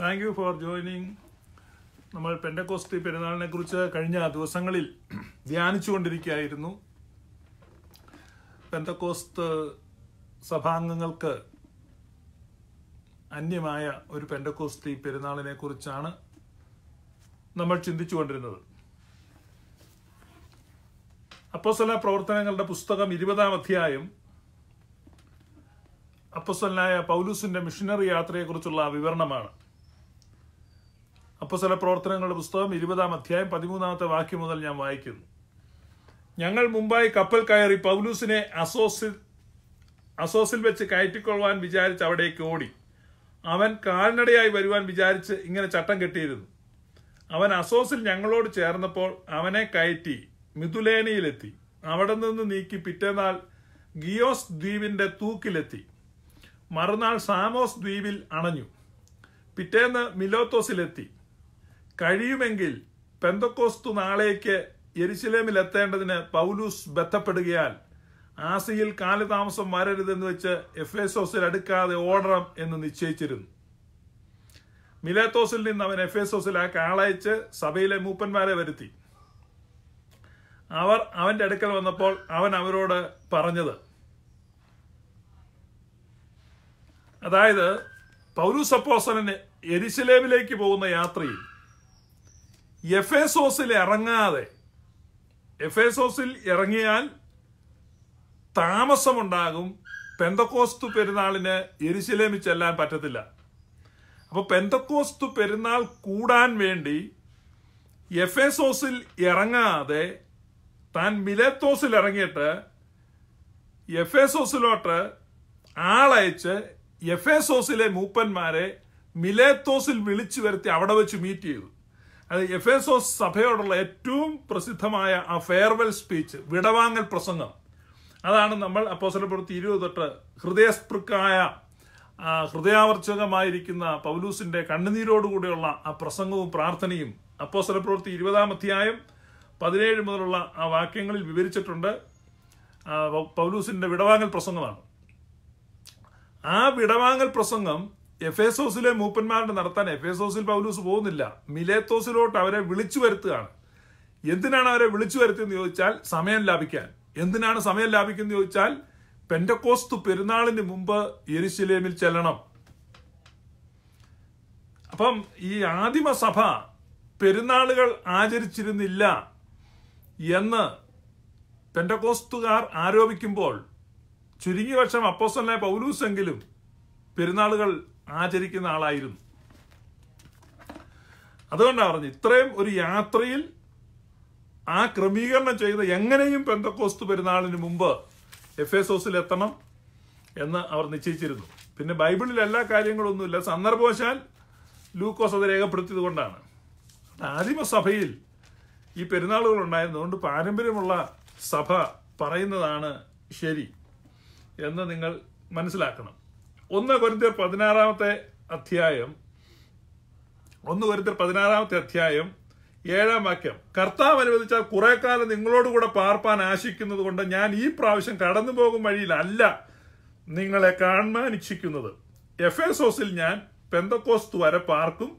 Thank you for joining നമ്മൾ പെൻഡക്കോസ്തി പെരുന്നാളിനെ കുറിച്ച് കഴിഞ്ഞ ദിവസങ്ങളിൽ ധ്യാനിച്ചുകൊണ്ടിരിക്കുകയായിരുന്നു പെന്തക്കോസ്ത് സഭാംഗങ്ങൾക്ക് അന്യമായ ഒരു പെൻഡക്കോസ്തി പെരുന്നാളിനെ കുറിച്ചാണ് നമ്മൾ ചിന്തിച്ചുകൊണ്ടിരുന്നത് അപ്പോസ്വല പ്രവർത്തനങ്ങളുടെ പുസ്തകം ഇരുപതാം അധ്യായം അപ്പോസ്വലനായ പൗലൂസിന്റെ മിഷനറി യാത്രയെക്കുറിച്ചുള്ള വിവരണമാണ് അപ്പസല പ്രവർത്തനങ്ങളുടെ പുസ്തകം ഇരുപതാം അധ്യായം പതിമൂന്നാമത്തെ വാക്യം മുതൽ ഞാൻ വായിക്കുന്നു ഞങ്ങൾ മുമ്പായി കപ്പൽ കയറി പൗലൂസിനെ അസോസിൽ അസോസിൽ വെച്ച് കയറ്റിക്കൊള്ളുവാൻ വിചാരിച്ച് അവിടേക്ക് ഓടി അവൻ കാൽനടയായി വരുവാൻ വിചാരിച്ച് ഇങ്ങനെ ചട്ടം കെട്ടിയിരുന്നു അവൻ അസോസിൽ ഞങ്ങളോട് ചേർന്നപ്പോൾ അവനെ കയറ്റി മിഥുലേനയിലെത്തി അവിടെ നിന്ന് നീക്കി പിറ്റേന്നാൾ ഗിയോസ് ദ്വീപിന്റെ തൂക്കിലെത്തി മറുനാൾ സാമോസ് ദ്വീപിൽ അണഞ്ഞു പിറ്റേന്ന് മിലോത്തോസിലെത്തി കഴിയുമെങ്കിൽ പെന്തക്കോസ്തു നാളേക്ക് എരിശിലേമിൽ എത്തേണ്ടതിന് പൗലൂസ് ബന്ധപ്പെടുകയാൽ ആസിയിൽ കാലതാമസം വരരുതെന്ന് വെച്ച് എഫേസോസിൽ അടുക്കാതെ ഓടണം എന്ന് നിശ്ചയിച്ചിരുന്നു മിലേത്തോസിൽ നിന്ന് അവൻ ആ ആളയച്ച് സഭയിലെ മൂപ്പന്മാരെ വരുത്തി അവർ അവന്റെ അടുക്കൽ വന്നപ്പോൾ അവൻ അവരോട് പറഞ്ഞത് അതായത് പൗരൂസപ്പോസലിന് എരിശിലേമിലേക്ക് പോകുന്ന യാത്രയിൽ എഫേസോസിൽ ഇറങ്ങാതെ എഫേസോസിൽ ഇറങ്ങിയാൽ താമസമുണ്ടാകും പെന്തക്കോസ്തു പെരുന്നാളിന് എരിശിലേമി ചെല്ലാൻ പറ്റത്തില്ല അപ്പോൾ പെന്തക്കോസ്തു പെരുന്നാൾ കൂടാൻ വേണ്ടി എഫേസോസിൽ ഇറങ്ങാതെ താൻ മിലേത്തോസിൽ ഇറങ്ങിയിട്ട് എഫേസോസിലോട്ട് ആളയച്ച് എഫേസോസിലെ മൂപ്പന്മാരെ മിലേത്തോസിൽ വിളിച്ചു വരുത്തി അവിടെ വെച്ച് മീറ്റ് ചെയ്തു അത് എഫേസോസ് സഭയോടുള്ള ഏറ്റവും പ്രസിദ്ധമായ ആ ഫെയർവെൽ സ്പീച്ച് വിടവാങ്ങൽ പ്രസംഗം അതാണ് നമ്മൾ അപ്പോസലപ്പുറത്ത് ഇരുപത് തൊട്ട് ഹൃദയസ്പൃക്കായ ഹൃദയാവർച്ചകമായിരിക്കുന്ന പൗലൂസിന്റെ കണ്ണുനീരോടുകൂടിയുള്ള ആ പ്രസംഗവും പ്രാർത്ഥനയും അപ്പോസല ഇരുപതാം അധ്യായം പതിനേഴ് മുതലുള്ള ആ വാക്യങ്ങളിൽ വിവരിച്ചിട്ടുണ്ട് പൗലൂസിന്റെ വിടവാങ്ങൽ പ്രസംഗമാണ് ആ വിടവാങ്ങൽ പ്രസംഗം എഫ് എസോസിലെ മൂപ്പന്മാരുടെ നടത്താൻ എഫ് എസോസിൽ പൗലൂസ് പോകുന്നില്ല മിലേത്തോസിലോട്ട് അവരെ വിളിച്ചു വരുത്തുകയാണ് എന്തിനാണ് അവരെ വിളിച്ചു വരുത്തിയെന്ന് ചോദിച്ചാൽ സമയം ലാഭിക്കാൻ എന്തിനാണ് സമയം ലാഭിക്കുന്നത് ചോദിച്ചാൽ പെൻഡക്കോസ്തു പെരുന്നാളിന് മുമ്പ് എരിശിലേമിൽ ചെല്ലണം അപ്പം ഈ ആദിമ സഭ പെരുന്നാളുകൾ ആചരിച്ചിരുന്നില്ല എന്ന് പെൻഡക്കോസ്തുകാർ ആരോപിക്കുമ്പോൾ ചുരുങ്ങിയ പക്ഷം അപ്പോസ്റ്റലായ പൗലൂസെങ്കിലും പെരുന്നാളുകൾ ആചരിക്കുന്ന ആളായിരുന്നു അതുകൊണ്ടാണ് പറഞ്ഞു ഇത്രയും ഒരു യാത്രയിൽ ആ ക്രമീകരണം ചെയ്ത് എങ്ങനെയും പെന്തക്കോസ്ത് പെരുന്നാളിന് മുമ്പ് എഫ് എസ് ഓസിൽ എത്തണം എന്ന് അവർ നിശ്ചയിച്ചിരുന്നു പിന്നെ ബൈബിളിൽ എല്ലാ കാര്യങ്ങളൊന്നുമില്ല സന്ദർഭവശാൽ ലൂക്കോസ് അത് രേഖപ്പെടുത്തിയത് കൊണ്ടാണ് ആദിമസഭയിൽ ഈ പെരുന്നാളുകൾ ഉണ്ടായിരുന്നതുകൊണ്ട് പാരമ്പര്യമുള്ള സഭ പറയുന്നതാണ് ശരി എന്ന് നിങ്ങൾ മനസ്സിലാക്കണം ഒന്ന് കൊരുത്തിയ പതിനാറാമത്തെ അധ്യായം ഒന്ന് കൊരിന്തിയർ പതിനാറാമത്തെ അധ്യായം ഏഴാം വാക്യം കർത്താവ് അനുവദിച്ചാൽ കുറെ കാലം കൂടെ പാർപ്പാൻ ആശിക്കുന്നത് കൊണ്ട് ഞാൻ ഈ പ്രാവശ്യം കടന്നു പോകും വഴിയിലല്ല നിങ്ങളെ കാണാൻ ഇച്ഛിക്കുന്നത് എഫേസോസിൽ ഞാൻ പെന്തക്കോസ്തു വരെ പാർക്കും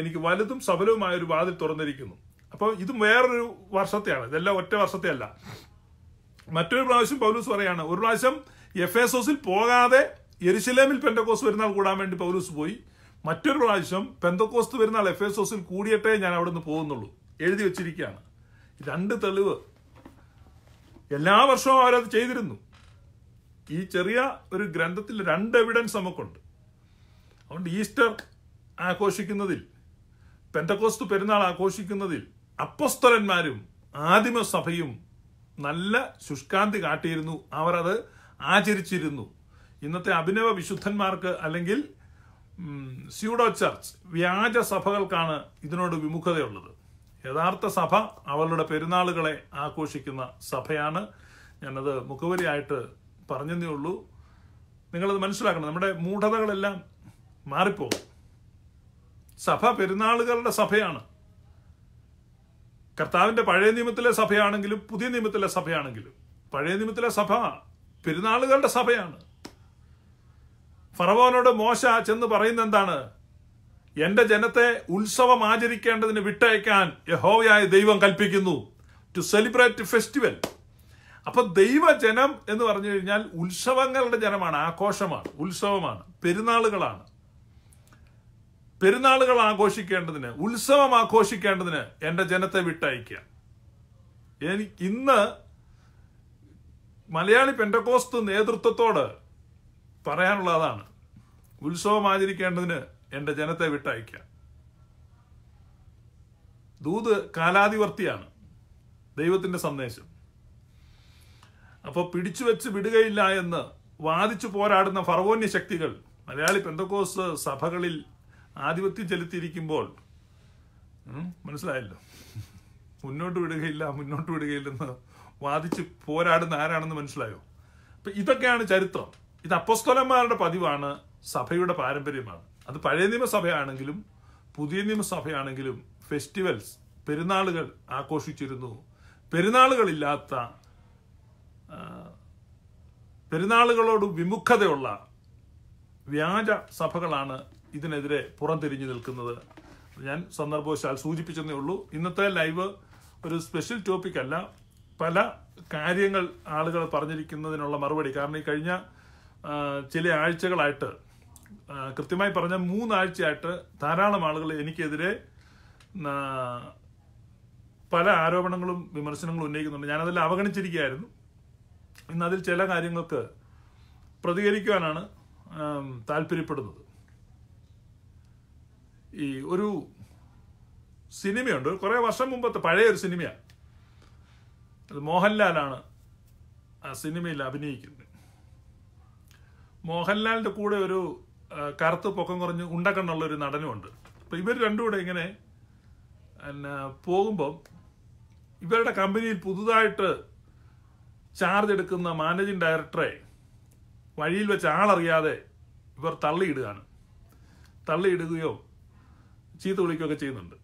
എനിക്ക് വലുതും സഫലവുമായ ഒരു വാതിൽ തുറന്നിരിക്കുന്നു അപ്പോൾ ഇത് വേറൊരു വർഷത്തെയാണ് ഇതെല്ലാം ഒറ്റ വർഷത്തെയല്ല മറ്റൊരു പ്രാവശ്യം പൗലൂസ് പറയാണ് ഒരു പ്രാവശ്യം എഫേസോസിൽ പോകാതെ യെരുശലേമിൽ പെന്തക്കോസ് വരുന്നാൾ കൂടാൻ വേണ്ടി പൗലൂസ് പോയി മറ്റൊരു പ്രാവശ്യം പെന്തക്കോസ്ത് വരുന്നാൾ എഫ് എസ് ഓസിൽ കൂടിയിട്ടേ ഞാൻ അവിടെ നിന്ന് പോകുന്നുള്ളൂ എഴുതി വെച്ചിരിക്കുകയാണ് രണ്ട് തെളിവ് എല്ലാ വർഷവും അവരത് ചെയ്തിരുന്നു ഈ ചെറിയ ഒരു ഗ്രന്ഥത്തിൽ രണ്ട് എവിഡൻസ് നമുക്കുണ്ട് അതുകൊണ്ട് ഈസ്റ്റർ ആഘോഷിക്കുന്നതിൽ പെന്തക്കോസ്തു പെരുന്നാൾ ആഘോഷിക്കുന്നതിൽ അപ്പസ്തലന്മാരും ആദിമസഭയും നല്ല ശുഷ്കാന്തി കാട്ടിയിരുന്നു അവരത് ആചരിച്ചിരുന്നു ഇന്നത്തെ അഭിനവ വിശുദ്ധന്മാർക്ക് അല്ലെങ്കിൽ സ്യൂഡോ ചർച്ച് വ്യാജ സഭകൾക്കാണ് ഇതിനോട് വിമുഖതയുള്ളത് യഥാർത്ഥ സഭ അവളുടെ പെരുന്നാളുകളെ ആഘോഷിക്കുന്ന സഭയാണ് ഞാനത് മുഖവരിയായിട്ട് പറഞ്ഞതേ ഉള്ളൂ നിങ്ങളത് മനസ്സിലാക്കണം നമ്മുടെ മൂഢതകളെല്ലാം മാറിപ്പോകും സഭ പെരുന്നാളുകളുടെ സഭയാണ് കർത്താവിൻ്റെ പഴയ നിയമത്തിലെ സഭയാണെങ്കിലും പുതിയ നിയമത്തിലെ സഭയാണെങ്കിലും പഴയ നിയമത്തിലെ സഭ പെരുന്നാളുകളുടെ സഭയാണ് ഫറവോനോട് മോശ ചെന്ന് പറയുന്ന എന്താണ് എന്റെ ജനത്തെ ഉത്സവം ആചരിക്കേണ്ടതിന് വിട്ടയക്കാൻ യഹോവയായ ദൈവം കൽപ്പിക്കുന്നു ടു സെലിബ്രേറ്റ് ഫെസ്റ്റിവൽ അപ്പൊ ദൈവജനം എന്ന് പറഞ്ഞു കഴിഞ്ഞാൽ ഉത്സവങ്ങളുടെ ജനമാണ് ആഘോഷമാണ് ഉത്സവമാണ് പെരുന്നാളുകളാണ് പെരുന്നാളുകൾ ആഘോഷിക്കേണ്ടതിന് ഉത്സവം ആഘോഷിക്കേണ്ടതിന് എൻ്റെ ജനത്തെ വിട്ടയക്കുക എനിക്ക് ഇന്ന് മലയാളി പെൻഡക്കോസ്ത് നേതൃത്വത്തോട് പറയാനുള്ള അതാണ് ഉത്സവം ആചരിക്കേണ്ടതിന് എൻ്റെ ജനത്തെ വിട്ടയക്കുക ദൂത് കാലാതിവർത്തിയാണ് ദൈവത്തിൻ്റെ സന്ദേശം അപ്പോൾ പിടിച്ചു വെച്ച് വിടുകയില്ല എന്ന് വാദിച്ചു പോരാടുന്ന ഫർവോന്യ ശക്തികൾ മലയാളി പെന്തക്കോസ് സഭകളിൽ ആധിപത്യം ചെലുത്തിയിരിക്കുമ്പോൾ മനസ്സിലായല്ലോ മുന്നോട്ട് വിടുകയില്ല മുന്നോട്ട് വിടുകയില്ലെന്ന് വാദിച്ച് പോരാടുന്ന ആരാണെന്ന് മനസ്സിലായോ അപ്പം ഇതൊക്കെയാണ് ചരിത്രം ഇത് അപ്പസ്തോലന്മാരുടെ പതിവാണ് സഭയുടെ പാരമ്പര്യമാണ് അത് പഴയ നിയമസഭയാണെങ്കിലും പുതിയ നിയമസഭയാണെങ്കിലും ഫെസ്റ്റിവൽസ് പെരുന്നാളുകൾ ആഘോഷിച്ചിരുന്നു പെരുന്നാളുകളില്ലാത്ത പെരുന്നാളുകളോട് വിമുഖതയുള്ള വ്യാജ സഭകളാണ് ഇതിനെതിരെ പുറംതിരിഞ്ഞു നിൽക്കുന്നത് ഞാൻ സന്ദർഭവശാൽ സൂചിപ്പിച്ചെന്നേ ഉള്ളൂ ഇന്നത്തെ ലൈവ് ഒരു സ്പെഷ്യൽ ടോപ്പിക്കല്ല അല്ല പല കാര്യങ്ങൾ ആളുകൾ പറഞ്ഞിരിക്കുന്നതിനുള്ള മറുപടി കാരണം ഈ കഴിഞ്ഞ ചില ആഴ്ചകളായിട്ട് കൃത്യമായി പറഞ്ഞ മൂന്നാഴ്ചയായിട്ട് ധാരാളം ആളുകൾ എനിക്കെതിരെ പല ആരോപണങ്ങളും വിമർശനങ്ങളും ഉന്നയിക്കുന്നുണ്ട് ഞാനതിൽ അവഗണിച്ചിരിക്കുകയായിരുന്നു ഇന്ന് അതിൽ ചില കാര്യങ്ങൾക്ക് പ്രതികരിക്കുവാനാണ് താല്പര്യപ്പെടുന്നത് ഈ ഒരു സിനിമയുണ്ട് കുറേ വർഷം മുമ്പത്തെ പഴയ ഒരു സിനിമയാണ് അത് മോഹൻലാലാണ് ആ സിനിമയിൽ അഭിനയിക്കുന്നത് മോഹൻലാലിന്റെ കൂടെ ഒരു കറുത്ത് പൊക്കം കുറഞ്ഞ് ഉണ്ടാക്കണമെന്നുള്ള ഒരു നടനുമുണ്ട് അപ്പം ഇവർ രണ്ടും കൂടെ ഇങ്ങനെ എന്നാ പോകുമ്പം ഇവരുടെ കമ്പനിയിൽ പുതുതായിട്ട് ചാർജ് എടുക്കുന്ന മാനേജിങ് ഡയറക്ടറെ വഴിയിൽ വെച്ച് ആളറിയാതെ ഇവർ തള്ളിയിടുകയാണ് തള്ളിയിടുകയോ ചീത്ത വിളിക്കുകയൊക്കെ ചെയ്യുന്നുണ്ട്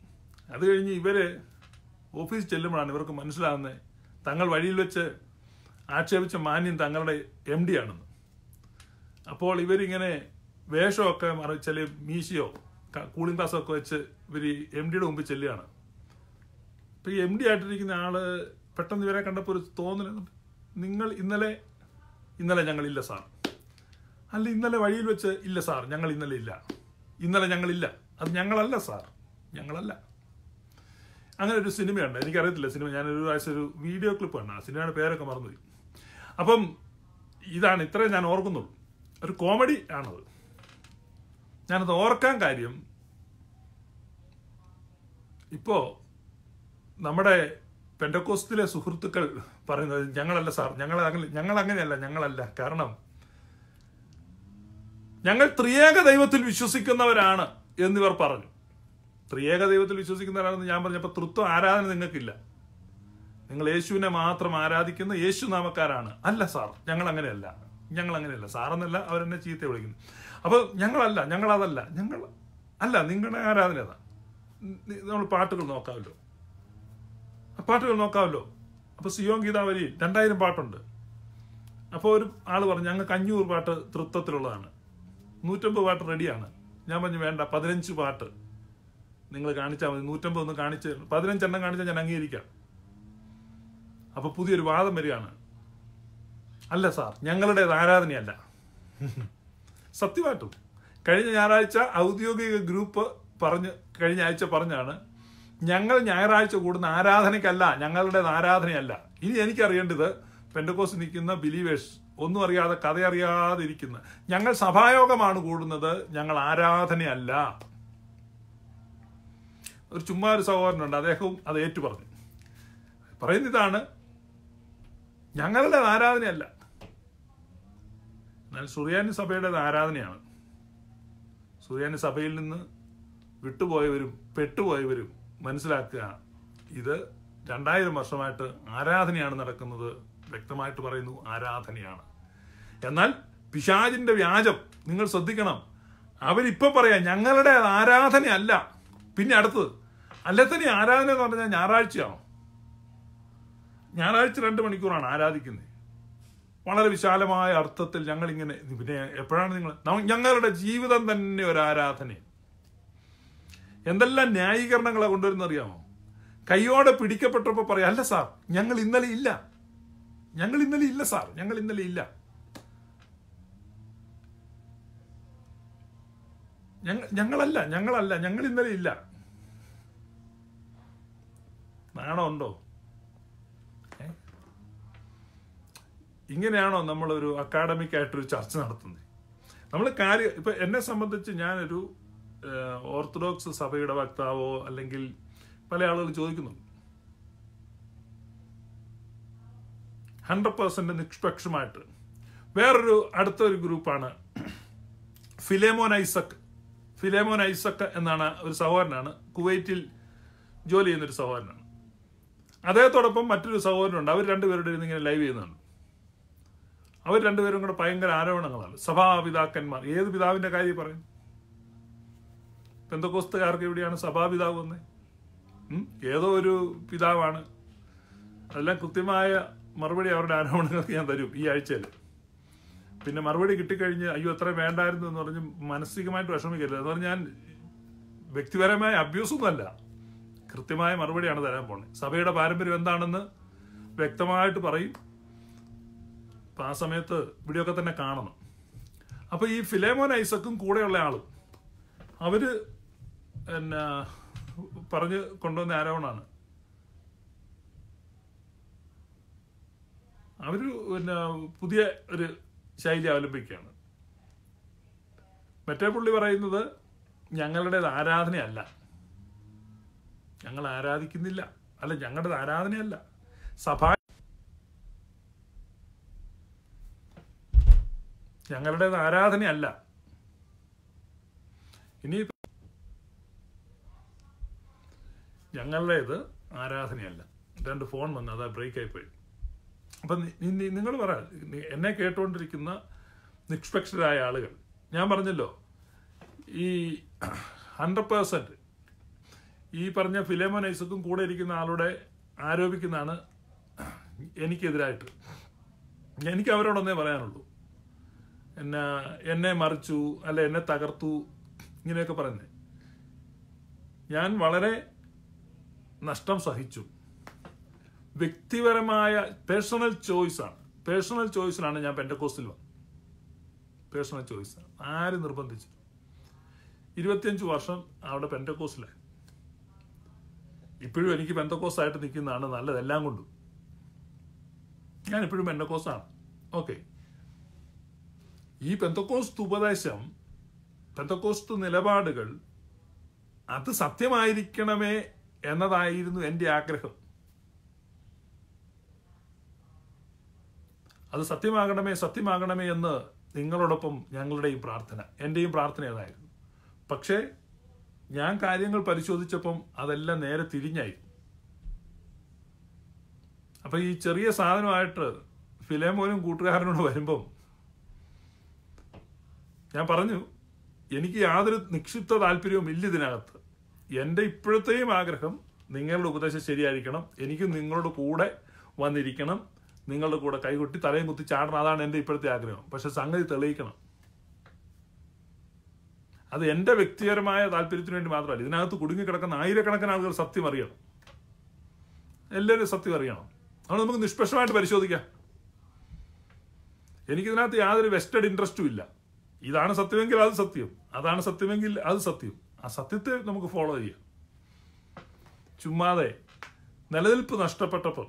അത് കഴിഞ്ഞ് ഇവർ ഓഫീസ് ചെല്ലുമ്പോഴാണ് ഇവർക്ക് മനസ്സിലാകുന്നത് തങ്ങൾ വഴിയിൽ വെച്ച് ആക്ഷേപിച്ച മാന്യം തങ്ങളുടെ എം ഡി ആണെന്ന് അപ്പോൾ ഇവരിങ്ങനെ വേഷമൊക്കെ മറിച്ചാൽ മീശയോ കൂളിംഗ് ഒക്കെ വെച്ച് ഇവർ എം ഡിയുടെ മുമ്പിൽ ചെല്ലുകയാണ് ഇപ്പോൾ ഈ എം ഡി ആയിട്ടിരിക്കുന്ന ആൾ പെട്ടെന്ന് ഇവരെ കണ്ടപ്പോൾ ഒരു തോന്നലുണ്ട് നിങ്ങൾ ഇന്നലെ ഇന്നലെ ഞങ്ങളില്ല സാർ അല്ല ഇന്നലെ വഴിയിൽ വെച്ച് ഇല്ല സാർ ഞങ്ങൾ ഇന്നലെ ഇല്ല ഇന്നലെ ഞങ്ങളില്ല അത് ഞങ്ങളല്ല സാർ ഞങ്ങളല്ല അങ്ങനെ ഒരു സിനിമയുണ്ട് എനിക്കറിയത്തില്ല സിനിമ ഞാനൊരു പ്രാവശ്യം ഒരു വീഡിയോ ക്ലിപ്പ് കണ്ട ആ സിനിമയുടെ പേരൊക്കെ മറന്നുപോയി അപ്പം ഇതാണ് ഇത്രയും ഞാൻ ഓർക്കുന്നുള്ളൂ ഒരു കോമഡി ആണത് ഞാനത് ഓർക്കാൻ കാര്യം ഇപ്പോ നമ്മുടെ പെൻഡക്കോസ്റ്റിലെ സുഹൃത്തുക്കൾ പറയുന്നത് ഞങ്ങളല്ല സാർ ഞങ്ങൾ ഞങ്ങൾ അങ്ങനെയല്ല ഞങ്ങളല്ല കാരണം ഞങ്ങൾ ത്രിയേക ദൈവത്തിൽ വിശ്വസിക്കുന്നവരാണ് എന്നിവർ പറഞ്ഞു ത്രിയേക ദൈവത്തിൽ വിശ്വസിക്കുന്നവരാണെന്ന് ഞാൻ പറഞ്ഞപ്പോൾ തൃത്വം ആരാധന നിങ്ങൾക്കില്ല നിങ്ങൾ യേശുവിനെ മാത്രം ആരാധിക്കുന്ന യേശു നാമക്കാരാണ് അല്ല സാർ ഞങ്ങൾ അങ്ങനെയല്ല ഞങ്ങൾ അങ്ങനെയല്ല സാറെന്നല്ല അവരെന്നെ ചീത്ത വിളിക്കുന്നു അപ്പോൾ ഞങ്ങളല്ല ഞങ്ങളതല്ല ഞങ്ങൾ അല്ല നിങ്ങളുടെ ആരാധന നമ്മൾ പാട്ടുകൾ നോക്കാമല്ലോ പാട്ടുകൾ നോക്കാമല്ലോ അപ്പോൾ സിയോൻ ഗീതാവലി രണ്ടായിരം പാട്ടുണ്ട് അപ്പോൾ ഒരു ആൾ പറഞ്ഞു ഞങ്ങൾക്ക് അഞ്ഞൂറ് പാട്ട് തൃത്വത്തിലുള്ളതാണ് നൂറ്റമ്പത് പാട്ട് റെഡിയാണ് ഞാൻ പറഞ്ഞു വേണ്ട പതിനഞ്ച് പാട്ട് നിങ്ങൾ കാണിച്ചാൽ മതി നൂറ്റമ്പത് ഒന്ന് കാണിച്ച് പതിനഞ്ചെണ്ണം കാണിച്ചാൽ ഞാൻ അംഗീകരിക്കാം അപ്പോൾ പുതിയൊരു വാദം വരികയാണ് അല്ല സാർ ഞങ്ങളുടെ ആരാധനയല്ല സത്യമായിട്ടും കഴിഞ്ഞ ഞായറാഴ്ച ഔദ്യോഗിക ഗ്രൂപ്പ് പറഞ്ഞ് കഴിഞ്ഞ ആഴ്ച പറഞ്ഞാണ് ഞങ്ങൾ ഞായറാഴ്ച കൂടുന്ന ആരാധനയ്ക്കല്ല ഞങ്ങളുടെ ആരാധനയല്ല ഇനി എനിക്കറിയേണ്ടത് പെൻഡക്കോസ് നിൽക്കുന്ന ബിലീവേഴ്സ് ഒന്നും അറിയാതെ ഇരിക്കുന്ന ഞങ്ങൾ സഭായോഗമാണ് കൂടുന്നത് ഞങ്ങൾ ആരാധനയല്ല ഒരു ചുമ്മാ ഒരു സഹോദരനുണ്ട് അദ്ദേഹവും അത് ഏറ്റു പറഞ്ഞു പറയുന്ന ഇതാണ് ഞങ്ങളുടെ ആരാധനയല്ല എന്നാൽ സുറിയാനി സഭയുടെ ആരാധനയാണ് സുറിയാനി സഭയിൽ നിന്ന് വിട്ടുപോയവരും പെട്ടുപോയവരും മനസ്സിലാക്കുക ഇത് രണ്ടായിരം വർഷമായിട്ട് ആരാധനയാണ് നടക്കുന്നത് വ്യക്തമായിട്ട് പറയുന്നു ആരാധനയാണ് എന്നാൽ പിശാജിന്റെ വ്യാജം നിങ്ങൾ ശ്രദ്ധിക്കണം അവരിപ്പം പറയാം ഞങ്ങളുടെ ആരാധനയല്ല പിന്നെ അടുത്തത് അല്ലെ തന്നെ ആരാധന എന്ന് പറഞ്ഞാൽ ഞായറാഴ്ചയാണോ ഞായറാഴ്ച രണ്ട് മണിക്കൂറാണ് ആരാധിക്കുന്നത് വളരെ വിശാലമായ അർത്ഥത്തിൽ ഞങ്ങളിങ്ങനെ പിന്നെ എപ്പോഴാണ് നിങ്ങൾ ഞങ്ങളുടെ ജീവിതം തന്നെ ഒരു ആരാധനയാണ് എന്തെല്ലാം ന്യായീകരണങ്ങളെ കൊണ്ടുവരുന്ന അറിയാമോ കയ്യോടെ പിടിക്കപ്പെട്ടപ്പോൾ പറയാം അല്ല സാർ ഞങ്ങൾ ഇന്നലെ ഇല്ല ഞങ്ങൾ ഇന്നലെ ഇല്ല സാർ ഞങ്ങൾ ഇന്നലെ ഇല്ല ഞങ്ങളല്ല ഞങ്ങളല്ല ഞങ്ങൾ ഇന്നലെ ഇല്ല നാണമുണ്ടോ ഇങ്ങനെയാണോ നമ്മളൊരു അക്കാഡമിക് ആയിട്ടൊരു ചർച്ച നടത്തുന്നത് നമ്മൾ കാര്യം ഇപ്പൊ എന്നെ സംബന്ധിച്ച് ഞാനൊരു ഓർത്തഡോക്സ് സഭയുടെ വക്താവോ അല്ലെങ്കിൽ പല ആളുകൾ ചോദിക്കുന്നു ഹൺഡ്രഡ് പേഴ്സെന്റ് നിഷ്പക്ഷമായിട്ട് വേറൊരു അടുത്തൊരു ഗ്രൂപ്പാണ് ഫിലേമോൻ ഐസക് ഫിലേമോൻ ഐസക് എന്നാണ് ഒരു സഹോദരനാണ് കുവൈറ്റിൽ ജോലി ഒരു സഹോദരനാണ് അദ്ദേഹത്തോടൊപ്പം മറ്റൊരു സഹോദരനുണ്ട് അവർ രണ്ടുപേരുടെ ഇരുന്ന് ഇങ്ങനെ ലൈവ് ചെയ്യുന്നുണ്ട് അവർ രണ്ടുപേരും കൂടെ ഭയങ്കര ആരോപണങ്ങളാണ് സഭാപിതാക്കന്മാർ ഏത് പിതാവിന്റെ കാര്യം പറയും പെന്തക്കോസ്തുകാർക്ക് എവിടെയാണ് സഭാപിതാവ് വന്നത് ഏതോ ഒരു പിതാവാണ് അതെല്ലാം കൃത്യമായ മറുപടി അവരുടെ ആരോപണങ്ങൾക്ക് ഞാൻ തരും ഈ ആഴ്ചയിൽ പിന്നെ മറുപടി കിട്ടിക്കഴിഞ്ഞ് അയ്യോ അത്ര വേണ്ടായിരുന്നു എന്ന് പറഞ്ഞ് മാനസികമായിട്ട് വിഷമിക്കരുത് എന്ന് പറഞ്ഞാൽ ഞാൻ വ്യക്തിപരമായ അഭ്യൂസൊന്നുമല്ല കൃത്യമായ മറുപടിയാണ് തരാൻ പോണേ സഭയുടെ പാരമ്പര്യം എന്താണെന്ന് വ്യക്തമായിട്ട് പറയും അപ്പം ആ സമയത്ത് ഒക്കെ തന്നെ കാണണം അപ്പോൾ ഈ ഫിലേമോൻ ഐസക്കും കൂടെയുള്ള ആളും അവർ പിന്നെ പറഞ്ഞ് കൊണ്ടുവന്ന ആരോണാണ് അവർ പിന്നെ പുതിയ ഒരു ശൈലി അവലംബിക്കുകയാണ് മറ്റേ പുള്ളി പറയുന്നത് ഞങ്ങളുടേത് ആരാധനയല്ല ഞങ്ങൾ ആരാധിക്കുന്നില്ല അല്ല ഞങ്ങളുടേത് ആരാധനയല്ല സഭാ ഞങ്ങളുടേത് ആരാധനയല്ല ഇനി ഞങ്ങളുടേത് ആരാധനയല്ല രണ്ട് ഫോൺ വന്നു അതാ ബ്രേക്ക് പോയി അപ്പം നിങ്ങൾ പറ എന്നെ കേട്ടുകൊണ്ടിരിക്കുന്ന നിഷ്പക്ഷരായ ആളുകൾ ഞാൻ പറഞ്ഞല്ലോ ഈ ഹൺഡ്രഡ് പേഴ്സൻറ്റ് ഈ പറഞ്ഞ ഫിലേമോ നൈസക്കും കൂടെ ഇരിക്കുന്ന ആളുടെ ആരോപിക്കുന്നതാണ് എനിക്കെതിരായിട്ട് എനിക്ക് അവരോടൊന്നേ പറയാനുള്ളൂ എന്നെ എന്നെ മറിച്ചു അല്ല എന്നെ തകർത്തു ഇങ്ങനെയൊക്കെ പറയുന്നത് ഞാൻ വളരെ നഷ്ടം സഹിച്ചു വ്യക്തിപരമായ പേഴ്സണൽ ചോയ്സാണ് പേഴ്സണൽ ചോയ്സിലാണ് ഞാൻ പെൻഡക്കോസ്റ്റിൽ വന്നത് പേഴ്സണൽ ചോയ്സ് ആര് നിർബന്ധിച്ചു ഇരുപത്തിയഞ്ച് വർഷം അവിടെ പെൻഡക്കോസ്റ്റിലായി ഇപ്പോഴും എനിക്ക് പെൻഡക്കോസ്റ്റായിട്ട് നിൽക്കുന്നതാണ് നല്ലതെല്ലാം കൊണ്ടും ഞാൻ ഇപ്പോഴും പെൻഡക്കോസ്റ്റാണ് ഓക്കെ ഈ പെന്തക്കോസ്ത് ഉപദേശം പെന്തക്കോസ്ത് നിലപാടുകൾ അത് സത്യമായിരിക്കണമേ എന്നതായിരുന്നു എൻ്റെ ആഗ്രഹം അത് സത്യമാകണമേ സത്യമാകണമേ എന്ന് നിങ്ങളോടൊപ്പം ഞങ്ങളുടെയും പ്രാർത്ഥന എൻ്റെയും പ്രാർത്ഥന അതായിരുന്നു പക്ഷേ ഞാൻ കാര്യങ്ങൾ പരിശോധിച്ചപ്പം അതെല്ലാം നേരെ തിരിഞ്ഞായിരുന്നു അപ്പം ഈ ചെറിയ സാധനമായിട്ട് ഫിലേമോനും കൂട്ടുകാരനോട് വരുമ്പം ഞാൻ പറഞ്ഞു എനിക്ക് യാതൊരു നിക്ഷിപ്ത താല്പര്യവും ഇല്ല ഇതിനകത്ത് എൻ്റെ ഇപ്പോഴത്തെയും ആഗ്രഹം നിങ്ങളുടെ ഉപദേശം ശരിയായിരിക്കണം എനിക്ക് നിങ്ങളുടെ കൂടെ വന്നിരിക്കണം നിങ്ങളുടെ കൂടെ കൈകൊട്ടി തലയും കുത്തി ചാടണം അതാണ് എൻ്റെ ഇപ്പോഴത്തെ ആഗ്രഹം പക്ഷെ സംഗതി തെളിയിക്കണം അത് എൻ്റെ വ്യക്തിപരമായ താല്പര്യത്തിന് വേണ്ടി മാത്രമല്ല ഇതിനകത്ത് കുടുങ്ങിക്കിടക്കുന്ന ആയിരക്കണക്കിന് ആളുകൾ സത്യം അറിയണം എല്ലാവരും സത്യം അറിയണം അതുകൊണ്ട് നമുക്ക് നിഷ്പക്ഷമായിട്ട് പരിശോധിക്കാം എനിക്കിതിനകത്ത് യാതൊരു വെസ്റ്റഡ് ഇൻട്രസ്റ്റും ഇല്ല ഇതാണ് സത്യമെങ്കിൽ അത് സത്യം അതാണ് സത്യമെങ്കിൽ അത് സത്യം ആ സത്യത്തെ നമുക്ക് ഫോളോ ചെയ്യാം ചുമ്മാതെ നിലനിൽപ്പ് നഷ്ടപ്പെട്ടപ്പോൾ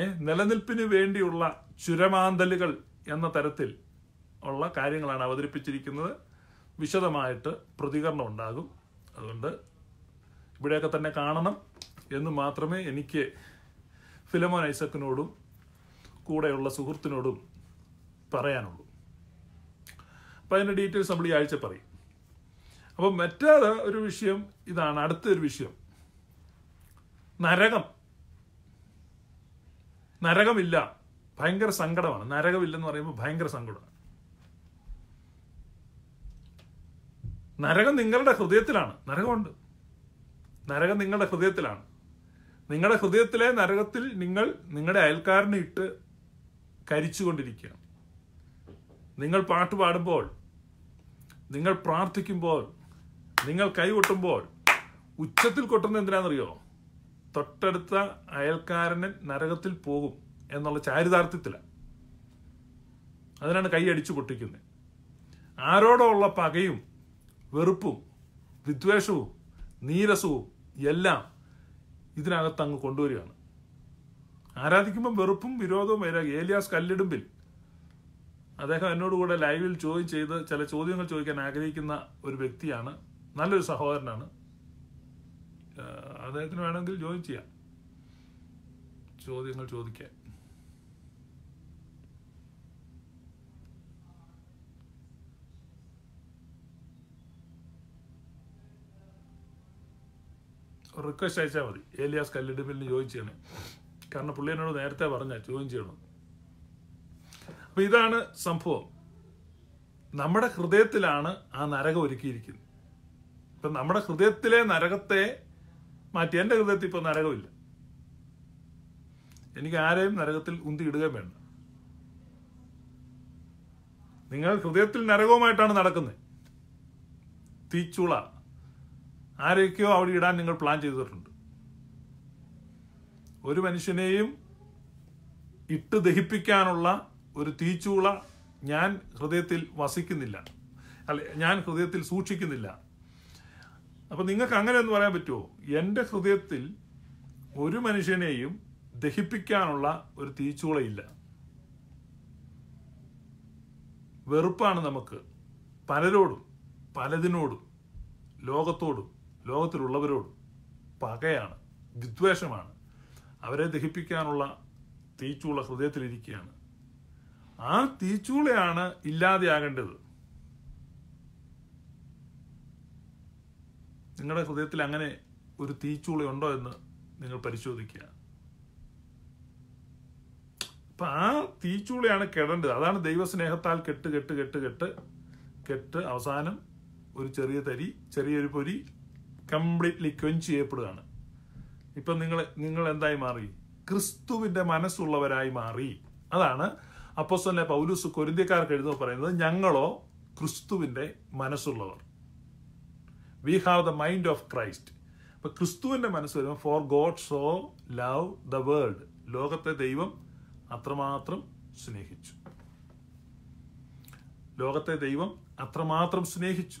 ഏഹ് നിലനിൽപ്പിന് വേണ്ടിയുള്ള ചുരമാന്തലുകൾ എന്ന തരത്തിൽ ഉള്ള കാര്യങ്ങളാണ് അവതരിപ്പിച്ചിരിക്കുന്നത് വിശദമായിട്ട് പ്രതികരണം ഉണ്ടാകും അതുകൊണ്ട് ഇവിടെയൊക്കെ തന്നെ കാണണം എന്ന് മാത്രമേ എനിക്ക് ഫിലമോൻ ഐസക്കിനോടും കൂടെയുള്ള സുഹൃത്തിനോടും പറയാനുള്ളൂ അപ്പോൾ അതിൻ്റെ ഡീറ്റെയിൽസ് നമ്മൾ ഈ ആഴ്ച പറയും അപ്പോൾ മറ്റേ ഒരു വിഷയം ഇതാണ് അടുത്തൊരു വിഷയം നരകം നരകമില്ല ഭയങ്കര സങ്കടമാണ് നരകമില്ലെന്ന് പറയുമ്പോൾ ഭയങ്കര സങ്കടമാണ് നരകം നിങ്ങളുടെ ഹൃദയത്തിലാണ് നരകമുണ്ട് നരകം നിങ്ങളുടെ ഹൃദയത്തിലാണ് നിങ്ങളുടെ ഹൃദയത്തിലെ നരകത്തിൽ നിങ്ങൾ നിങ്ങളുടെ അയൽക്കാരനെ ഇട്ട് കരിച്ചുകൊണ്ടിരിക്കുകയാണ് നിങ്ങൾ പാട്ട് പാടുമ്പോൾ നിങ്ങൾ പ്രാർത്ഥിക്കുമ്പോൾ നിങ്ങൾ കൈകൊട്ടുമ്പോൾ ഉച്ചത്തിൽ കൊട്ടുന്നത് എന്തിനാണെന്നറിയോ തൊട്ടടുത്ത അയൽക്കാരന് നരകത്തിൽ പോകും എന്നുള്ള ചാരിതാർത്ഥ്യത്തിലാണ് അതിനാണ് അടിച്ചു പൊട്ടിക്കുന്നത് ആരോടുള്ള പകയും വെറുപ്പും വിദ്വേഷവും നീരസവും എല്ലാം ഇതിനകത്ത് അങ്ങ് കൊണ്ടുവരികയാണ് ആരാധിക്കുമ്പോൾ വെറുപ്പും വിരോധവും വരിക ഏലിയാസ് കല്ലിടുമ്പിൽ അദ്ദേഹം എന്നോട് കൂടെ ലൈവിൽ ചോദ്യം ചെയ്ത് ചില ചോദ്യങ്ങൾ ചോദിക്കാൻ ആഗ്രഹിക്കുന്ന ഒരു വ്യക്തിയാണ് നല്ലൊരു സഹോദരനാണ് അദ്ദേഹത്തിന് വേണമെങ്കിൽ ജോയിൻ ചെയ്യാം ചോദ്യങ്ങൾ ചോദിക്കാൻ റിക്വസ്റ്റ് അയച്ചാൽ മതി ഏലിയാസ് കല്ലിടുമ്പിലിന് ജോയിൻ ചെയ്യണേ കാരണം പുള്ളിയനോട് എന്നോട് നേരത്തെ പറഞ്ഞ ജോയിൻ ചെയ്യണം അപ്പൊ ഇതാണ് സംഭവം നമ്മുടെ ഹൃദയത്തിലാണ് ആ നരകം ഒരുക്കിയിരിക്കുന്നത് ഇപ്പൊ നമ്മുടെ ഹൃദയത്തിലെ നരകത്തെ മാറ്റി എന്റെ ഹൃദയത്തിൽ ഇപ്പൊ നരകമില്ല എനിക്ക് ആരെയും നരകത്തിൽ ഉന്തിയിടുകയും വേണ്ട നിങ്ങൾ ഹൃദയത്തിൽ നരകവുമായിട്ടാണ് നടക്കുന്നത് തീച്ചുള ആരെയൊക്കെയോ അവിടെ ഇടാൻ നിങ്ങൾ പ്ലാൻ ചെയ്തിട്ടുണ്ട് ഒരു മനുഷ്യനെയും ഇട്ട് ദഹിപ്പിക്കാനുള്ള ഒരു തീച്ചൂള ഞാൻ ഹൃദയത്തിൽ വസിക്കുന്നില്ല അല്ല ഞാൻ ഹൃദയത്തിൽ സൂക്ഷിക്കുന്നില്ല അപ്പം നിങ്ങൾക്ക് അങ്ങനെ ഒന്ന് പറയാൻ പറ്റുമോ എൻ്റെ ഹൃദയത്തിൽ ഒരു മനുഷ്യനെയും ദഹിപ്പിക്കാനുള്ള ഒരു തീച്ചൂളയില്ല വെറുപ്പാണ് നമുക്ക് പലരോടും പലതിനോടും ലോകത്തോടും ലോകത്തിലുള്ളവരോടും പകയാണ് വിദ്വേഷമാണ് അവരെ ദഹിപ്പിക്കാനുള്ള തീച്ചൂള ഹൃദയത്തിലിരിക്കുകയാണ് ആ തീച്ചൂളയാണ് ഇല്ലാതെയാകേണ്ടത് നിങ്ങളുടെ ഹൃദയത്തിൽ അങ്ങനെ ഒരു തീച്ചൂളയുണ്ടോ എന്ന് നിങ്ങൾ പരിശോധിക്കുക അപ്പൊ ആ തീച്ചൂളയാണ് കെടേണ്ടത് അതാണ് ദൈവസ്നേഹത്താൽ കെട്ട് കെട്ട് കെട്ട് കെട്ട് കെട്ട് അവസാനം ഒരു ചെറിയ തരി ചെറിയൊരു പൊരി കംപ്ലീറ്റ്ലി ക്വഞ്ച് ചെയ്യപ്പെടുകയാണ് ഇപ്പം നിങ്ങൾ നിങ്ങൾ എന്തായി മാറി ക്രിസ്തുവിൻ്റെ മനസ്സുള്ളവരായി മാറി അതാണ് അപ്പോസ്വലെ പൗലൂസ് കൊരിന്തിക്കാർക്ക് എഴുതുമ്പോൾ പറയുന്നത് ഞങ്ങളോ ക്രിസ്തുവിൻ്റെ മനസ്സുള്ളവർ we have the mind of Christ അപ്പം ക്രിസ്തുവിൻ്റെ മനസ്സ് വരുമ്പോൾ for God so love the world ലോകത്തെ ദൈവം അത്രമാത്രം സ്നേഹിച്ചു ലോകത്തെ ദൈവം അത്രമാത്രം സ്നേഹിച്ചു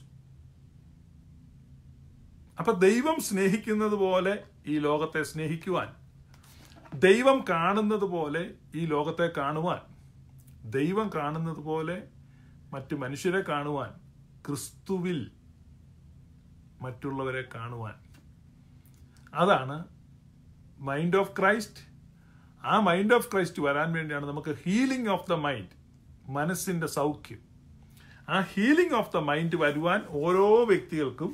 അപ്പൊ ദൈവം സ്നേഹിക്കുന്നത് പോലെ ഈ ലോകത്തെ സ്നേഹിക്കുവാൻ ദൈവം കാണുന്നത് പോലെ ഈ ലോകത്തെ കാണുവാൻ ദൈവം കാണുന്നത് പോലെ മറ്റ് മനുഷ്യരെ കാണുവാൻ ക്രിസ്തുവിൽ മറ്റുള്ളവരെ കാണുവാൻ അതാണ് മൈൻഡ് ഓഫ് ക്രൈസ്റ്റ് ആ മൈൻഡ് ഓഫ് ക്രൈസ്റ്റ് വരാൻ വേണ്ടിയാണ് നമുക്ക് ഹീലിംഗ് ഓഫ് ദ മൈൻഡ് മനസ്സിൻ്റെ സൗഖ്യം ആ ഹീലിംഗ് ഓഫ് ദ മൈൻഡ് വരുവാൻ ഓരോ വ്യക്തികൾക്കും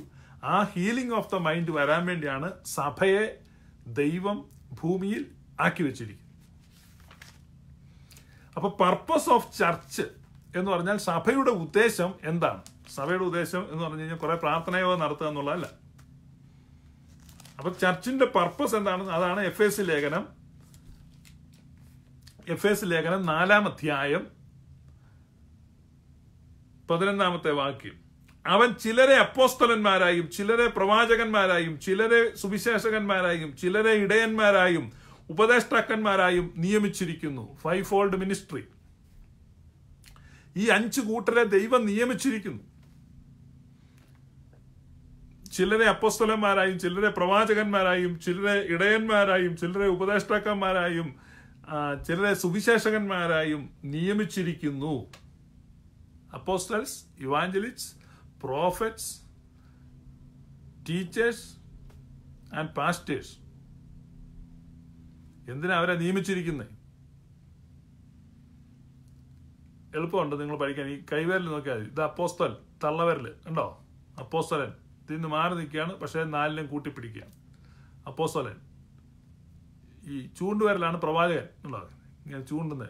ആ ഹീലിംഗ് ഓഫ് ദ മൈൻഡ് വരാൻ വേണ്ടിയാണ് സഭയെ ദൈവം ഭൂമിയിൽ ആക്കി വെച്ചിരിക്കുന്നത് അപ്പൊ പർപ്പസ് ഓഫ് ചർച്ച് എന്ന് പറഞ്ഞാൽ സഭയുടെ ഉദ്ദേശം എന്താണ് സഭയുടെ ഉദ്ദേശം എന്ന് പറഞ്ഞു കഴിഞ്ഞാൽ കുറെ പ്രാർത്ഥനയോഗം നടത്തുക എന്നുള്ളതല്ല അപ്പൊ ചർച്ചിന്റെ പർപ്പസ് എന്താണ് അതാണ് എഫ് എസ് ലേഖനം എഫ് എസ് ലേഖനം നാലാം അധ്യായം പതിനൊന്നാമത്തെ വാക്യം അവൻ ചിലരെ അപ്പോസ്തലന്മാരായും ചിലരെ പ്രവാചകന്മാരായും ചിലരെ സുവിശേഷകന്മാരായും ചിലരെ ഇടയന്മാരായും ഉപദേഷ്ടാക്കന്മാരായും നിയമിച്ചിരിക്കുന്നു ഫൈവ് ഫോൾഡ് മിനിസ്ട്രി ഈ അഞ്ച് കൂട്ടരെ ദൈവം നിയമിച്ചിരിക്കുന്നു ചിലരെ അപ്പസ്തലന്മാരായും ചിലരെ പ്രവാചകന്മാരായും ചിലരെ ഇടയന്മാരായും ചിലരെ ഉപദേഷ്ടാക്കന്മാരായും ചിലരെ സുവിശേഷകന്മാരായും നിയമിച്ചിരിക്കുന്നു apostles evangelists prophets teachers and pastors എന്തിനാ അവരെ നിയമിച്ചിരിക്കുന്നത് എളുപ്പമുണ്ട് നിങ്ങൾ പഠിക്കാൻ ഈ കൈവേരൽ നോക്കിയാൽ മതി ഇത് അപ്പോസ്തൽ തള്ളവരൽ ഉണ്ടോ അപ്പോസ്തലൻ ഇതിൽ മാറി നിൽക്കുകയാണ് പക്ഷേ നാലിനും കൂട്ടിപ്പിടിക്കുകയാണ് അപ്പോസ്തലൻ ഈ ചൂണ്ടുവരലാണ് പ്രവാചകൻ ഉണ്ടോ ഇങ്ങനെ ചൂണ്ടുന്നത്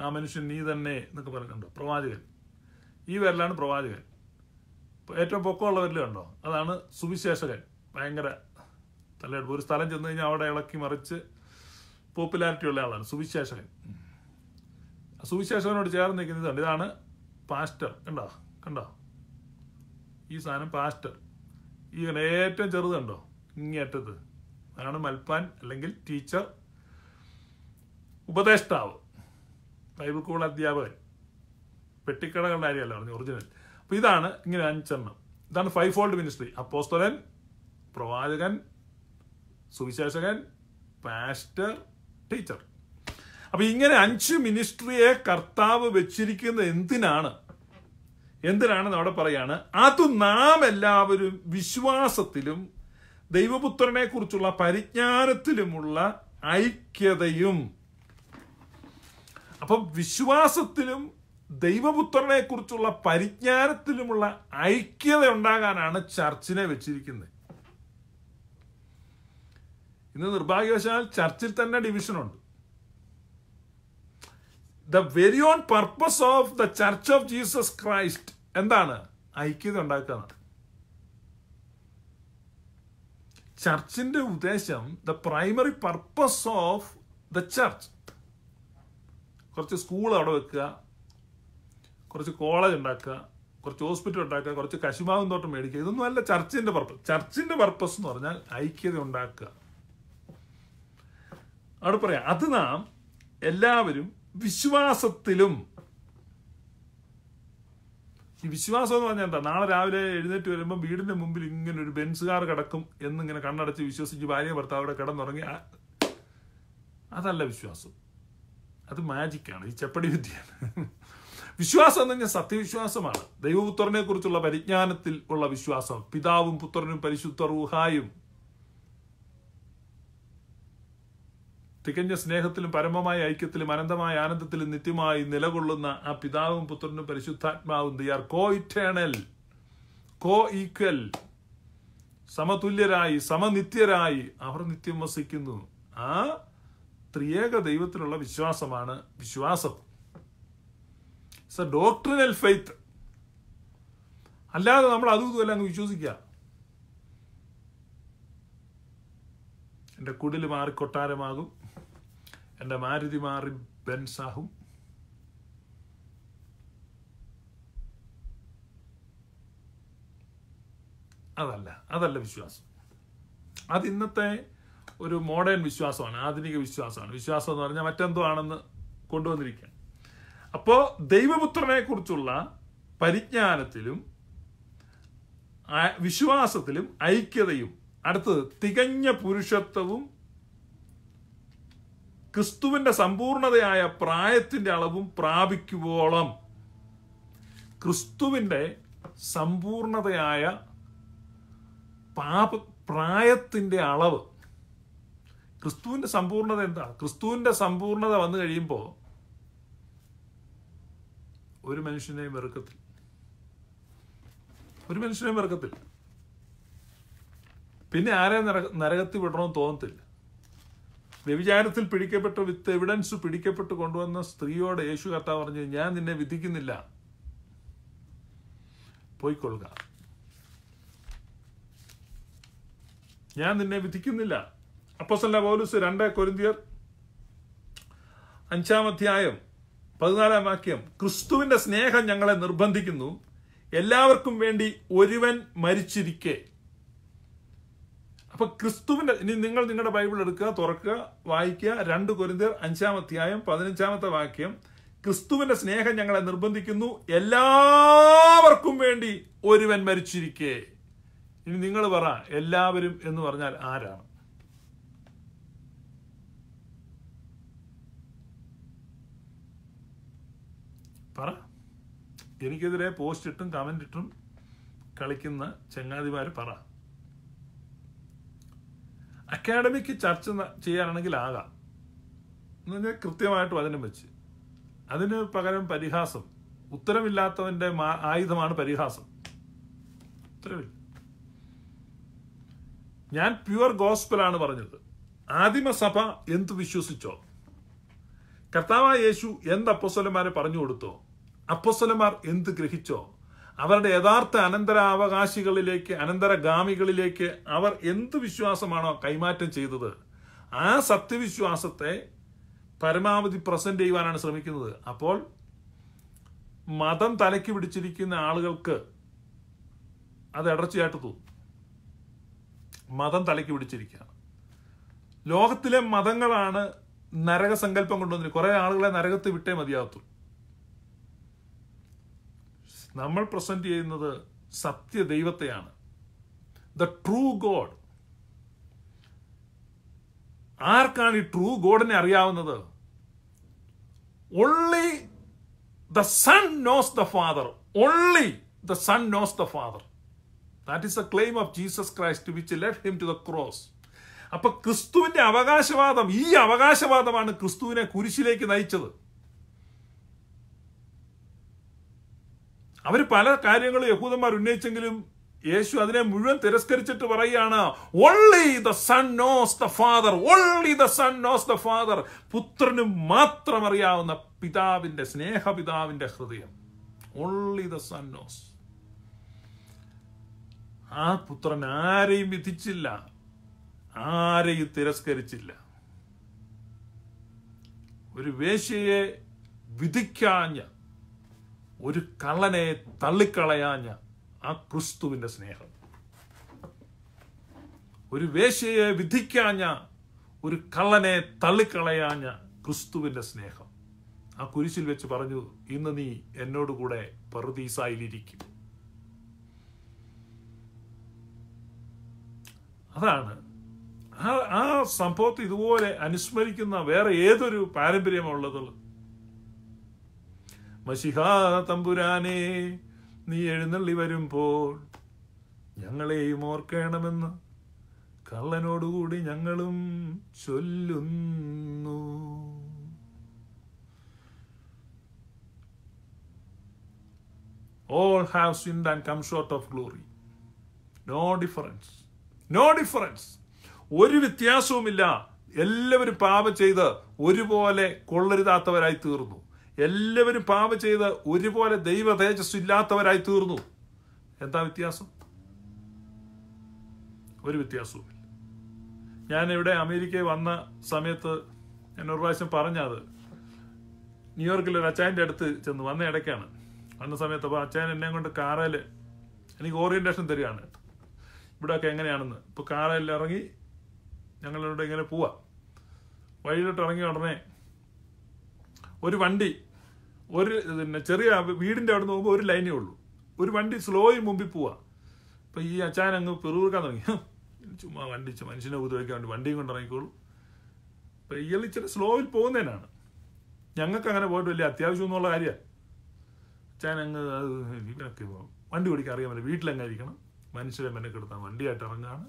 ആ മനുഷ്യൻ നീ തന്നെ എന്നൊക്കെ പറയുന്നുണ്ടോ പ്രവാചകൻ ഈ വരലാണ് പ്രവാചകൻ ഏറ്റവും പൊക്കമുള്ള വരൽ കണ്ടോ അതാണ് സുവിശേഷകൻ ഭയങ്കര തലയെടുപ്പ് ഒരു സ്ഥലം ചെന്ന് കഴിഞ്ഞാൽ അവിടെ ഇളക്കി മറിച്ച് പോപ്പുലാരിറ്റി ഉള്ള ആളാണ് സുവിശേഷകൻ സുവിശേഷകനോട് ചേർന്ന് നിൽക്കുന്നതാണ് ഇതാണ് പാസ്റ്റർ കണ്ടോ കണ്ടോ ഈ സാധനം പാസ്റ്റർ ഈ ഏറ്റവും ചെറുത് കണ്ടോ ഇങ്ങേറ്റത്ത് അതാണ് മൽപ്പാൻ അല്ലെങ്കിൽ ടീച്ചർ ഉപദേഷ്ടാവ് ബൈബിൾ സ്കൂൾ അധ്യാപകൻ കണ്ട കാര്യമല്ല പറഞ്ഞു ഒറിജിനൽ അപ്പോൾ ഇതാണ് ഇങ്ങനെ അഞ്ചെണ്ണം ഇതാണ് ഫൈവ് ഫോൾഡ് മിനിസ്ട്രി അപ്പോസ്തലൻ പ്രവാചകൻ സുവിശേഷകൻ പാസ്റ്റർ ടീച്ചർ അപ്പൊ ഇങ്ങനെ അഞ്ച് മിനിസ്ട്രിയെ കർത്താവ് വെച്ചിരിക്കുന്നത് എന്തിനാണ് എന്തിനാണ് അവിടെ പറയാണ് അത് നാം എല്ലാവരും വിശ്വാസത്തിലും ദൈവപുത്രനെ കുറിച്ചുള്ള പരിജ്ഞാനത്തിലുമുള്ള ഐക്യതയും അപ്പം വിശ്വാസത്തിലും ദൈവപുത്രനെ കുറിച്ചുള്ള പരിജ്ഞാനത്തിലുമുള്ള ഐക്യത ഉണ്ടാകാനാണ് ചർച്ചിനെ വെച്ചിരിക്കുന്നത് ഇന്ന് നിർഭാഗ്യവശാൽ ചർച്ചിൽ തന്നെ ഡിവിഷനുണ്ട് the very own purpose of the church of Jesus Christ എന്താണ് ഐക്യത ഉണ്ടാക്കുകയാണ് ചർച്ചിന്റെ ഉദ്ദേശം the primary purpose of the church കുറച്ച് സ്കൂൾ അവിടെ വെക്കുക കുറച്ച് കോളേജ് ഉണ്ടാക്കുക കുറച്ച് ഹോസ്പിറ്റൽ ഉണ്ടാക്കുക കുറച്ച് കശുമാവും തോട്ടം മേടിക്കുക ഇതൊന്നും അല്ല ചർച്ചിന്റെ പർപ്പസ് ചർച്ചിന്റെ പർപ്പസ് എന്ന് പറഞ്ഞാൽ ഐക്യത ഉണ്ടാക്കുക അവിടെ പറയാം അത് നാം എല്ലാവരും വിശ്വാസത്തിലും ഈ വിശ്വാസം എന്ന് പറഞ്ഞാൽ എന്താ നാളെ രാവിലെ എഴുന്നേറ്റ് വരുമ്പോൾ വീടിന്റെ മുമ്പിൽ ഇങ്ങനെ ഒരു ബെൻസുകാർ കിടക്കും എന്നിങ്ങനെ കണ്ണടച്ച് വിശ്വസിച്ച് ഭാര്യ അവിടെ കിടന്നുറങ്ങി അതല്ല വിശ്വാസം അത് മാജിക്കാണ് ഈ ചെപ്പടി വിദ്യയാണ് വിശ്വാസം എന്ന് പറഞ്ഞാൽ സത്യവിശ്വാസമാണ് ദൈവപുത്രനെ കുറിച്ചുള്ള പരിജ്ഞാനത്തിൽ ഉള്ള വിശ്വാസം പിതാവും പുത്രനും പരിശുദ്ധ റൂഹായും തികഞ്ഞ സ്നേഹത്തിലും പരമമായ ഐക്യത്തിലും അനന്തമായ ആനന്ദത്തിലും നിത്യമായി നിലകൊള്ളുന്ന ആ പിതാവും പുത്രനും പരിശുദ്ധാത്മാവും ദിയാർ കോ ഇറ്റേണൽ കോ ഈക്വൽ സമതുല്യരായി സമനിത്യരായി അവർ നിത്യം വസിക്കുന്നു ആ ത്രിയേക ദൈവത്തിലുള്ള വിശ്വാസമാണ് വിശ്വാസം ഇറ്റ്സ് എ ഡോക്ടറിനൽ ഫെയ്ത്ത് അല്ലാതെ നമ്മൾ അതും ഇതുമല്ല അങ്ങ് വിശ്വസിക്കുക എൻ്റെ കുടിൽ മാറി കൊട്ടാരമാകും എൻ്റെ മാരുതി മാറി ബെൻസാഹും അതല്ല അതല്ല വിശ്വാസം അത് ഇന്നത്തെ ഒരു മോഡേൺ വിശ്വാസമാണ് ആധുനിക വിശ്വാസമാണ് വിശ്വാസം എന്ന് പറഞ്ഞാൽ മറ്റെന്തോ ആണെന്ന് കൊണ്ടുവന്നിരിക്കുകയാണ് അപ്പോൾ ദൈവപുത്രനെ കുറിച്ചുള്ള പരിജ്ഞാനത്തിലും വിശ്വാസത്തിലും ഐക്യതയും അടുത്തത് തികഞ്ഞ പുരുഷത്വവും ക്രിസ്തുവിൻ്റെ സമ്പൂർണതയായ പ്രായത്തിൻ്റെ അളവും പ്രാപിക്കുവോളം ക്രിസ്തുവിൻ്റെ സമ്പൂർണതയായ പാപ പ്രായത്തിൻ്റെ അളവ് ക്രിസ്തുവിൻ്റെ സമ്പൂർണത എന്താ ക്രിസ്തുവിൻ്റെ സമ്പൂർണത വന്നു കഴിയുമ്പോൾ ഒരു മനുഷ്യനെയും വെറുക്കത്തിൽ ഒരു മനുഷ്യനെയും വെറുക്കത്തിൽ പിന്നെ ആരെയും നരകത്തിൽ വിടണമെന്ന് തോന്നത്തില്ല വ്യവിചാരത്തിൽ പിടിക്കപ്പെട്ട വിത്ത് എവിഡൻസ് പിടിക്കപ്പെട്ട് കൊണ്ടുവന്ന സ്ത്രീയോട് യേശു കർത്താവ് പറഞ്ഞു ഞാൻ നിന്നെ വിധിക്കുന്നില്ല പോയിക്കൊള്ളുക ഞാൻ നിന്നെ വിധിക്കുന്നില്ല അപ്പോസല്ല പോലീസ് രണ്ട് കൊരിന്തിയർ അഞ്ചാം അധ്യായം പതിനാലാം വാക്യം ക്രിസ്തുവിന്റെ സ്നേഹം ഞങ്ങളെ നിർബന്ധിക്കുന്നു എല്ലാവർക്കും വേണ്ടി ഒരുവൻ മരിച്ചിരിക്കെ അപ്പൊ ക്രിസ്തുവിന്റെ ഇനി നിങ്ങൾ നിങ്ങളുടെ ബൈബിൾ എടുക്കുക തുറക്കുക വായിക്കുക രണ്ട് കൊരിന്തിയർ അഞ്ചാം അധ്യായം പതിനഞ്ചാമത്തെ വാക്യം ക്രിസ്തുവിന്റെ സ്നേഹം ഞങ്ങളെ നിർബന്ധിക്കുന്നു എല്ലാവർക്കും വേണ്ടി ഒരുവൻ മരിച്ചിരിക്കേ ഇനി നിങ്ങൾ പറ എല്ലാവരും എന്ന് പറഞ്ഞാൽ ആരാണ് പറ എനിക്കെതിരെ പോസ്റ്റ് ഇട്ടും കമന്റ് ഇട്ടും കളിക്കുന്ന ചങ്ങാതിമാര് പറ അക്കാഡമിക്ക് ചർച്ച ചെയ്യാനാണെങ്കിൽ ആകാം എന്നുവെച്ചാൽ കൃത്യമായിട്ടും അതിനും വെച്ച് അതിന് പകരം പരിഹാസം ഉത്തരമില്ലാത്തവന്റെ ആയുധമാണ് പരിഹാസം ഉത്തരമില്ല ഞാൻ പ്യുവർ ഗോസ്പലാണ് പറഞ്ഞത് ആദിമസഭ എന്തു വിശ്വസിച്ചോ കർത്താവായ യേശു എന്ത് അപ്പൊസ്വലന്മാരെ പറഞ്ഞു കൊടുത്തോ അപ്പൊസ്വലന്മാർ എന്ത് ഗ്രഹിച്ചോ അവരുടെ യഥാർത്ഥ അനന്തരാവകാശികളിലേക്ക് അനന്തരഗാമികളിലേക്ക് അവർ എന്ത് വിശ്വാസമാണോ കൈമാറ്റം ചെയ്തത് ആ സത്യവിശ്വാസത്തെ പരമാവധി പ്രസന്റ് ചെയ്യുവാനാണ് ശ്രമിക്കുന്നത് അപ്പോൾ മതം തലയ്ക്ക് പിടിച്ചിരിക്കുന്ന ആളുകൾക്ക് അത് ഇടർച്ചയായിട്ട് തോന്നും മതം തലയ്ക്ക് പിടിച്ചിരിക്കുകയാണ് ലോകത്തിലെ മതങ്ങളാണ് നരകസങ്കല്പം കൊണ്ടുവന്നിരിക്കുന്നത് കുറേ ആളുകളെ നരകത്ത് വിട്ടേ മതിയാകത്തുള്ളൂ നമ്മൾ പ്രസന്റ് ചെയ്യുന്നത് സത്യദൈവത്തെയാണ് ദ ട്രൂ ഗോഡ് ആർക്കാണ് ഈ ട്രൂ ഗോഡിനെ അറിയാവുന്നത് only the son knows the father only the son knows the father that is the claim of Jesus Christ which let him to the cross അപ്പൊ ക്രിസ്തുവിന്റെ അവകാശവാദം ഈ അവകാശവാദമാണ് ക്രിസ്തുവിനെ കുരിശിലേക്ക് നയിച്ചത് അവർ പല കാര്യങ്ങളും യഹൂദന്മാർ ഉന്നയിച്ചെങ്കിലും യേശു അതിനെ മുഴുവൻ തിരസ്കരിച്ചിട്ട് പറയുകയാണ് only the son knows the father only the son knows the father പുത്രന് മാത്രം അറിയാവുന്ന പിതാവിന്റെ സ്നേഹപിതാവിന്റെ ഹൃദയം ഓൺലി ദ സൺ നോസ് ആ പുത്രൻ ആരെയും വിധിച്ചില്ല ആരെയും തിരസ്കരിച്ചില്ല ഒരു വേശ്യയെ വിധിക്കാഞ്ഞ ഒരു കള്ളനെ തള്ളിക്കളയാഞ്ഞ ആ ക്രിസ്തുവിൻ്റെ സ്നേഹം ഒരു വേശ്യയെ വിധിക്കാഞ്ഞ ഒരു കള്ളനെ തള്ളിക്കളയാഞ്ഞ ക്രിസ്തുവിൻ്റെ സ്നേഹം ആ കുരിശിൽ വെച്ച് പറഞ്ഞു ഇന്ന് നീ എന്നോടുകൂടെ പറുദീസായിലിരിക്കും അതാണ് ആ ആ സംഭവത്തെ ഇതുപോലെ അനുസ്മരിക്കുന്ന വേറെ ഏതൊരു പാരമ്പര്യമാണ് മഷിഹാ തമ്പുരാനെ നീ എഴുന്നള്ളി വരുമ്പോൾ ഞങ്ങളെയും ഓർക്കണമെന്ന് കള്ളനോടുകൂടി ഞങ്ങളും ചൊല്ലുന്നു all have sinned and come short of glory no difference no difference ഒരു വ്യത്യാസവുമില്ല എല്ലാവരും പാപം ചെയ്ത് ഒരുപോലെ കൊള്ളരുതാത്തവരായി തീർന്നു എല്ലാവരും പാപ ചെയ്ത് ഒരുപോലെ ദൈവ തേജസ് ഇല്ലാത്തവരായി തീർന്നു എന്താ വ്യത്യാസം ഒരു വ്യത്യാസവും ഞാൻ ഇവിടെ അമേരിക്കയിൽ വന്ന സമയത്ത് ഞാൻ ഒരു പ്രാവശ്യം പറഞ്ഞത് ന്യൂയോർക്കിൽ ഒരു അച്ചായൻ്റെ അടുത്ത് ചെന്ന് വന്ന ഇടയ്ക്കാണ് വന്ന സമയത്ത് അപ്പോൾ അച്ചായൻ എന്നെ കൊണ്ട് കാറേൽ എനിക്ക് ഓറിയൻറ്റേഷൻ തരികയാണ് ഇവിടെയൊക്കെ എങ്ങനെയാണെന്ന് ഇപ്പോൾ കാറേൽ ഇറങ്ങി ഞങ്ങളിവിടെ ഇങ്ങനെ പോവാം വഴിയിലോട്ട് ഇറങ്ങിയ ഉടനെ ഒരു വണ്ടി ഒരു പിന്നെ ചെറിയ വീടിൻ്റെ അവിടെ നോക്കുമ്പോൾ ഒരു ലൈനേ ഉള്ളൂ ഒരു വണ്ടി സ്ലോയിൽ മുമ്പിൽ പോവാ അപ്പം ഈ അച്ചാൻ അങ്ങ് പെറുവിറക്കാൻ തുടങ്ങി ചുമ്മാ വണ്ടി മനുഷ്യനെ ഉപദ്രവിക്കാൻ വേണ്ടി വണ്ടിയും കൊണ്ട് ഇറങ്ങിക്കോളൂ അപ്പം ഇയാൾ ഇച്ചിരി സ്ലോയിൽ പോകുന്നതിനാണ് ഞങ്ങൾക്ക് അങ്ങനെ പോയിട്ട് വലിയ അത്യാവശ്യം എന്നുള്ള കാര്യമാണ് അച്ചാൻ അങ്ങ് ഇവനൊക്കെ വണ്ടി ഓടിക്കാൻ അറിയാൻ പറ്റില്ല വീട്ടിലെങ്ങായിരിക്കണം മനുഷ്യരെ മെനക്കെടുത്താൽ വണ്ടിയായിട്ട് ഇറങ്ങുകയാണ്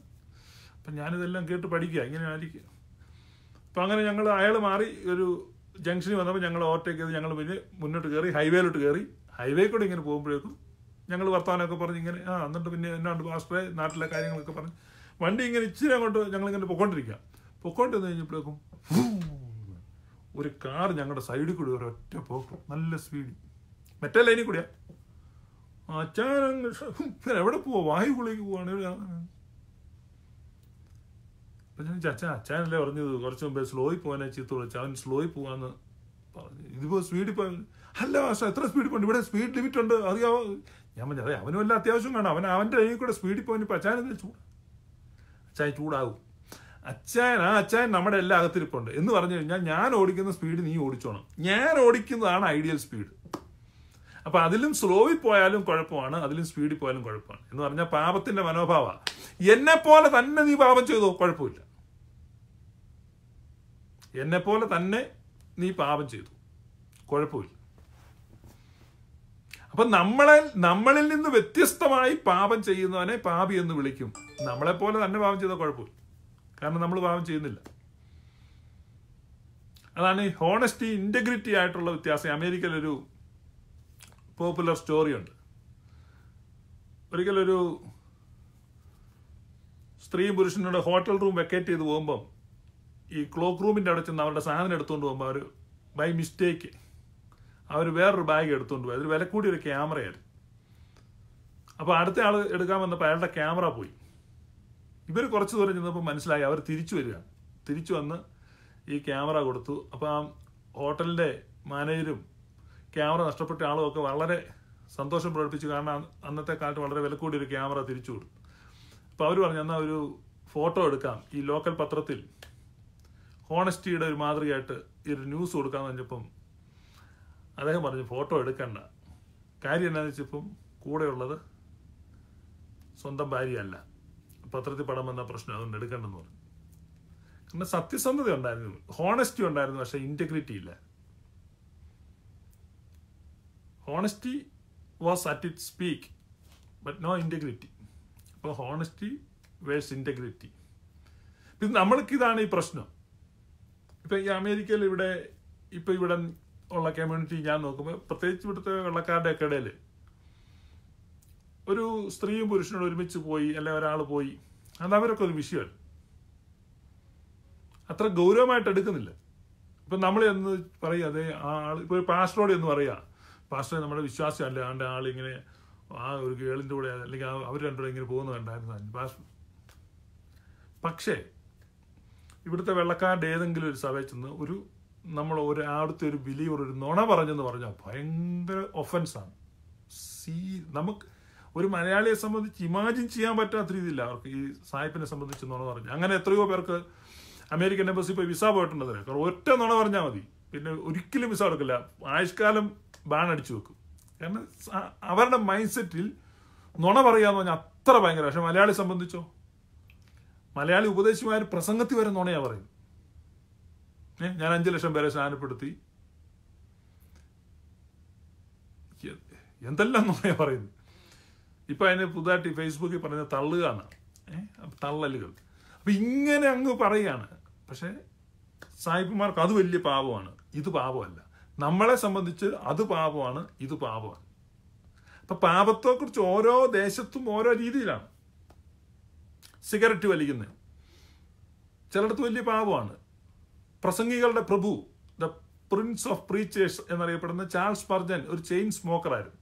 അപ്പം ഞാനിതെല്ലാം കേട്ട് പഠിക്കുക ഇങ്ങനെ ആയിരിക്കുക അപ്പം അങ്ങനെ ഞങ്ങൾ അയാൾ മാറി ഒരു ജംഗ്ഷനിൽ വന്നപ്പോൾ ഞങ്ങൾ ഓവർടേക്ക് ചെയ്ത് ഞങ്ങൾ പിന്നെ മുന്നോട്ട് കയറി ഹൈവേയിലോട്ട് കയറി ഹൈവേ കൂടെ ഇങ്ങനെ പോകുമ്പോഴേക്കും ഞങ്ങൾ വർത്തമാനമൊക്കെ പറഞ്ഞ് ഇങ്ങനെ ആ എന്നിട്ട് പിന്നെ എന്നാണ്ട് പാസ്റ്ററെ നാട്ടിലെ കാര്യങ്ങളൊക്കെ പറഞ്ഞ് വണ്ടി ഇങ്ങനെ ഇച്ചിരി അങ്ങോട്ട് ഞങ്ങൾ ഇങ്ങനെ പൊക്കോണ്ടിരിക്കുക പൊക്കോണ്ടിരുന്ന് കഴിഞ്ഞപ്പോഴേക്കും ഒരു കാർ ഞങ്ങളുടെ സൈഡിൽ കൂടി ഒരു ഒറ്റ പോക്ക് നല്ല സ്പീഡ് മറ്റേ ലൈനിൽ കൂടിയാ അച്ഛൻ എവിടെ പോവാ വായു കുളിക്ക് പോവാണ് അപ്പം ഞാൻ ചോദിച്ചു അച്ഛൻ അച്ഛനല്ലേ പറഞ്ഞത് കുറച്ച് മുമ്പേ സ്ലോയിൽ പോകാനാ ചീത്ത വിളിച്ചു അവൻ സ്ലോയിൽ പോകാന്ന് പറഞ്ഞു ഇതിപ്പോൾ സ്പീഡിൽ പോയി അല്ല മാഷ എത്ര സ്പീഡിൽ പോകണ്ട ഇവിടെ സ്പീഡ് ലിമിറ്റ് ഉണ്ട് അറിയാമോ ഞാൻ പറഞ്ഞത് അതെ അവനും എല്ലാം അത്യാവശ്യം കാണാം അവൻ അവൻ്റെ കയ്യിൽ കൂടെ സ്പീഡിൽ പോകാൻ ഇപ്പം അച്ഛനെന്ന് ചൂട് അച്ഛായ ചൂടാവും അച്ചായൻ ആ അച്ചായൻ നമ്മുടെ എല്ലാ അകത്തിരിപ്പുണ്ട് എന്ന് പറഞ്ഞു കഴിഞ്ഞാൽ ഞാൻ ഓടിക്കുന്ന സ്പീഡ് നീ ഓടിച്ചോണം ഞാൻ ഓടിക്കുന്നതാണ് ഐഡിയൽ സ്പീഡ് അപ്പം അതിലും സ്ലോയിൽ പോയാലും കുഴപ്പമാണ് അതിലും സ്പീഡിൽ പോയാലും കുഴപ്പമാണ് എന്ന് പറഞ്ഞാൽ പാപത്തിൻ്റെ മനോഭാവമാണ് എന്നെ പോലെ തന്നെ നീ പാപം ചെയ്തോ കുഴപ്പമില്ല പോലെ തന്നെ നീ പാപം ചെയ്തു കുഴപ്പമില്ല അപ്പൊ നമ്മളെ നമ്മളിൽ നിന്ന് വ്യത്യസ്തമായി പാപം ചെയ്യുന്നവനെ പാപി എന്ന് വിളിക്കും നമ്മളെ പോലെ തന്നെ പാപം ചെയ്താൽ കുഴപ്പമില്ല കാരണം നമ്മൾ പാപം ചെയ്യുന്നില്ല അതാണ് ഈ ഹോണസ്റ്റി ഇൻറ്റഗ്രിറ്റി ആയിട്ടുള്ള വ്യത്യാസം അമേരിക്കയിലൊരു പോപ്പുലർ സ്റ്റോറിയുണ്ട് ഒരിക്കലൊരു സ്ത്രീ പുരുഷനോട് ഹോട്ടൽ റൂം വെക്കേറ്റ് ചെയ്ത് പോകുമ്പം ഈ ക്ലോക്ക് റൂമിൻ്റെ അവിടെ ചെന്ന് അവരുടെ സാധനം എടുത്തുകൊണ്ട് പോകുമ്പോൾ അവർ ബൈ മിസ്റ്റേക്ക് അവർ വേറൊരു ബാഗ് എടുത്തുകൊണ്ട് പോയി അതിൽ വില കൂടിയ ഒരു ക്യാമറയായിരുന്നു അപ്പോൾ അടുത്ത ആൾ എടുക്കാൻ വന്നപ്പോൾ അയാളുടെ ക്യാമറ പോയി ഇവർ കുറച്ച് ദൂരം ചെന്നപ്പോൾ മനസ്സിലായി അവർ തിരിച്ചു വരിക തിരിച്ചു വന്ന് ഈ ക്യാമറ കൊടുത്തു അപ്പോൾ ആ ഹോട്ടലിൻ്റെ മാനേജരും ക്യാമറ നഷ്ടപ്പെട്ട ആളുമൊക്കെ വളരെ സന്തോഷം പ്രകടിപ്പിച്ചു കാരണം അന്നത്തെ കാലത്ത് വളരെ വില കൂടിയൊരു ക്യാമറ തിരിച്ചു കൊടുത്തു അപ്പോൾ അവർ പറഞ്ഞു എന്നാൽ ഒരു ഫോട്ടോ എടുക്കാം ഈ ലോക്കൽ പത്രത്തിൽ ഹോണസ്റ്റിയുടെ ഒരു മാതൃകയായിട്ട് ഈ ഒരു ന്യൂസ് കൊടുക്കാൻ പറഞ്ഞപ്പം അദ്ദേഹം പറഞ്ഞു ഫോട്ടോ എടുക്കണ്ട കാര്യം എന്താണെന്ന് വെച്ചപ്പം കൂടെയുള്ളത് സ്വന്തം ഭാര്യയല്ല പത്രത്തിൽ പടം വന്ന പ്രശ്നം അതുകൊണ്ട് എടുക്കണ്ടെന്ന് പറഞ്ഞു കാരണം സത്യസന്ധത ഉണ്ടായിരുന്നു ഹോണസ്റ്റി ഉണ്ടായിരുന്നു പക്ഷെ ഇൻറ്റഗ്രിറ്റി ഇല്ല honesty was at its peak but no integrity അപ്പോൾ ഹോണസ്റ്റി വേഴ്സ് ഇൻറ്റഗ്രിറ്റി പിന്നെ നമ്മൾക്ക് ഇതാണ് ഈ പ്രശ്നം ഇപ്പം ഈ അമേരിക്കയിൽ ഇവിടെ ഇപ്പം ഇവിടെ ഉള്ള കമ്മ്യൂണിറ്റി ഞാൻ നോക്കുമ്പോൾ പ്രത്യേകിച്ച് ഇവിടുത്തെ വെള്ളക്കാരുടെ ഒക്കെ ഇടയിൽ ഒരു സ്ത്രീയും പുരുഷനോട് ഒരുമിച്ച് പോയി അല്ലെ ഒരാൾ പോയി അത് അവരൊക്കെ ഒരു വിഷയമല്ല അത്ര ഗൗരവമായിട്ട് എടുക്കുന്നില്ല ഇപ്പം നമ്മൾ എന്ന് പറയുക അതേ ആ ആൾ ഇപ്പോൾ പാസ്റ്ററോട് എന്ന് പറയുക പാസ്റ്റർ നമ്മുടെ വിശ്വാസം അല്ല ആണ്ട് ആളിങ്ങനെ ആ ഒരു ഗേളിൻ്റെ കൂടെ അല്ലെങ്കിൽ അവർ രണ്ടുകൂടെ ഇങ്ങനെ പോകുന്ന കണ്ടായിരുന്നു പാസ്റ്റർ പക്ഷേ ഇവിടുത്തെ വെള്ളക്കാരുടെ ഏതെങ്കിലും ഒരു സഭയിൽ ചെന്ന് ഒരു നമ്മൾ ഒരു അവിടുത്തെ ഒരു ബിലീവർ ഒരു നുണ പറഞ്ഞെന്ന് പറഞ്ഞാൽ ഭയങ്കര ഒഫൻസാണ് സി നമുക്ക് ഒരു മലയാളിയെ സംബന്ധിച്ച് ഇമാജിൻ ചെയ്യാൻ പറ്റാത്ത രീതിയില്ല അവർക്ക് ഈ സായിപ്പിനെ സംബന്ധിച്ച് നുണ പറഞ്ഞു അങ്ങനെ എത്രയോ പേർക്ക് അമേരിക്കൻ എംബസി പോയി വിസ പോയിട്ടുണ്ട് കാരണം ഒറ്റ നുണ പറഞ്ഞാൽ മതി പിന്നെ ഒരിക്കലും വിസ എടുക്കില്ല ആയുഷ്കാലം ബാൻ അടിച്ചു വെക്കും കാരണം അവരുടെ മൈൻഡ് സെറ്റിൽ നുണ പറയുക എന്ന് പറഞ്ഞാൽ അത്ര ഭയങ്കര പക്ഷെ മലയാളി സംബന്ധിച്ചോ മലയാളി ഉപദേശിമാർ പ്രസംഗത്തിൽ ഞാൻ പറയും ഏ ഞാൻ അഞ്ചു ലക്ഷം പേരെ സ്നാനപ്പെടുത്തി എന്തെല്ലാം നുണയാ പറയുന്നു ഇപ്പൊ അതിന് പുതുതായിട്ട് ഫേസ്ബുക്കിൽ പറയുന്നത് തള്ളുകയാണ് ഏഹ് തള്ളലുകൾ അപ്പൊ ഇങ്ങനെ അങ്ങ് പറയുകയാണ് പക്ഷേ സായിപ്പുമാർക്ക് അത് വലിയ പാപമാണ് ഇത് പാപമല്ല നമ്മളെ സംബന്ധിച്ച് അത് പാപമാണ് ഇത് പാപമാണ് അപ്പൊ പാപത്തെക്കുറിച്ച് ഓരോ ദേശത്തും ഓരോ രീതിയിലാണ് സിഗരറ്റ് വലിക്കുന്നത് ചിലയിടത്ത് വലിയ പാപമാണ് പ്രസംഗികളുടെ പ്രഭു ദ പ്രിൻസ് ഓഫ് പ്രീച്ചേഴ്സ് എന്നറിയപ്പെടുന്ന ചാൾസ് പർജൻ ഒരു ചെയിൻ സ്മോക്കറായിരുന്നു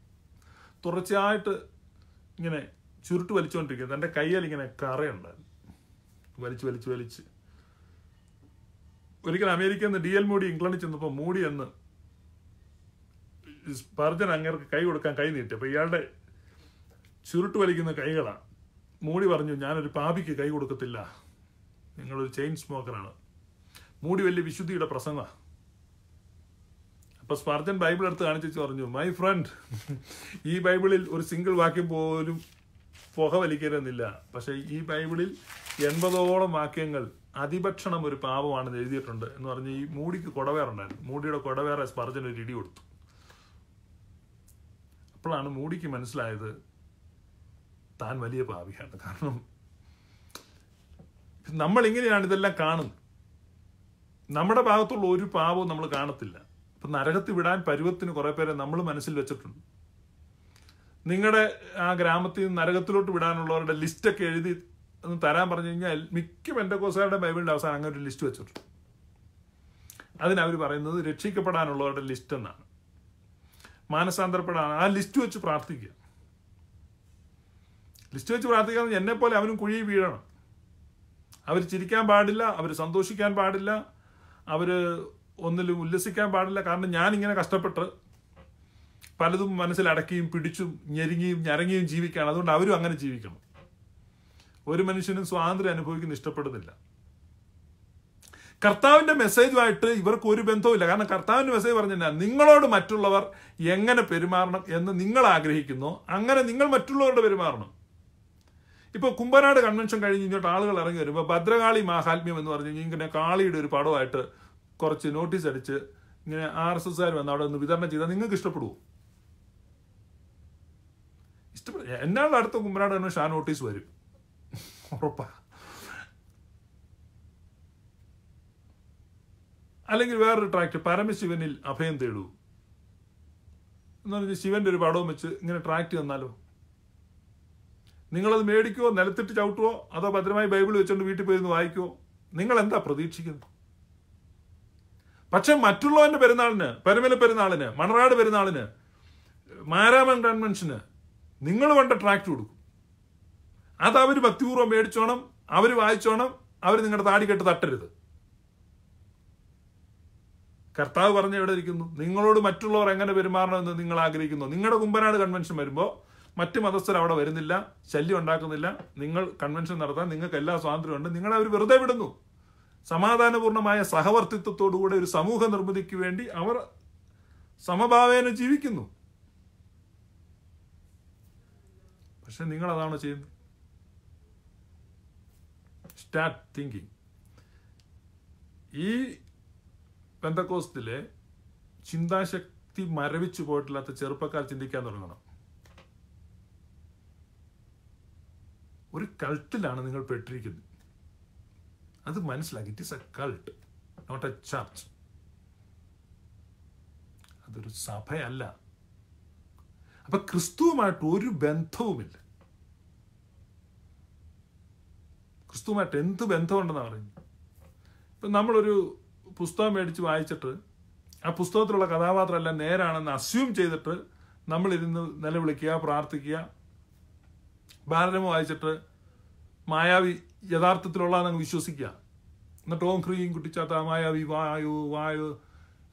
തുടർച്ചയായിട്ട് ഇങ്ങനെ ചുരുട്ട് വലിച്ചുകൊണ്ടിരിക്കുന്നത് എൻ്റെ കയ്യിൽ ഇങ്ങനെ കറയുണ്ടായിരുന്നു വലിച്ച് വലിച്ച് വലിച്ച് ഒരിക്കൽ അമേരിക്കയിൽ നിന്ന് ഡി എൽ മോഡി ഇംഗ്ലണ്ടിൽ ചെന്നപ്പോൾ മോഡി എന്ന് പർജൻ അങ്ങേർക്ക് കൈ കൊടുക്കാൻ കൈ നീട്ടി അപ്പോൾ ഇയാളുടെ ചുരുട്ട് വലിക്കുന്ന കൈകളാണ് മൂടി പറഞ്ഞു ഞാനൊരു പാപിക്ക് കൈ കൊടുക്കത്തില്ല നിങ്ങളൊരു ചെയിൻ സ്മോക്കറാണ് മൂടി വലിയ വിശുദ്ധിയുടെ പ്രസംഗ അപ്പൊ സ്പർജൻ ബൈബിൾ എടുത്ത് കാണിച്ചു പറഞ്ഞു മൈ ഫ്രണ്ട് ഈ ബൈബിളിൽ ഒരു സിംഗിൾ വാക്യം പോലും പുക വലിക്കരുന്നില്ല പക്ഷെ ഈ ബൈബിളിൽ എൺപതോളം വാക്യങ്ങൾ അതിഭക്ഷണം ഒരു പാപമാണെന്ന് എഴുതിയിട്ടുണ്ട് എന്ന് പറഞ്ഞ് ഈ മൂടിക്ക് കുടവേറുണ്ടായിരുന്നു മൂടിയുടെ കുടവേറെ സ്പർജൻ ഒരു ഇടി കൊടുത്തു അപ്പോഴാണ് മൂടിക്ക് മനസ്സിലായത് താൻ വലിയ പാപിയാണ് കാരണം നമ്മൾ ഇതെല്ലാം കാണുന്നത് നമ്മുടെ ഭാഗത്തുള്ള ഒരു പാപവും നമ്മൾ കാണത്തില്ല അപ്പം നരകത്തിൽ വിടാൻ പരുവത്തിന് കുറേ പേരെ നമ്മൾ മനസ്സിൽ വെച്ചിട്ടുണ്ട് നിങ്ങളുടെ ആ ഗ്രാമത്തിൽ നിന്ന് നരകത്തിലോട്ട് വിടാനുള്ളവരുടെ ലിസ്റ്റൊക്കെ എഴുതി ഒന്ന് തരാൻ പറഞ്ഞു കഴിഞ്ഞാൽ മിക്ക പെൻഡക്കോസുകാരുടെ ബൈബിളിൻ്റെ അവസാനം അങ്ങനെ ഒരു ലിസ്റ്റ് വെച്ചിട്ടുണ്ട് അതിനവർ പറയുന്നത് രക്ഷിക്കപ്പെടാനുള്ളവരുടെ ലിസ്റ്റ് എന്നാണ് മാനസാന്തരപ്പെടാൻ ആ ലിസ്റ്റ് വെച്ച് പ്രാർത്ഥിക്കുക ലിസ്റ്റ് വെച്ച് എന്നെ എന്നെപ്പോലെ അവനും കുഴി വീഴണം അവർ ചിരിക്കാൻ പാടില്ല അവർ സന്തോഷിക്കാൻ പാടില്ല അവർ ഒന്നിലും ഉല്ലസിക്കാൻ പാടില്ല കാരണം ഞാനിങ്ങനെ കഷ്ടപ്പെട്ട് പലതും മനസ്സിലടക്കിയും പിടിച്ചും ഞെരുങ്ങിയും ഞരങ്ങിയും ജീവിക്കുകയാണ് അതുകൊണ്ട് അവരും അങ്ങനെ ജീവിക്കണം ഒരു മനുഷ്യനും സ്വാതന്ത്ര്യം അനുഭവിക്കുന്ന ഇഷ്ടപ്പെടുന്നില്ല കർത്താവിൻ്റെ മെസ്സേജുമായിട്ട് ഇവർക്ക് ഒരു ബന്ധവുമില്ല കാരണം കർത്താവിൻ്റെ മെസ്സേജ് പറഞ്ഞാൽ നിങ്ങളോട് മറ്റുള്ളവർ എങ്ങനെ പെരുമാറണം എന്ന് നിങ്ങൾ ആഗ്രഹിക്കുന്നു അങ്ങനെ നിങ്ങൾ മറ്റുള്ളവരോട് പെരുമാറണം ഇപ്പോൾ കുമ്പനാട് കൺവെൻഷൻ കഴിഞ്ഞ് കഴിഞ്ഞിട്ട് ആളുകൾ ഇറങ്ങി വരുമ്പോൾ ഭദ്രകാളി മാഹാത്മ്യം എന്ന് പറഞ്ഞു കഴിഞ്ഞാൽ ഇങ്ങനെ കാളിയുടെ ഒരു പടമായിട്ട് കുറച്ച് നോട്ടീസ് അടിച്ച് ഇങ്ങനെ ആർ എസ് എസ് വന്ന് അവിടെ ഒന്ന് വിതരണം ചെയ്താൽ നിങ്ങൾക്ക് ഇഷ്ടപ്പെടുമോ ഇഷ്ടപ്പെടും എന്നാളുടെ അടുത്ത കുമ്പനാട് കൺവെൻഷൻ ആ നോട്ടീസ് വരും ഉറപ്പാ അല്ലെങ്കിൽ വേറൊരു ട്രാക്ട് പരമശിവനിൽ അഭയം തേടൂ എന്ന് പറഞ്ഞ് ശിവന്റെ ഒരു പടവും വെച്ച് ഇങ്ങനെ ട്രാക്ട് തന്നാലോ നിങ്ങളത് മേടിക്കുവോ നിലത്തിട്ട് ചവിട്ടുവോ അതോ ഭദ്രമായി ബൈബിൾ വെച്ചുകൊണ്ട് വീട്ടിൽ പോയിരുന്നു വായിക്കുവോ നിങ്ങൾ എന്താ പ്രതീക്ഷിക്കുന്നത് പക്ഷെ മറ്റുള്ളവന്റെ പെരുന്നാളിന് പരമല പെരുന്നാളിന് മണറാട് പെരുന്നാളിന് മാരാമൻ കൺവെൻഷന് നിങ്ങൾ വേണ്ട ട്രാക്ട് കൊടുക്കും അത് അവർ ഭക്തിപൂർവ്വം മേടിച്ചോണം അവർ വായിച്ചോണം അവർ നിങ്ങളുടെ താടി കെട്ട് തട്ടരുത് കർത്താവ് പറഞ്ഞ എവിടെ ഇരിക്കുന്നു നിങ്ങളോട് മറ്റുള്ളവർ എങ്ങനെ പെരുമാറണമെന്ന് നിങ്ങൾ ആഗ്രഹിക്കുന്നു നിങ്ങളുടെ കുമ്പനാട് കൺവെൻഷൻ വരുമ്പോൾ മറ്റ് മതസ്ഥർ അവിടെ വരുന്നില്ല ശല്യം ഉണ്ടാക്കുന്നില്ല നിങ്ങൾ കൺവെൻഷൻ നടത്താൻ നിങ്ങൾക്ക് എല്ലാ സ്വാതന്ത്ര്യമുണ്ട് നിങ്ങളെ അവർ വെറുതെ വിടുന്നു സമാധാനപൂർണമായ സഹവർത്തിത്വത്തോടുകൂടെ ഒരു സമൂഹ നിർമ്മിതിക്ക് വേണ്ടി അവർ സമഭാവേന ജീവിക്കുന്നു പക്ഷെ നിങ്ങൾ അതാണോ ചെയ്യുന്നത് സ്റ്റാർട്ട് തിങ്കിങ് ഈ പെന്തക്കോസ്റ്റിലെ ചിന്താശക്തി മരവിച്ചു പോയിട്ടില്ലാത്ത ചെറുപ്പക്കാർ ചിന്തിക്കാൻ തുടങ്ങണം ഒരു കൾട്ടിലാണ് നിങ്ങൾ പെട്ടിരിക്കുന്നത് അത് മനസ്സിലാക്കി it is a cult not a church അതൊരു സഭയല്ല അപ്പൊ ക്രിസ്തുവുമായിട്ട് ഒരു ബന്ധവുമില്ല ക്രിസ്തുവുമായിട്ട് എന്ത് ബന്ധമുണ്ടെന്നാണ് പറയുന്നത് ഇപ്പൊ നമ്മളൊരു പുസ്തകം മേടിച്ച് വായിച്ചിട്ട് ആ പുസ്തകത്തിലുള്ള കഥാപാത്രമെല്ലാം നേരാണെന്ന് അസ്യൂം ചെയ്തിട്ട് നമ്മളിരുന്ന് നിലവിളിക്കുക പ്രാർത്ഥിക്കുക ബാലരമ വായിച്ചിട്ട് മായാവി യഥാർത്ഥത്തിലുള്ളതെന്ന് വിശ്വസിക്കുക എന്നിട്ട് ഓം ക്രീം കുട്ടിച്ചാത്ത മായാവി വായു വായു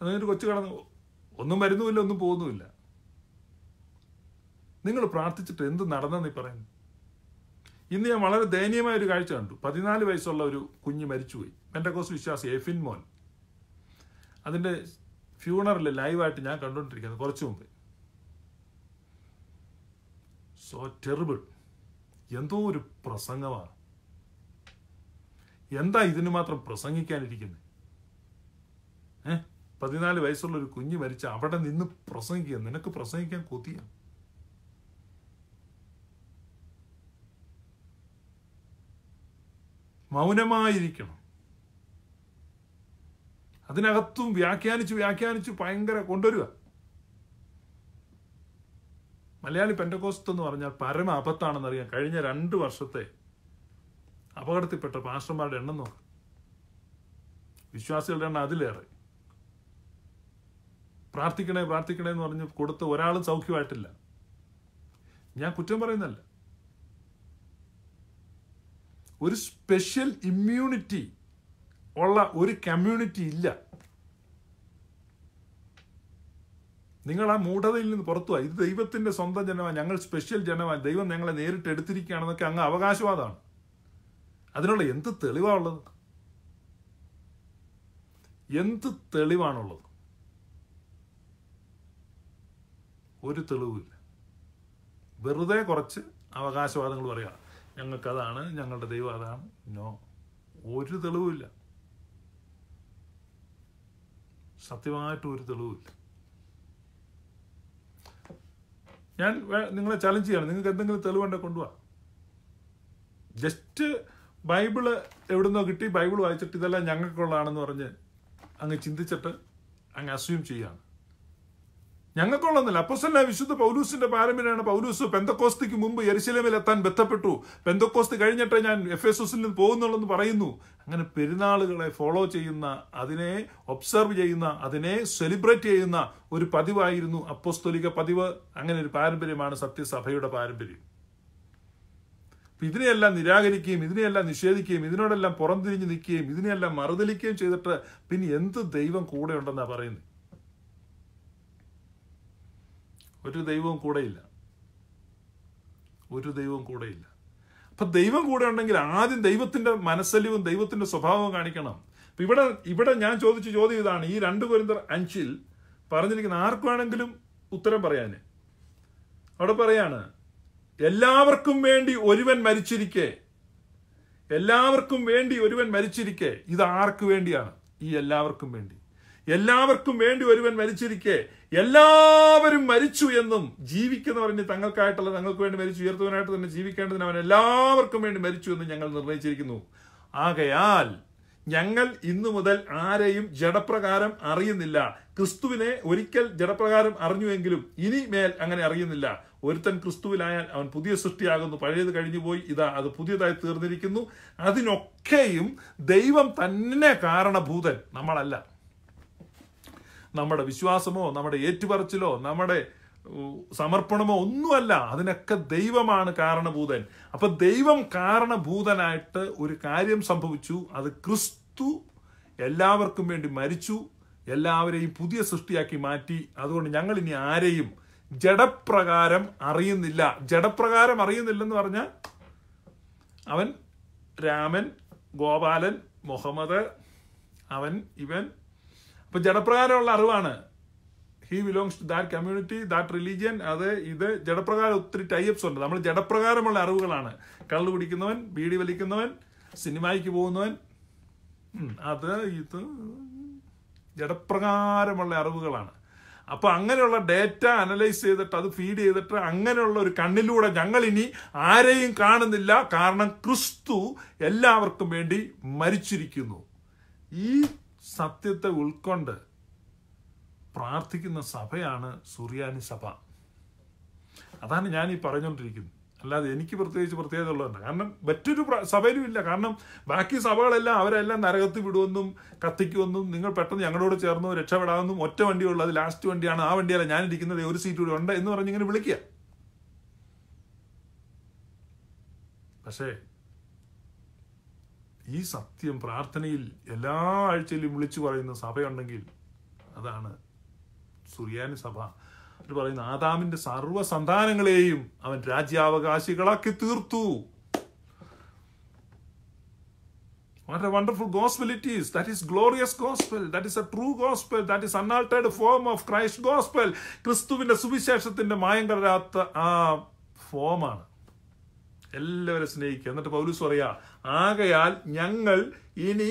എന്നിട്ട് കൊച്ചു കടന്ന് ഒന്നും വരുന്നുമില്ല ഒന്നും പോകുന്നുമില്ല നിങ്ങൾ പ്രാർത്ഥിച്ചിട്ട് എന്ത് നടന്നെന്ന് ഈ പറയുന്നു ഇന്ന് ഞാൻ വളരെ ദയനീയമായ ഒരു കാഴ്ച കണ്ടു പതിനാല് വയസ്സുള്ള ഒരു കുഞ്ഞ് മരിച്ചുപോയി എൻ്റെ കോസ് വിശ്വാസി എഫിൻ മോൻ അതിൻ്റെ ഫ്യൂണറിൽ ലൈവായിട്ട് ഞാൻ കണ്ടുകൊണ്ടിരിക്കുന്നത് കുറച്ചു മുമ്പ് സോ ടെറിബിൾ എന്തോ ഒരു പ്രസംഗമാണ് എന്താ ഇതിന് മാത്രം പ്രസംഗിക്കാനിരിക്കുന്നത് ഏ പതിനാല് വയസ്സുള്ള ഒരു കുഞ്ഞ് മരിച്ച അവിടെ നിന്ന് പ്രസംഗിക്കുക നിനക്ക് പ്രസംഗിക്കാൻ കൊതിയ മൗനമായിരിക്കണം അതിനകത്തും വ്യാഖ്യാനിച്ച് വ്യാഖ്യാനിച്ച് ഭയങ്കര കൊണ്ടുവരിക മലയാളി പെൻഡകോസ്റ്റ് എന്ന് പറഞ്ഞാൽ പരമ അറിയാം കഴിഞ്ഞ രണ്ട് വർഷത്തെ അപകടത്തിൽപ്പെട്ട പാസ്റ്റർമാരുടെ എണ്ണം നോക്ക് വിശ്വാസികളുടെ എണ്ണം അതിലേറെ പ്രാർത്ഥിക്കണേ പ്രാർത്ഥിക്കണേ എന്ന് പറഞ്ഞ് കൊടുത്ത് ഒരാളും സൗഖ്യമായിട്ടില്ല ഞാൻ കുറ്റം പറയുന്നല്ല ഒരു സ്പെഷ്യൽ ഇമ്മ്യൂണിറ്റി ഉള്ള ഒരു കമ്മ്യൂണിറ്റി ഇല്ല നിങ്ങൾ ആ മൂഢതയിൽ നിന്ന് പുറത്തു ഇത് ദൈവത്തിന്റെ സ്വന്തം ജനമാണ് ഞങ്ങൾ സ്പെഷ്യൽ ജനമാണ് ദൈവം ഞങ്ങളെ നേരിട്ട് എടുത്തിരിക്കുകയാണെന്നൊക്കെ അങ്ങ് അവകാശവാദമാണ് അതിനുള്ള എന്ത് തെളിവാണുള്ളത് എന്ത് തെളിവാണുള്ളത് ഒരു തെളിവില്ല വെറുതെ കുറച്ച് അവകാശവാദങ്ങൾ പറയുക ഞങ്ങൾക്കതാണ് ഞങ്ങളുടെ ദൈവം അതാണ് നോ ഒരു തെളിവുമില്ല സത്യമായിട്ട് ഒരു തെളിവുമില്ല ഞാൻ നിങ്ങളെ ചലഞ്ച് ചെയ്യണം നിങ്ങൾക്ക് എന്തെങ്കിലും തെളിവുണ്ടെ കൊണ്ടുപോവാ ജസ്റ്റ് ബൈബിള് എവിടുന്നോ കിട്ടി ബൈബിൾ വായിച്ചിട്ട് ഇതെല്ലാം ഞങ്ങൾക്കുള്ളതാണെന്ന് പറഞ്ഞ് അങ്ങ് ചിന്തിച്ചിട്ട് അങ്ങ് അസ്യൂം ചെയ്യുകയാണ് ഞങ്ങൾക്കുള്ളതല്ല അപ്പസല്ല വിശുദ്ധ പൗലൂസിന്റെ പാരമ്പര്യമാണ് പൗലൂസ് പെന്തക്കോസ്തിക്ക് മുമ്പ് എരിശിലമിൽ എത്താൻ ബന്ധപ്പെട്ടു പെന്തക്കോസ്തി കഴിഞ്ഞിട്ടേ ഞാൻ എഫ് എസ് എസിൽ നിന്ന് പോകുന്നുള്ളെന്ന് പറയുന്നു അങ്ങനെ പെരുന്നാളുകളെ ഫോളോ ചെയ്യുന്ന അതിനെ ഒബ്സർവ് ചെയ്യുന്ന അതിനെ സെലിബ്രേറ്റ് ചെയ്യുന്ന ഒരു പതിവായിരുന്നു അപ്പോസ്തോലിക പതിവ് അങ്ങനെ ഒരു പാരമ്പര്യമാണ് സത്യസഭയുടെ പാരമ്പര്യം ഇതിനെയെല്ലാം നിരാകരിക്കുകയും ഇതിനെയെല്ലാം നിഷേധിക്കുകയും ഇതിനോടെല്ലാം പുറംതിരിഞ്ഞ് നിൽക്കുകയും ഇതിനെയെല്ലാം മറുതലിക്കുകയും ചെയ്തിട്ട് പിന്നെ എന്ത് ദൈവം കൂടെ ഉണ്ടെന്നാണ് പറയുന്നത് ഒരു ദൈവവും കൂടെയില്ല ഒരു ദൈവവും കൂടെയില്ല അപ്പം ദൈവം കൂടെ ഉണ്ടെങ്കിൽ ആദ്യം ദൈവത്തിൻ്റെ മനസ്സലിവും ദൈവത്തിൻ്റെ സ്വഭാവവും കാണിക്കണം അപ്പം ഇവിടെ ഇവിടെ ഞാൻ ചോദിച്ച ചോദ്യം ഇതാണ് ഈ രണ്ട് കുരിന്തർ അഞ്ചിൽ പറഞ്ഞിരിക്കുന്ന ആർക്കുവാണെങ്കിലും ഉത്തരം പറയാൻ അവിടെ പറയാണ് എല്ലാവർക്കും വേണ്ടി ഒരുവൻ മരിച്ചിരിക്കെ എല്ലാവർക്കും വേണ്ടി ഒരുവൻ മരിച്ചിരിക്കെ ഇത് ആർക്ക് വേണ്ടിയാണ് ഈ എല്ലാവർക്കും വേണ്ടി എല്ലാവർക്കും വേണ്ടി ഒരുവൻ മരിച്ചിരിക്കെ എല്ലാവരും മരിച്ചു എന്നും ജീവിക്കുന്നവരിന് തങ്ങൾക്കായിട്ടുള്ള തങ്ങൾക്ക് വേണ്ടി മരിച്ചു ഉയർത്തുവനായിട്ട് തന്നെ ജീവിക്കേണ്ടതിന് അവൻ എല്ലാവർക്കും വേണ്ടി മരിച്ചു എന്ന് ഞങ്ങൾ നിർണയിച്ചിരിക്കുന്നു ആകയാൽ ഞങ്ങൾ ഇന്നു മുതൽ ആരെയും ജഡപ്രകാരം അറിയുന്നില്ല ക്രിസ്തുവിനെ ഒരിക്കൽ ജഡപ്രകാരം അറിഞ്ഞുവെങ്കിലും ഇനി മേൽ അങ്ങനെ അറിയുന്നില്ല ഒരുത്തൻ ക്രിസ്തുവിലായാൽ അവൻ പുതിയ സൃഷ്ടിയാകുന്നു പഴയത് കഴിഞ്ഞുപോയി ഇതാ അത് പുതിയതായി തീർന്നിരിക്കുന്നു അതിനൊക്കെയും ദൈവം തന്നെ കാരണഭൂതൻ നമ്മളല്ല നമ്മുടെ വിശ്വാസമോ നമ്മുടെ ഏറ്റുപറച്ചിലോ നമ്മുടെ സമർപ്പണമോ ഒന്നുമല്ല അതിനൊക്കെ ദൈവമാണ് കാരണഭൂതൻ അപ്പൊ ദൈവം കാരണഭൂതനായിട്ട് ഒരു കാര്യം സംഭവിച്ചു അത് ക്രിസ്തു എല്ലാവർക്കും വേണ്ടി മരിച്ചു എല്ലാവരെയും പുതിയ സൃഷ്ടിയാക്കി മാറ്റി അതുകൊണ്ട് ഞങ്ങൾ ഇനി ആരെയും ജഡപ്രകാരം അറിയുന്നില്ല ജഡപ്രകാരം അറിയുന്നില്ലെന്ന് പറഞ്ഞാൽ അവൻ രാമൻ ഗോപാലൻ മുഹമ്മദ് അവൻ ഇവൻ ഇപ്പൊ ജഡപ്രകാരമുള്ള അറിവാണ് he belongs to that community that religion അത് ഇത് ജഡപ്രകാരം ഒത്തിരി ടൈപ്സ് ഉണ്ട് നമ്മൾ ജഡപ്രകാരമുള്ള അറിവുകളാണ് കള്ളു കുടിക്കുന്നവൻ ബീഡി വലിക്കുന്നവൻ സിനിമയ്ക്ക് പോകുന്നവൻ അത് ഇത് ജഡപ്രകാരമുള്ള അറിവുകളാണ് അപ്പോൾ അങ്ങനെയുള്ള ഡേറ്റ അനലൈസ് ചെയ്തിട്ട് അത് ഫീഡ് ചെയ്തിട്ട് അങ്ങനെയുള്ള ഒരു കണ്ണിലൂടെ ഞങ്ങൾ ഇനി ആരെയും കാണുന്നില്ല കാരണം ക്രിസ്തു എല്ലാവർക്കും വേണ്ടി മരിച്ചിരിക്കുന്നു ഈ സത്യത്തെ ഉൾക്കൊണ്ട് പ്രാർത്ഥിക്കുന്ന സഭയാണ് സുറിയാനി സഭ അതാണ് ഞാൻ ഈ പറഞ്ഞുകൊണ്ടിരിക്കുന്നത് അല്ലാതെ എനിക്ക് പ്രത്യേകിച്ച് പ്രത്യേകത ഉള്ളതല്ല കാരണം മറ്റൊരു സഭയിലും ഇല്ല കാരണം ബാക്കി സഭകളെല്ലാം അവരെല്ലാം നരകത്ത് വിടുമെന്നും കത്തിക്കുമെന്നും നിങ്ങൾ പെട്ടെന്ന് ഞങ്ങളോട് ചേർന്നു രക്ഷപ്പെടാമെന്നും ഒറ്റ ഉള്ളത് ലാസ്റ്റ് വണ്ടിയാണ് ആ വണ്ടിയല്ല ഞാൻ ഇരിക്കുന്നത് ഒരു സീറ്റ് കൂടി ഉണ്ട് എന്ന് പറഞ്ഞ് ഇങ്ങനെ വിളിക്കുക പക്ഷേ ഈ സത്യം പ്രാർത്ഥനയിൽ എല്ലാ ആഴ്ചയിലും വിളിച്ചു പറയുന്ന സഭയുണ്ടെങ്കിൽ അതാണ് സുറിയാനി സഭ അവർ പറയുന്ന ആദാമിന്റെ സർവ്വസന്താനങ്ങളെയും അവൻ രാജ്യാവകാശികളാക്കി തീർത്തു വളരെ wonderful wonderful it is that is glorious glorious that is a true true that is unaltered form of Christ Christ gospel. ക്രിസ്തുവിന്റെ സുവിശേഷത്തിന്റെ മായം കലരാത്ത ആ ഫോമാണ് എല്ലാവരും സ്നേഹിക്കുക എന്നിട്ട് പൗലൂസ് പറയാ ആകയാൽ ഞങ്ങൾ ഇനി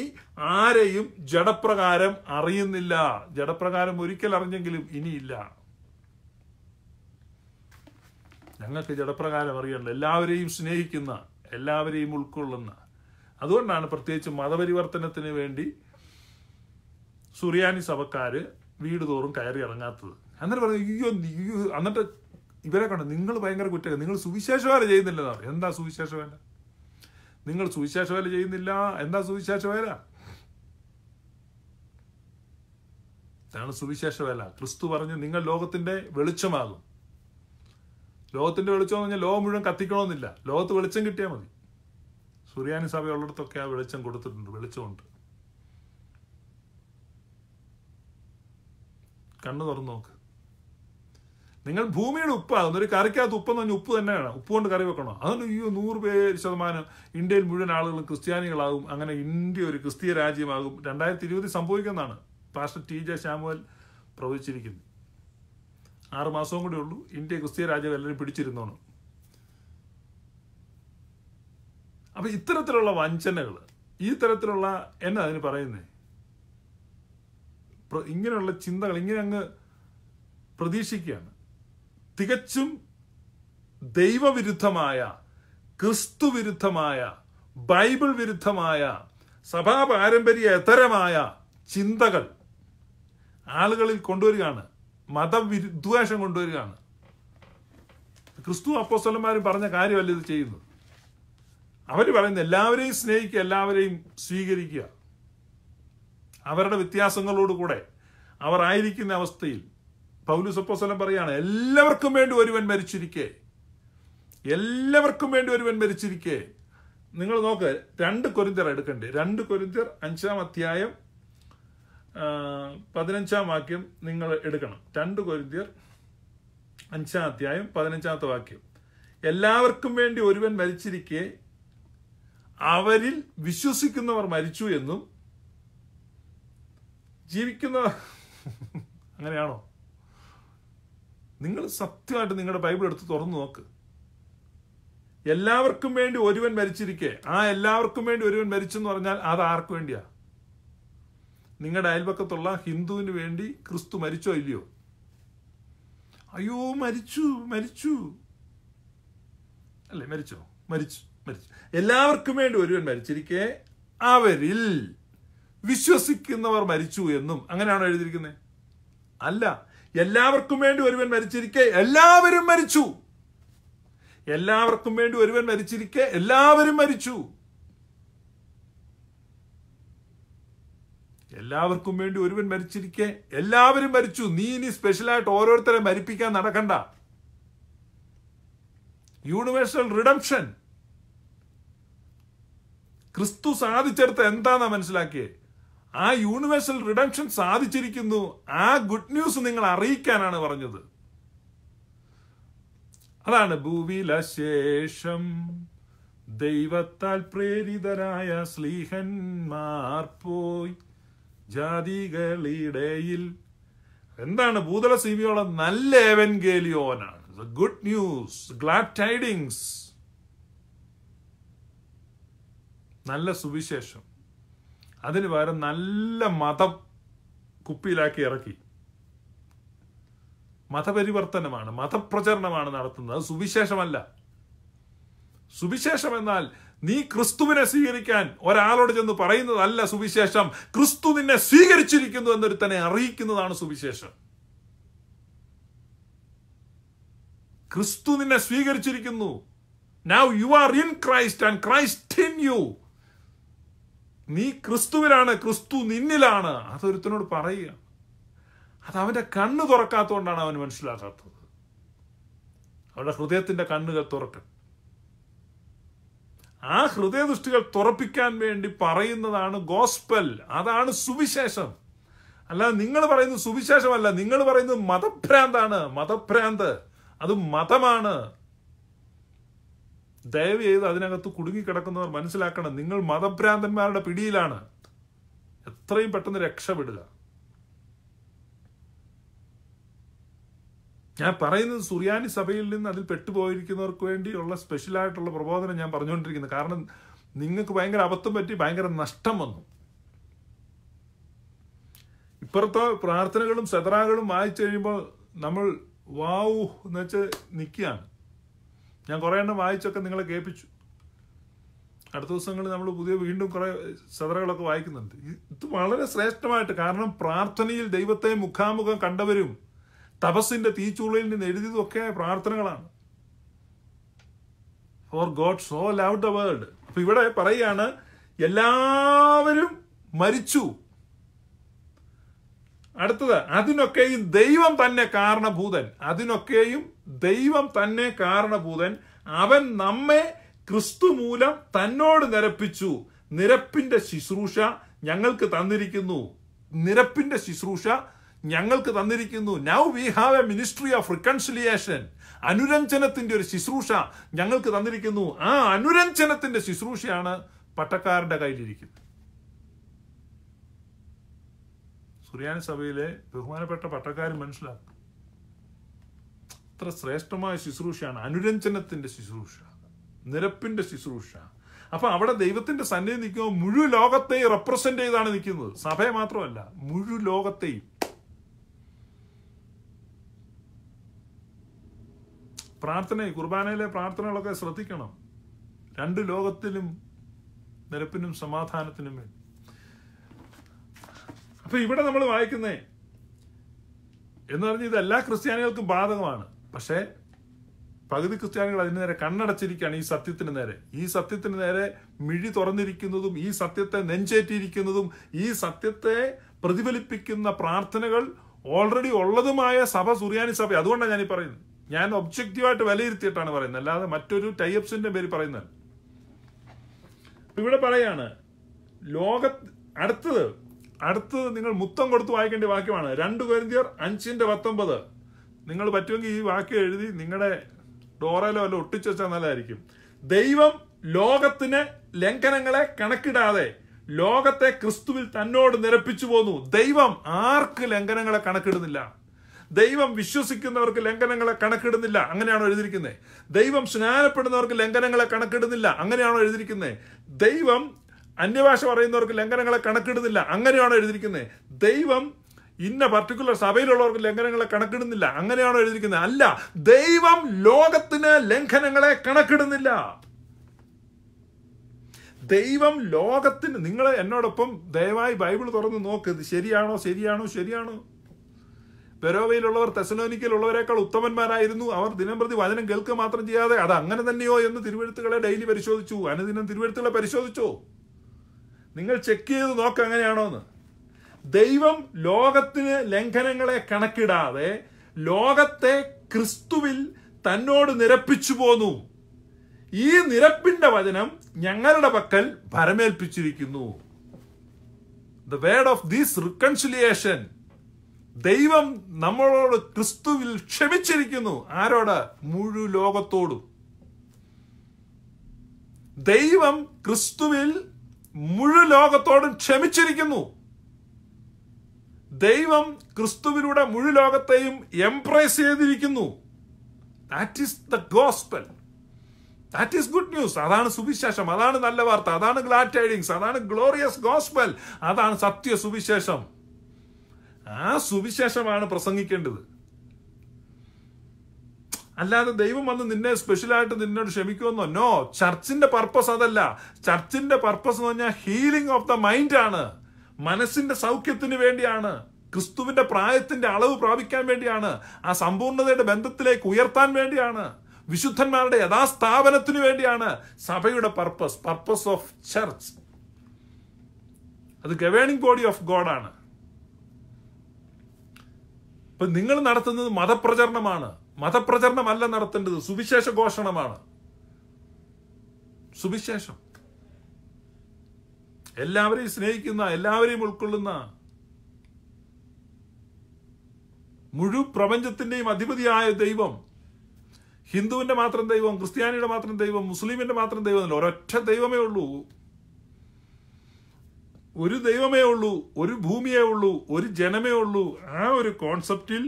ആരെയും ജഡപ്രകാരം അറിയുന്നില്ല ജഡപ്രകാരം ഒരിക്കൽ അറിഞ്ഞെങ്കിലും ഇനിയില്ല ഞങ്ങൾക്ക് ജഡപ്രകാരം അറിയണ്ട എല്ലാവരെയും സ്നേഹിക്കുന്ന എല്ലാവരെയും ഉൾക്കൊള്ളുന്ന അതുകൊണ്ടാണ് പ്രത്യേകിച്ച് മതപരിവർത്തനത്തിന് വേണ്ടി സുറിയാനി സഭക്കാര് വീട് തോറും കയറി ഇറങ്ങാത്തത് അന്നേരം പറഞ്ഞു അയ്യോ എന്നിട്ട് ഇവരെ കണ്ടു നിങ്ങൾ ഭയങ്കര കുറ്റം നിങ്ങൾ സുവിശേഷവേല ചെയ്യുന്നില്ലെന്നാ എന്താ വേല നിങ്ങൾ വേല ചെയ്യുന്നില്ല എന്താ സുവിശേഷവേല ഇതാണ് വേല ക്രിസ്തു പറഞ്ഞു നിങ്ങൾ ലോകത്തിന്റെ വെളിച്ചമാകും ലോകത്തിന്റെ വെളിച്ചം എന്ന് പറഞ്ഞാൽ ലോകം മുഴുവൻ കത്തിക്കണമെന്നില്ല ലോകത്ത് വെളിച്ചം കിട്ടിയാൽ മതി സുറിയാനി സഭയുള്ളിടത്തൊക്കെ ആ വെളിച്ചം കൊടുത്തിട്ടുണ്ട് വെളിച്ചമുണ്ട് കണ്ണു തുറന്നു നോക്ക് നിങ്ങൾ ഭൂമിയുടെ ഉപ്പാണ് ഒരു കറിക്കകത്ത് ഉപ്പെന്ന് പറഞ്ഞാൽ ഉപ്പ് തന്നെയാണ് ഉപ്പ് കൊണ്ട് കറി വെക്കണോ അതുകൊണ്ട് ഈ നൂറ് പേര് ശതമാനം ഇന്ത്യയിൽ മുഴുവൻ ആളുകളും ക്രിസ്ത്യാനികളാകും അങ്ങനെ ഇന്ത്യ ഒരു ക്രിസ്തീയ രാജ്യമാകും രണ്ടായിരത്തി ഇരുപതിൽ സംഭവിക്കുന്നതാണ് പാസ്റ്റർ ടി ജെ ശ്യാമുവൽ പ്രവചിച്ചിരിക്കുന്നു ആറ് മാസവും കൂടി ഉള്ളൂ ഇന്ത്യ ക്രിസ്തീയ രാജ്യം എല്ലാവരും പിടിച്ചിരുന്നോണം അപ്പൊ ഇത്തരത്തിലുള്ള വഞ്ചനകൾ ഈ തരത്തിലുള്ള എന്നാ അതിന് പറയുന്നേ ഇങ്ങനെയുള്ള ചിന്തകൾ ഇങ്ങനെ അങ്ങ് പ്രതീക്ഷിക്കുകയാണ് തികച്ചും ദൈവവിരുദ്ധമായ ക്രിസ്തുവിരുദ്ധമായ ബൈബിൾ വിരുദ്ധമായ സഭാ പാരമ്പര്യതരമായ ചിന്തകൾ ആളുകളിൽ കൊണ്ടുവരികയാണ് മതവിദ്വേഷം കൊണ്ടുവരികയാണ് ക്രിസ്തു അപ്പോസ്വലന്മാരും പറഞ്ഞ കാര്യമല്ല ഇത് ചെയ്യുന്നത് അവർ പറയുന്നത് എല്ലാവരെയും സ്നേഹിക്കുക എല്ലാവരെയും സ്വീകരിക്കുക അവരുടെ വ്യത്യാസങ്ങളോടുകൂടെ അവർ ആയിരിക്കുന്ന അവസ്ഥയിൽ പൗലുസപ്പോസലം പറയാണ് എല്ലാവർക്കും വേണ്ടി ഒരുവൻ മരിച്ചിരിക്കെ എല്ലാവർക്കും വേണ്ടി ഒരുവൻ മരിച്ചിരിക്കെ നിങ്ങൾ നോക്ക് രണ്ട് കൊരിന്തർ എടുക്കണ്ടേ രണ്ട് കൊരിന്തർ അഞ്ചാം അധ്യായം പതിനഞ്ചാം വാക്യം നിങ്ങൾ എടുക്കണം രണ്ട് കൊരിന്തിയർ അഞ്ചാം അധ്യായം പതിനഞ്ചാമത്തെ വാക്യം എല്ലാവർക്കും വേണ്ടി ഒരുവൻ മരിച്ചിരിക്കെ അവരിൽ വിശ്വസിക്കുന്നവർ മരിച്ചു എന്നും ജീവിക്കുന്നവർ അങ്ങനെയാണോ നിങ്ങൾ സത്യമായിട്ട് നിങ്ങളുടെ ബൈബിൾ എടുത്ത് തുറന്നു നോക്ക് എല്ലാവർക്കും വേണ്ടി ഒരുവൻ മരിച്ചിരിക്കെ ആ എല്ലാവർക്കും വേണ്ടി ഒരുവൻ മരിച്ചെന്ന് പറഞ്ഞാൽ അത് ആർക്കു വേണ്ടിയാ നിങ്ങളുടെ അയൽപക്കത്തുള്ള ഹിന്ദുവിന് വേണ്ടി ക്രിസ്തു മരിച്ചോ ഇല്ലയോ അയ്യോ മരിച്ചു മരിച്ചു അല്ലേ മരിച്ചോ മരിച്ചു മരിച്ചു എല്ലാവർക്കും വേണ്ടി ഒരുവൻ മരിച്ചിരിക്കെ അവരിൽ വിശ്വസിക്കുന്നവർ മരിച്ചു എന്നും അങ്ങനെയാണോ എഴുതിയിരിക്കുന്നത് അല്ല എല്ലാവർക്കും വേണ്ടി ഒരുവൻ മരിച്ചിരിക്കെ എല്ലാവരും മരിച്ചു എല്ലാവർക്കും വേണ്ടി ഒരുവൻ മരിച്ചിരിക്കെ എല്ലാവരും മരിച്ചു എല്ലാവർക്കും വേണ്ടി ഒരുവൻ മരിച്ചിരിക്കെ എല്ലാവരും മരിച്ചു നീ ഇനി സ്പെഷ്യലായിട്ട് ഓരോരുത്തരെ മരിപ്പിക്കാൻ നടക്കണ്ട യൂണിവേഴ്സൽ റിഡംഷൻ ക്രിസ്തു സാധിച്ചെടുത്ത് എന്താന്നാ മനസ്സിലാക്കിയേ ആ യൂണിവേഴ്സൽ റിഡംഷൻ സാധിച്ചിരിക്കുന്നു ആ ഗുഡ് ന്യൂസ് നിങ്ങൾ അറിയിക്കാനാണ് പറഞ്ഞത് അതാണ് ഭൂവിലശേഷം ദൈവത്താൽ പ്രേരിതരായ സ്ലീഹന്മാർ പോയി ജാതികളിടയിൽ എന്താണ് ഭൂതല സീവിയോളം നല്ല ഗേലിയോനാണ് ഗുഡ് ന്യൂസ് ഗ്ലാഡ് ടൈഡിങ്സ് നല്ല സുവിശേഷം അതിന് പകരം നല്ല മതം കുപ്പിയിലാക്കി ഇറക്കി മതപരിവർത്തനമാണ് മതപ്രചരണമാണ് നടത്തുന്നത് സുവിശേഷമല്ല സുവിശേഷം എന്നാൽ നീ ക്രിസ്തുവിനെ സ്വീകരിക്കാൻ ഒരാളോട് ചെന്ന് പറയുന്നതല്ല സുവിശേഷം ക്രിസ്തു നിന്നെ സ്വീകരിച്ചിരിക്കുന്നു എന്നൊരു തന്നെ അറിയിക്കുന്നതാണ് സുവിശേഷം ക്രിസ്തു നിന്നെ സ്വീകരിച്ചിരിക്കുന്നു now you are in Christ and Christ in you നീ ക്രിസ്തുവിലാണ് ക്രിസ്തു നിന്നിലാണ് അതൊരുത്തനോട് പറയുക അത് അവൻ്റെ കണ്ണ് തുറക്കാത്തതുകൊണ്ടാണ് അവൻ മനസ്സിലാക്കാത്തത് അവരുടെ ഹൃദയത്തിൻ്റെ കണ്ണുകൾ തുറക്കട്ടെ ആ ഹൃദയദൃഷ്ടികൾ തുറപ്പിക്കാൻ വേണ്ടി പറയുന്നതാണ് ഗോസ്പൽ അതാണ് സുവിശേഷം അല്ല നിങ്ങൾ പറയുന്നത് സുവിശേഷമല്ല നിങ്ങൾ പറയുന്നത് മതഭ്രാന്താണ് മതഭ്രാന്ത് അത് മതമാണ് ദയവ് ചെയ്ത് അതിനകത്ത് കുടുങ്ങിക്കിടക്കുന്നവർ മനസ്സിലാക്കണം നിങ്ങൾ മതഭ്രാന്തന്മാരുടെ പിടിയിലാണ് എത്രയും പെട്ടെന്ന് രക്ഷപ്പെടുക ഞാൻ പറയുന്നത് സുറിയാനി സഭയിൽ നിന്ന് അതിൽ പെട്ടുപോയിരിക്കുന്നവർക്ക് വേണ്ടിയുള്ള സ്പെഷ്യലായിട്ടുള്ള പ്രബോധനം ഞാൻ പറഞ്ഞുകൊണ്ടിരിക്കുന്നത് കാരണം നിങ്ങൾക്ക് ഭയങ്കര അബദ്ധം പറ്റി ഭയങ്കര നഷ്ടം വന്നു ഇപ്പുറത്തെ പ്രാർത്ഥനകളും സെതറാകളും വായിച്ചു കഴിയുമ്പോൾ നമ്മൾ വാവു എന്ന് വെച്ച് നിൽക്കുകയാണ് ഞാൻ കുറേ എണ്ണം വായിച്ചൊക്കെ നിങ്ങളെ കേൾപ്പിച്ചു അടുത്ത ദിവസങ്ങളിൽ നമ്മൾ പുതിയ വീണ്ടും കുറേ സദറകളൊക്കെ വായിക്കുന്നുണ്ട് ഇത് വളരെ ശ്രേഷ്ഠമായിട്ട് കാരണം പ്രാർത്ഥനയിൽ ദൈവത്തെ മുഖാമുഖം കണ്ടവരും തപസ്സിന്റെ തീച്ചുള്ളിൽ നിന്ന് എഴുതിയതൊക്കെ പ്രാർത്ഥനകളാണ് for God so love the world അപ്പൊ ഇവിടെ പറയാണ് എല്ലാവരും മരിച്ചു അടുത്തത് അതിനൊക്കെയും ദൈവം തന്നെ കാരണഭൂതൻ അതിനൊക്കെയും ദൈവം തന്നെ കാരണഭൂതൻ അവൻ നമ്മെ ക്രിസ്തു മൂലം തന്നോട് നിരപ്പിച്ചു നിരപ്പിന്റെ ശുശ്രൂഷ ഞങ്ങൾക്ക് തന്നിരിക്കുന്നു നിരപ്പിന്റെ ശുശ്രൂഷ ഞങ്ങൾക്ക് തന്നിരിക്കുന്നു now we have a ministry of reconciliation അനുരഞ്ജനത്തിന്റെ ഒരു ശുശ്രൂഷ ഞങ്ങൾക്ക് തന്നിരിക്കുന്നു ആ അനുരഞ്ജനത്തിന്റെ ശുശ്രൂഷയാണ് പട്ടക്കാരന്റെ കയ്യിലിരിക്കുന്നത് സുറിയാനി സഭയിലെ ബഹുമാനപ്പെട്ട പട്ടക്കാരും മനസ്സിലാക്കും അത്ര ശ്രേഷ്ഠമായ ശുശ്രൂഷയാണ് അനുരഞ്ജനത്തിന്റെ ശുശ്രൂഷ നിരപ്പിന്റെ ശുശ്രൂഷ അപ്പൊ അവിടെ ദൈവത്തിന്റെ സന്നിധി നിൽക്കുമ്പോൾ മുഴു ലോകത്തെയും റെപ്രസെന്റ് ചെയ്താണ് നിൽക്കുന്നത് സഭയെ മാത്രമല്ല മുഴു ലോകത്തെയും പ്രാർത്ഥന കുർബാനയിലെ പ്രാർത്ഥനകളൊക്കെ ശ്രദ്ധിക്കണം രണ്ട് ലോകത്തിലും നിരപ്പിനും സമാധാനത്തിനും വേണ്ടി അപ്പൊ ഇവിടെ നമ്മൾ വായിക്കുന്നേ എന്ന് പറഞ്ഞ ഇത് എല്ലാ ക്രിസ്ത്യാനികൾക്കും ബാധകമാണ് പക്ഷേ പകുതി ക്രിസ്ത്യാനികൾ അതിന് നേരെ കണ്ണടച്ചിരിക്കുകയാണ് ഈ സത്യത്തിന് നേരെ ഈ സത്യത്തിന് നേരെ മിഴി തുറന്നിരിക്കുന്നതും ഈ സത്യത്തെ നെഞ്ചേറ്റിയിരിക്കുന്നതും ഈ സത്യത്തെ പ്രതിഫലിപ്പിക്കുന്ന പ്രാർത്ഥനകൾ ഓൾറെഡി ഉള്ളതുമായ സഭ സുറിയാനി സഭ അതുകൊണ്ടാണ് ഞാൻ പറയുന്നത് ഞാൻ ഒബ്ജക്റ്റീവായിട്ട് വിലയിരുത്തിയിട്ടാണ് പറയുന്നത് അല്ലാതെ മറ്റൊരു ടൈപ്സിന്റെ പേര് പറയുന്നത് ഇവിടെ പറയാണ് ലോക അടുത്തത് അടുത്ത് നിങ്ങൾ മുത്തം കൊടുത്ത് വായിക്കേണ്ട വാക്യമാണ് രണ്ട് കൊരിന്തിയർ അഞ്ചിന്റെ പത്തൊമ്പത് നിങ്ങൾ പറ്റുമെങ്കിൽ ഈ വാക്യം എഴുതി നിങ്ങളുടെ ഡോറയിലോ അല്ല ഒട്ടിച്ചു വെച്ചാൽ നല്ലതായിരിക്കും ദൈവം ലോകത്തിന് ലംഘനങ്ങളെ കണക്കിടാതെ ലോകത്തെ ക്രിസ്തുവിൽ തന്നോട് നിരപ്പിച്ചു പോന്നു ദൈവം ആർക്ക് ലംഘനങ്ങളെ കണക്കിടുന്നില്ല ദൈവം വിശ്വസിക്കുന്നവർക്ക് ലംഘനങ്ങളെ കണക്കിടുന്നില്ല അങ്ങനെയാണോ എഴുതിയിരിക്കുന്നത് ദൈവം സ്നാനപ്പെടുന്നവർക്ക് ലംഘനങ്ങളെ കണക്കിടുന്നില്ല അങ്ങനെയാണോ എഴുതിയിരിക്കുന്നത് ദൈവം അന്യഭാഷ പറയുന്നവർക്ക് ലംഘനങ്ങളെ കണക്കിടുന്നില്ല അങ്ങനെയാണോ എഴുതിയിരിക്കുന്നത് ദൈവം ഇന്ന പർട്ടിക്കുലർ സഭയിലുള്ളവർക്ക് ലംഘനങ്ങളെ കണക്കിടുന്നില്ല അങ്ങനെയാണോ എഴുതിയിരിക്കുന്നത് അല്ല ദൈവം ലോകത്തിന് ലംഘനങ്ങളെ കണക്കിടുന്നില്ല ദൈവം ലോകത്തിന് നിങ്ങൾ എന്നോടൊപ്പം ദയവായി ബൈബിൾ തുറന്ന് നോക്ക് ഇത് ശരിയാണോ ശരിയാണോ ശരിയാണോ ബെരോവയിലുള്ളവർ തെസലോനിക്കയിലുള്ളവരെക്കാൾ ഉത്തമന്മാരായിരുന്നു അവർ ദിനംപ്രതി വചനം കേൾക്കുക മാത്രം ചെയ്യാതെ അത് അങ്ങനെ തന്നെയോ എന്ന് തിരുവഴുത്തുകളെ ഡെയിലി പരിശോധിച്ചു അനുദിനം തിരുവഴുത്തുകളെ പരിശോധിച്ചോ നിങ്ങൾ ചെക്ക് ചെയ്ത് നോക്ക് അങ്ങനെയാണോ എന്ന് ദൈവം ലോകത്തിന് ലംഘനങ്ങളെ കണക്കിടാതെ ലോകത്തെ ക്രിസ്തുവിൽ തന്നോട് നിരപ്പിച്ചു പോന്നു ഈ നിരപ്പിന്റെ വചനം ഞങ്ങളുടെ പക്കൽ ഭരമേൽപ്പിച്ചിരിക്കുന്നു the word of these reconciliation ദൈവം നമ്മളോട് ക്രിസ്തുവിൽ ക്ഷമിച്ചിരിക്കുന്നു ആരോട് മുഴു ലോകത്തോടും ദൈവം ക്രിസ്തുവിൽ മുഴു ലോകത്തോടും ക്ഷമിച്ചിരിക്കുന്നു ദൈവം ക്രിസ്തുവിലൂടെ മുഴു ലോകത്തെയും എംപ്രൈസ് ചെയ്തിരിക്കുന്നു that is the gospel that is good news അതാണ് സുവിശേഷം അതാണ് നല്ല വാർത്ത അതാണ് ഗ്ലാഡ് ടൈഡിങ്സ് അതാണ് ഗ്ലോറിയസ് ഗോസ്പൽ അതാണ് സത്യ സുവിശേഷം ആ സുവിശേഷമാണ് പ്രസംഗിക്കേണ്ടത് അല്ലാതെ ദൈവം വന്ന് നിന്നെ സ്പെഷ്യലായിട്ട് നിന്നോട് ക്ഷമിക്കുമെന്നോ നോ ചർച്ചിന്റെ പർപ്പസ് അതല്ല ചർച്ചിന്റെ പർപ്പസ് എന്ന് പറഞ്ഞാൽ ഹീലിംഗ് ഓഫ് ദ മൈൻഡ് ആണ് മനസ്സിന്റെ സൗഖ്യത്തിന് വേണ്ടിയാണ് ക്രിസ്തുവിന്റെ പ്രായത്തിന്റെ അളവ് പ്രാപിക്കാൻ വേണ്ടിയാണ് ആ സമ്പൂർണതയുടെ ബന്ധത്തിലേക്ക് ഉയർത്താൻ വേണ്ടിയാണ് വിശുദ്ധന്മാരുടെ യഥാസ്ഥാപനത്തിന് വേണ്ടിയാണ് സഭയുടെ പർപ്പസ് പർപ്പസ് ഓഫ് ചർച്ച് അത് ഗവേണിംഗ് ബോഡി ഓഫ് ഗോഡ് ആണ് ഇപ്പൊ നിങ്ങൾ നടത്തുന്നത് മതപ്രചരണമാണ് മതപ്രചരണമല്ല നടത്തേണ്ടത് സുവിശേഷ ഘോഷണമാണ് സുവിശേഷം എല്ലാവരെയും സ്നേഹിക്കുന്ന എല്ലാവരെയും ഉൾക്കൊള്ളുന്ന മുഴു പ്രപഞ്ചത്തിന്റെയും അധിപതിയായ ദൈവം ഹിന്ദുവിന്റെ മാത്രം ദൈവം ക്രിസ്ത്യാനിയുടെ മാത്രം ദൈവം മുസ്ലിമിന്റെ മാത്രം ദൈവം ഒരൊറ്റ ദൈവമേ ഉള്ളൂ ഒരു ദൈവമേ ഉള്ളൂ ഒരു ഭൂമിയേ ഉള്ളൂ ഒരു ജനമേ ഉള്ളൂ ആ ഒരു കോൺസെപ്റ്റിൽ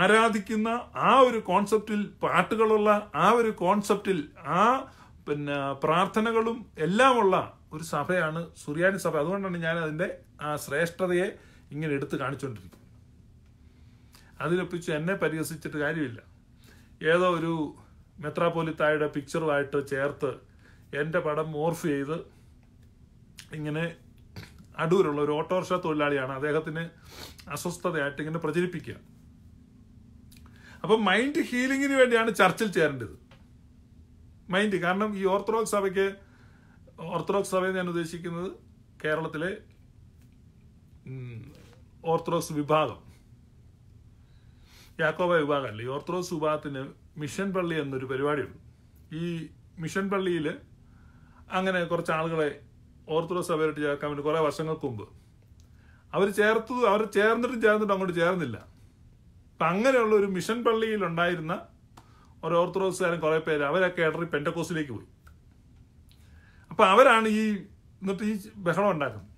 ആരാധിക്കുന്ന ആ ഒരു കോൺസെപ്റ്റിൽ പാട്ടുകളുള്ള ആ ഒരു കോൺസെപ്റ്റിൽ ആ പിന്നെ പ്രാർത്ഥനകളും എല്ലാമുള്ള ഒരു സഭയാണ് സുറിയാനി സഭ അതുകൊണ്ടാണ് ഞാൻ അതിൻ്റെ ആ ശ്രേഷ്ഠതയെ ഇങ്ങനെ എടുത്തു കാണിച്ചുകൊണ്ടിരിക്കുന്നത് അതിലൊപ്പിച്ച് എന്നെ പരിഹസിച്ചിട്ട് കാര്യമില്ല ഏതോ ഒരു മെത്രാപോലിത്തായുടെ പിക്ചറുമായിട്ട് ചേർത്ത് എൻ്റെ പടം മോർഫ് ചെയ്ത് ഇങ്ങനെ അടൂരുള്ള ഒരു ഓട്ടോറിക്ഷ തൊഴിലാളിയാണ് അദ്ദേഹത്തിന് അസ്വസ്ഥതയായിട്ട് ഇങ്ങനെ പ്രചരിപ്പിക്കുക അപ്പം മൈൻഡ് ഹീലിങ്ങിന് വേണ്ടിയാണ് ചർച്ചിൽ ചേരേണ്ടത് മൈൻഡ് കാരണം ഈ ഓർത്തഡോക്സ് സഭയ്ക്ക് ഓർത്തഡോക്സ് സഭ ഞാൻ ഉദ്ദേശിക്കുന്നത് കേരളത്തിലെ ഓർത്തഡോക്സ് വിഭാഗം യാക്കോബ വിഭാഗമല്ല ഈ ഓർത്തഡോക്സ് വിഭാഗത്തിന് മിഷൻ പള്ളി എന്നൊരു പരിപാടിയുണ്ട് ഈ മിഷൻ പള്ളിയിൽ അങ്ങനെ കുറച്ച് ആളുകളെ ഓർത്തഡോക്സ് സഭയായിട്ട് ചേർക്കാൻ വേണ്ടി കുറേ വർഷങ്ങൾക്ക് മുമ്പ് അവർ ചേർത്തത് അവർ ചേർന്നിട്ടും ചേർന്നിട്ടും അങ്ങോട്ട് ചേർന്നില്ല അപ്പം അങ്ങനെയുള്ള ഒരു മിഷൻ പള്ളിയിൽ ഉണ്ടായിരുന്ന ഒരു ഓർത്തഡോക്സുകാരൻ കുറേ പേര് അവരൊക്കെ ഇടറി പെൻറ്റക്കോസിലേക്ക് പോയി അപ്പം അവരാണ് ഈ എന്നിട്ട് ഈ ബഹളം ഉണ്ടാക്കുന്നത്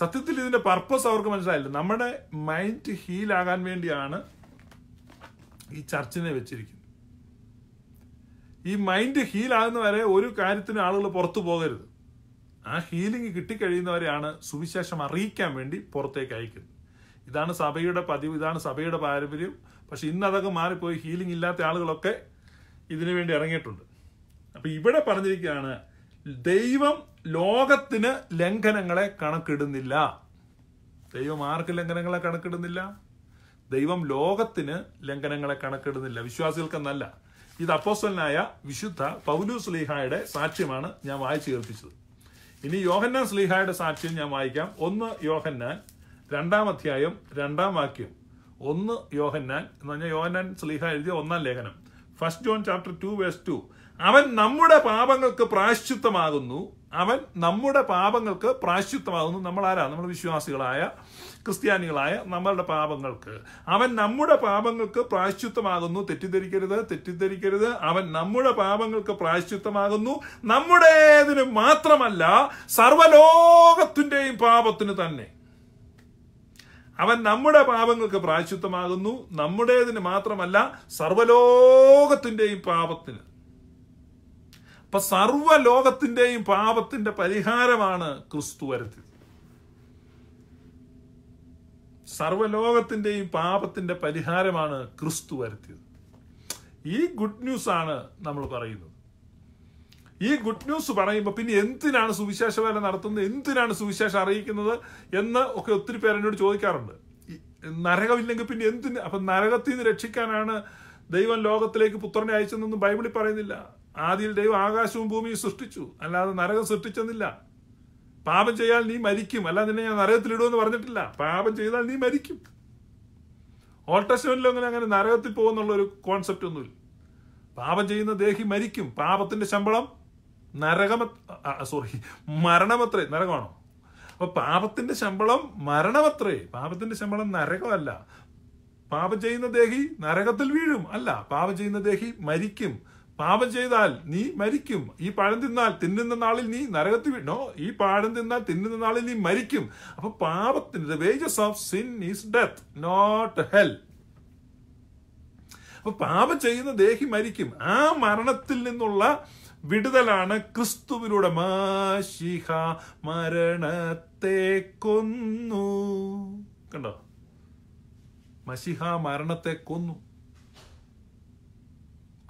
സത്യത്തിൽ ഇതിൻ്റെ പർപ്പസ് അവർക്ക് മനസ്സിലായില്ല നമ്മുടെ മൈൻഡ് ഹീലാകാൻ വേണ്ടിയാണ് ഈ ചർച്ചിനെ വെച്ചിരിക്കുന്നത് ഈ മൈൻഡ് ആകുന്ന വരെ ഒരു കാര്യത്തിന് ആളുകൾ പുറത്തു പോകരുത് ആ ഹീലിംഗ് കിട്ടിക്കഴിയുന്നവരെയാണ് സുവിശേഷം അറിയിക്കാൻ വേണ്ടി പുറത്തേക്ക് അയക്കുന്നത് ഇതാണ് സഭയുടെ പതിവ് ഇതാണ് സഭയുടെ പാരമ്പര്യം പക്ഷെ ഇന്ന് അതൊക്കെ മാറിപ്പോയി ഹീലിംഗ് ഇല്ലാത്ത ആളുകളൊക്കെ ഇതിനു വേണ്ടി ഇറങ്ങിയിട്ടുണ്ട് അപ്പം ഇവിടെ പറഞ്ഞിരിക്കുകയാണ് ദൈവം ലോകത്തിന് ലംഘനങ്ങളെ കണക്കിടുന്നില്ല ദൈവം ആർക്ക് ലംഘനങ്ങളെ കണക്കിടുന്നില്ല ദൈവം ലോകത്തിന് ലംഘനങ്ങളെ കണക്കിടുന്നില്ല വിശ്വാസികൾക്കെന്നല്ല ഇത് അപ്പോസ്വലനായ വിശുദ്ധ പൗലു സ്ലീഹായുടെ സാക്ഷ്യമാണ് ഞാൻ വായിച്ചു കേൾപ്പിച്ചത് ഇനി യോഹന്നാൻ സ്ലീഹായുടെ സാക്ഷ്യം ഞാൻ വായിക്കാം ഒന്ന് യോഹന്നാൻ രണ്ടാം അധ്യായം രണ്ടാം വാക്യം ഒന്ന് യോഹന്നാൻ എന്ന് പറഞ്ഞാൽ യോഹന്നാൻ സ്ലീഹ എഴുതിയ ഒന്നാം ലേഖനം first John chapter two verse two അവൻ നമ്മുടെ പാപങ്ങൾക്ക് പ്രായശ്ചിത്തമാകുന്നു അവൻ നമ്മുടെ പാപങ്ങൾക്ക് പ്രായശ്ചിത്തമാകുന്നു നമ്മൾ ആരാ നമ്മൾ വിശ്വാസികളായ ക്രിസ്ത്യാനികളായ നമ്മളുടെ പാപങ്ങൾക്ക് അവൻ നമ്മുടെ പാപങ്ങൾക്ക് പ്രായശ്ചിത്തമാകുന്നു തെറ്റിദ്ധരിക്കരുത് തെറ്റിദ്ധരിക്കരുത് അവൻ നമ്മുടെ പാപങ്ങൾക്ക് പ്രായശ്ചിത്തമാകുന്നു നമ്മുടേതിന് മാത്രമല്ല സർവലോകത്തിൻ്റെയും പാപത്തിന് തന്നെ അവൻ നമ്മുടെ പാപങ്ങൾക്ക് പ്രായശുദ്ധമാകുന്നു നമ്മുടേതിന് മാത്രമല്ല സർവലോകത്തിൻ്റെയും പാപത്തിന് അപ്പൊ സർവലോകത്തിൻ്റെയും പാപത്തിന്റെ പരിഹാരമാണ് ക്രിസ്തു വരത്തിൽ സർവലോകത്തിൻ്റെയും പാപത്തിന്റെ പരിഹാരമാണ് ക്രിസ്തു വരുത്തിയത് ഈ ഗുഡ് ന്യൂസ് ആണ് നമ്മൾ പറയുന്നത് ഈ ഗുഡ് ന്യൂസ് പറയുമ്പോൾ പിന്നെ എന്തിനാണ് സുവിശേഷ വേല നടത്തുന്നത് എന്തിനാണ് സുവിശേഷം അറിയിക്കുന്നത് എന്ന് ഒക്കെ ഒത്തിരി പേര് എന്നോട് ചോദിക്കാറുണ്ട് നരകമില്ലെങ്കിൽ പിന്നെ എന്തിന് അപ്പം നരകത്തിൽ നിന്ന് രക്ഷിക്കാനാണ് ദൈവം ലോകത്തിലേക്ക് പുത്രനെ അയച്ചതെന്നൊന്നും ബൈബിളിൽ പറയുന്നില്ല ആദ്യം ദൈവം ആകാശവും ഭൂമിയും സൃഷ്ടിച്ചു അല്ലാതെ നരകം സൃഷ്ടിച്ചെന്നില്ല പാപം ചെയ്യാൻ നീ മരിക്കും അല്ലാതെ നിന്നെ ഞാൻ നരകത്തിലിടുമെന്ന് പറഞ്ഞിട്ടില്ല പാപം ചെയ്താൽ നീ മരിക്കും ഓൾട്ടസ്റ്റമെന്റിലും അങ്ങനെ അങ്ങനെ നരകത്തിൽ പോകുന്നുള്ള ഒരു കോൺസെപ്റ്റ് ഒന്നുമില്ല പാപം ചെയ്യുന്ന ദേഹി മരിക്കും പാപത്തിന്റെ ശമ്പളം നരകമ സോറി മരണമത്രേ നരകമാണോ അപ്പൊ പാപത്തിന്റെ ശമ്പളം മരണമത്രേ പാപത്തിന്റെ ശമ്പളം നരകമല്ല പാപം ചെയ്യുന്ന ദേഹി നരകത്തിൽ വീഴും അല്ല പാപം ചെയ്യുന്ന ദേഹി മരിക്കും പാപം ചെയ്താൽ നീ മരിക്കും ഈ പഴം തിന്നാൽ തിന്നുന്ന നാളിൽ നീ നരകത്തിൽ വീണോ ഈ പഴം തിന്നാൽ തിന്നുന്ന നാളിൽ നീ മരിക്കും അപ്പൊ പാപത്തിന്റെ wages of sin is death not hell അപ്പൊ പാപം ചെയ്യുന്ന ദേഹി മരിക്കും ആ മരണത്തിൽ നിന്നുള്ള വിടുതലാണ് ക്രിസ്തുവിലൂടെ മാഷിഹ മരണത്തെ കൊന്നു കണ്ടോ മഷിഹ മരണത്തെ കൊന്നു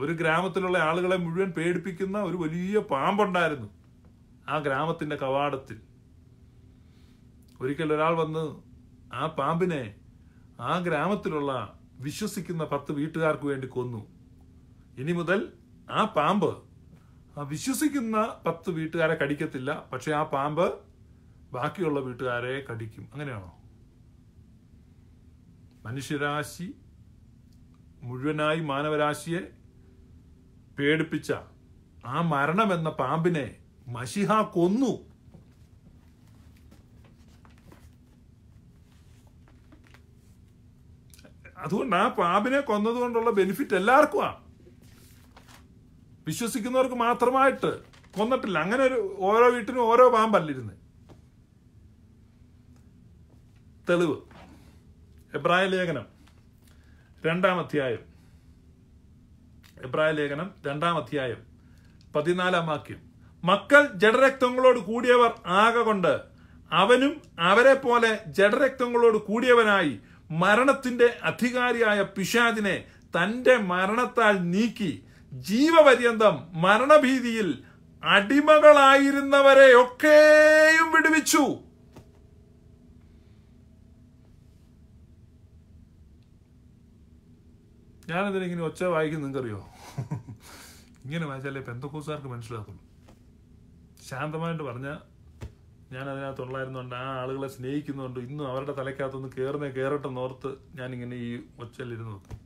ഒരു ഗ്രാമത്തിലുള്ള ആളുകളെ മുഴുവൻ പേടിപ്പിക്കുന്ന ഒരു വലിയ പാമ്പുണ്ടായിരുന്നു ആ ഗ്രാമത്തിന്റെ കവാടത്തിൽ ഒരിക്കൽ ഒരാൾ വന്ന് ആ പാമ്പിനെ ആ ഗ്രാമത്തിലുള്ള വിശ്വസിക്കുന്ന പത്ത് വീട്ടുകാർക്ക് വേണ്ടി കൊന്നു ഇനി മുതൽ ആ പാമ്പ് വിശ്വസിക്കുന്ന പത്ത് വീട്ടുകാരെ കടിക്കത്തില്ല പക്ഷെ ആ പാമ്പ് ബാക്കിയുള്ള വീട്ടുകാരെ കടിക്കും അങ്ങനെയാണോ മനുഷ്യരാശി മുഴുവനായി മാനവരാശിയെ പേടിപ്പിച്ച ആ മരണം എന്ന പാമ്പിനെ മഷിഹ കൊന്നു അതുകൊണ്ട് ആ പാമ്പിനെ കൊന്നതുകൊണ്ടുള്ള ബെനിഫിറ്റ് എല്ലാവർക്കുമാണ് വിശ്വസിക്കുന്നവർക്ക് മാത്രമായിട്ട് കൊന്നിട്ടില്ല അങ്ങനെ ഒരു ഓരോ വീട്ടിനും ഓരോ പാമ്പല്ലിരുന്ന് തെളിവ് എബ്രായ ലേഖനം രണ്ടാം അധ്യായം എബ്രായ ലേഖനം രണ്ടാം അധ്യായം പതിനാലാം വാക്യം മക്കൾ ജഡരക്തങ്ങളോട് കൂടിയവർ ആകെ കൊണ്ട് അവനും അവരെ പോലെ ജഡരക്തങ്ങളോട് കൂടിയവനായി മരണത്തിന്റെ അധികാരിയായ പിശാദിനെ തന്റെ മരണത്താൽ നീക്കി ജീവപര്യന്തം മരണഭീതിയിൽ അടിമകളായിരുന്നവരെ ഒക്കെയും വിടുവിച്ചു ഞാനെന്തിനെ ഇങ്ങനെ ഒച്ച വായിക്കും നിങ്ങൾക്കറിയോ ഇങ്ങനെ വായിച്ചാലേ പെന്തക്കോസുകാർക്ക് മനസ്സിലാക്കുള്ളൂ ശാന്തമായിട്ട് പറഞ്ഞ ഞാൻ അതിനകത്തുള്ളായിരുന്നുകൊണ്ട് ആ ആളുകളെ സ്നേഹിക്കുന്നുണ്ട് ഇന്നും അവരുടെ തലയ്ക്കകത്തൊന്ന് കയറുന്നേ കയറട്ടെ ഓർത്ത് ഞാനിങ്ങനെ ഈ ഒച്ചയിലിരുന്ന് നോക്കും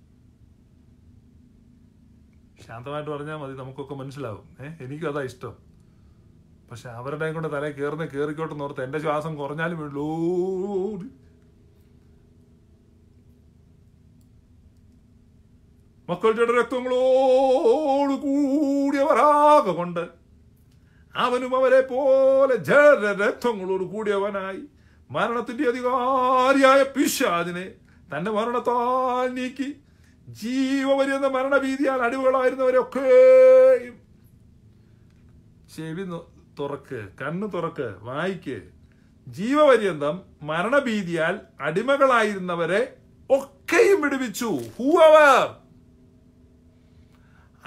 ശാന്തമായിട്ട് പറഞ്ഞാൽ മതി നമുക്കൊക്കെ മനസ്സിലാവും ഏഹ് എനിക്കും അതാ ഇഷ്ടം പക്ഷെ അവരുടെ കൊണ്ട് തല കയറുന്ന കയറിക്കോട്ടെ ഓർത്ത് എന്റെ ശ്വാസം കുറഞ്ഞാലും വേണ്ടൂ മക്കളുടെ രക്തങ്ങളോട് കൂടിയ കൊണ്ട് അവനും അവരെ പോലെ ജല രക്തങ്ങളോട് കൂടിയവനായി മരണത്തിന്റെ അധികാരിയായ പിശാദിനെ തന്റെ മരണത്താൽ നീക്കി ജീവപര്യന്ത മരണഭീതിയാൽ അടിവുകളായിരുന്നവരൊക്കെയും ചെവി തുറക്ക് കണ്ണ് തുറക്ക് വായിക്ക് ജീവപര്യന്തം മരണഭീതിയാൽ അടിമകളായിരുന്നവരെ ഒക്കെയും വിടുവിച്ചു ഹൂവർ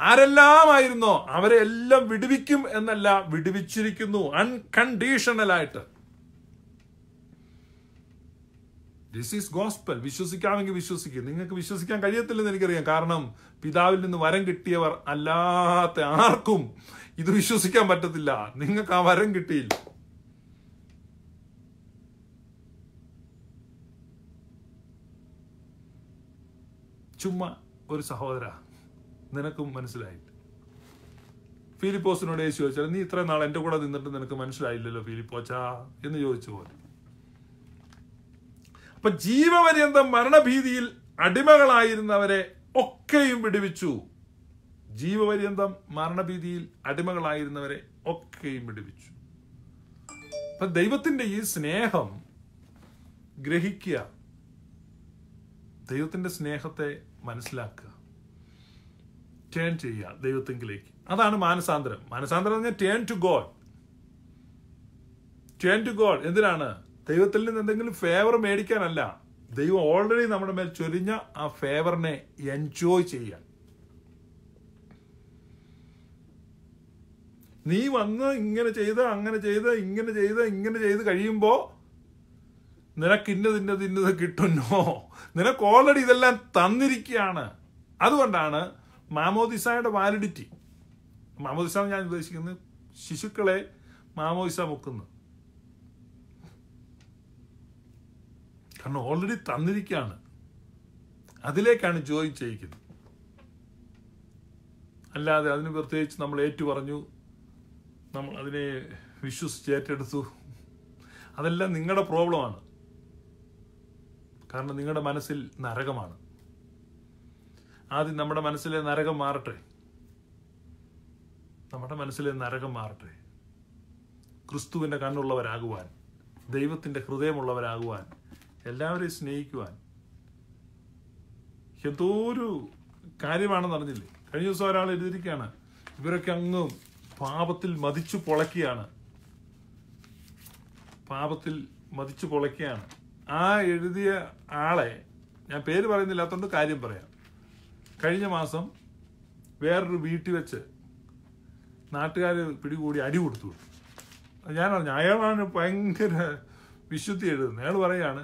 ആരെല്ലാമായിരുന്നോ അവരെ എല്ലാം വിടുവിക്കും എന്നല്ല വിടുവിച്ചിരിക്കുന്നു അൺകണ്ടീഷണലായിട്ട് ദിസ് ഈസ് ഗോസ്പൽ വിശ്വസിക്കാമെങ്കിൽ വിശ്വസിക്കുക നിങ്ങൾക്ക് വിശ്വസിക്കാൻ കഴിയത്തില്ലെന്ന് എനിക്കറിയാം കാരണം പിതാവിൽ നിന്ന് വരം കിട്ടിയവർ അല്ലാത്ത ആർക്കും ഇത് വിശ്വസിക്കാൻ പറ്റത്തില്ല നിങ്ങൾക്ക് ആ വരം കിട്ടിയില്ല ചുമ്മാ ഒരു സഹോദര നിനക്കും മനസ്സിലായില്ല ഫിലിപ്പോസിനോട് ചോദിച്ചാൽ നീ ഇത്രയും നാൾ എൻ്റെ കൂടെ നിന്നിട്ട് നിനക്ക് മനസ്സിലായില്ലല്ലോ ഫിലിപ്പോച്ചാ എന്ന് ചോദിച്ചു പോലെ ഇപ്പൊ ജീവപര്യന്തം മരണഭീതിയിൽ അടിമകളായിരുന്നവരെ ഒക്കെയും വിടുവിച്ചു ജീവപര്യന്തം മരണഭീതിയിൽ അടിമകളായിരുന്നവരെ ഒക്കെയും വിടുവിച്ചു അപ്പൊ ദൈവത്തിന്റെ ഈ സ്നേഹം ഗ്രഹിക്കുക ദൈവത്തിന്റെ സ്നേഹത്തെ മനസ്സിലാക്കുക ടേൺ ചെയ്യുക ദൈവത്തെങ്കിലേക്ക് അതാണ് മാനസാന്തരം മാനസാന്തരം എന്ന് പറഞ്ഞാൽ turn to God turn to God എന്തിനാണ് ദൈവത്തിൽ നിന്ന് എന്തെങ്കിലും ഫേവർ മേടിക്കാനല്ല ദൈവം ഓൾറെഡി നമ്മുടെ മേൽ ചൊരിഞ്ഞ ആ ഫേവറിനെ എൻജോയ് ചെയ്യാൻ നീ വന്ന് ഇങ്ങനെ ചെയ്ത് അങ്ങനെ ചെയ്ത് ഇങ്ങനെ ചെയ്ത് ഇങ്ങനെ ചെയ്ത് കഴിയുമ്പോൾ നിനക്ക് ഇന്നത് ഇന്നത് ഇന്നത് കിട്ടുന്നോ നിനക്ക് ഓൾറെഡി ഇതെല്ലാം തന്നിരിക്കുകയാണ് അതുകൊണ്ടാണ് മാമോദിസായുടെ വാലിഡിറ്റി മാമോദിസ ഞാൻ ഉദ്ദേശിക്കുന്നത് ശിശുക്കളെ മാമോദിസ മുക്കുന്നത് കാരണം ഓൾറെഡി തന്നിരിക്കുകയാണ് അതിലേക്കാണ് ജോയിൻ ചെയ്യിക്കുന്നത് അല്ലാതെ അതിന് പ്രത്യേകിച്ച് നമ്മൾ ഏറ്റു പറഞ്ഞു നമ്മൾ അതിനെ വിശ്വസിച്ച് ഏറ്റെടുത്തു അതെല്ലാം നിങ്ങളുടെ പ്രോബ്ലമാണ് കാരണം നിങ്ങളുടെ മനസ്സിൽ നരകമാണ് ആദ്യം നമ്മുടെ മനസ്സിലെ നരകം മാറട്ടെ നമ്മുടെ മനസ്സിലെ നരകം മാറട്ടെ ക്രിസ്തുവിൻ്റെ കണ്ണുള്ളവരാകുവാൻ ദൈവത്തിൻ്റെ ഹൃദയമുള്ളവരാകുവാൻ എല്ലാവരെയും സ്നേഹിക്കുവാൻ എന്തോ ഒരു കാര്യമാണെന്ന് അറിഞ്ഞില്ലേ കഴിഞ്ഞ ദിവസം ഒരാൾ എഴുതിയിരിക്കുകയാണ് ഇവരൊക്കെ അങ്ങ് പാപത്തിൽ മതിച്ചു പൊളക്കുകയാണ് പാപത്തിൽ മതിച്ചു പൊളക്കുകയാണ് ആ എഴുതിയ ആളെ ഞാൻ പേര് പറയുന്നില്ലാത്തതുകൊണ്ട് കാര്യം പറയാം കഴിഞ്ഞ മാസം വേറൊരു വീട്ടിൽ വെച്ച് നാട്ടുകാർ പിടികൂടി അടി കൊടുത്തു ഞാൻ പറഞ്ഞു അയാളാണ് ഭയങ്കര വിശുദ്ധി എഴുതുന്നത് അയാൾ പറയുകയാണ്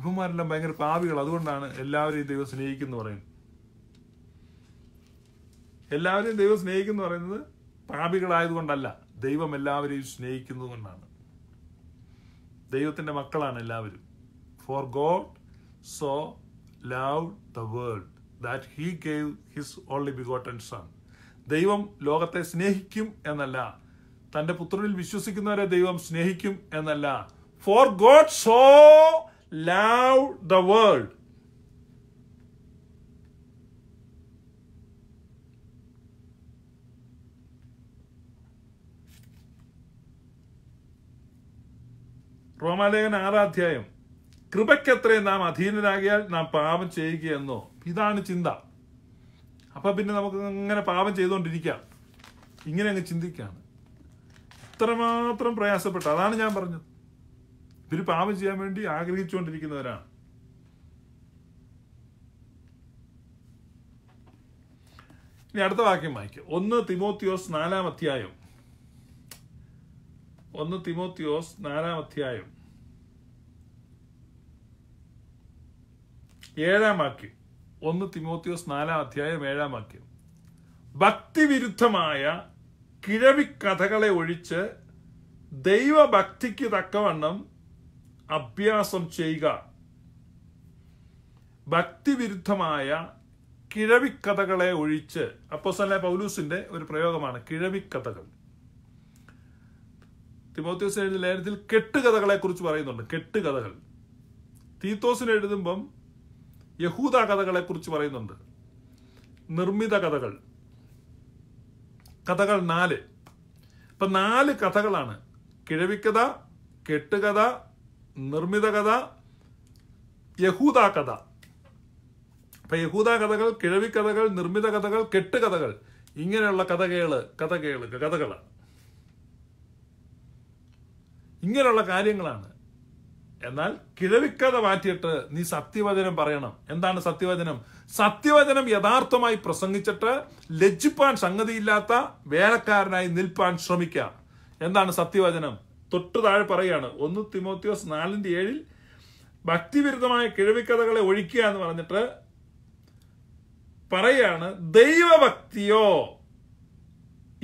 ഇവന്മാരെല്ലാം ഭയങ്കര പാവികൾ അതുകൊണ്ടാണ് എല്ലാവരെയും ദൈവം സ്നേഹിക്കുന്നു പറയുന്നത് എല്ലാവരെയും ദൈവം സ്നേഹിക്കുന്നു പറയുന്നത് പാപികളായതുകൊണ്ടല്ല ദൈവം എല്ലാവരെയും സ്നേഹിക്കുന്നത് കൊണ്ടാണ് ദൈവത്തിന്റെ മക്കളാണ് എല്ലാവരും for God so love the world that he gave his only begotten son ദൈവം ലോകത്തെ സ്നേഹിക്കും എന്നല്ല തന്റെ പുത്രനിൽ വിശ്വസിക്കുന്നവരെ ദൈവം സ്നേഹിക്കും എന്നല്ല for God so love the world. റോമാലേഖന ആറാധ്യായം കൃപക്കെത്രയും നാം അധീനരാകിയാൽ നാം പാപം ചെയ്യുകയെന്നോ ഇതാണ് ചിന്ത അപ്പൊ പിന്നെ നമുക്ക് അങ്ങനെ പാപം ചെയ്തുകൊണ്ടിരിക്കാം ഇങ്ങനെ അങ്ങ് ചിന്തിക്കാണ് ഇത്രമാത്രം പ്രയാസപ്പെട്ടു അതാണ് ഞാൻ പറഞ്ഞത് ഇവർ പാപം ചെയ്യാൻ വേണ്ടി ആഗ്രഹിച്ചുകൊണ്ടിരിക്കുന്നവരാണ് ഇനി അടുത്ത വാക്യം വായിക്കും ഒന്ന് തിമോത്തിയോസ് നാലാം അധ്യായം ഒന്ന് തിമോത്തിയോസ് നാലാം അധ്യായം ഏഴാം വാക്യം ഒന്ന് തിമോത്തിയോസ് നാലാം അധ്യായം ഏഴാം വാക്യം ഭക്തിവിരുദ്ധമായ കിഴവിക്കഥകളെ ഒഴിച്ച് ദൈവഭക്തിക്ക് തക്കവണ്ണം അഭ്യാസം ചെയ്യുക ഭക്തിവിരുദ്ധമായ കിഴവിക്കഥകളെ ഒഴിച്ച് അല്ലെ പൗലൂസിന്റെ ഒരു പ്രയോഗമാണ് കിഴവിക്കഥകൾ തിമോത്യോസ് എഴുതിയ ലേഖനത്തിൽ കെട്ടുകഥകളെ കുറിച്ച് പറയുന്നുണ്ട് കെട്ടുകഥകൾ തീത്തോസിന് എഴുതുമ്പം യഹൂദ കഥകളെ കുറിച്ച് പറയുന്നുണ്ട് നിർമ്മിത കഥകൾ കഥകൾ നാല് ഇപ്പൊ നാല് കഥകളാണ് കിഴവിക്കഥ കെട്ടുകഥ നിർമ്മിത കഥ യഹൂദ കഥ അപ്പം യഹൂദ കഥകൾ കിഴവി കഥകൾ നിർമ്മിത കഥകൾ കെട്ടുകഥകൾ ഇങ്ങനെയുള്ള കഥകള് കഥകള് കഥകളാണ് ഇങ്ങനെയുള്ള കാര്യങ്ങളാണ് എന്നാൽ കിഴവിക്കഥ മാറ്റിയിട്ട് നീ സത്യവചനം പറയണം എന്താണ് സത്യവചനം സത്യവചനം യഥാർത്ഥമായി പ്രസംഗിച്ചിട്ട് ലജ്ജിപ്പാൻ സംഗതിയില്ലാത്ത വേലക്കാരനായി നിൽപ്പാൻ ശ്രമിക്കുക എന്താണ് സത്യവചനം തൊട്ടു താഴെ പറയുകയാണ് ഒന്ന് തിമോത്യോസ് നാലിൻ്റെ ഏഴിൽ ഭക്തിവിരുദ്ധമായ കിഴവിക്കഥകളെ ഒഴിക്കുക എന്ന് പറഞ്ഞിട്ട് പറയാണ് ദൈവഭക്തിയോ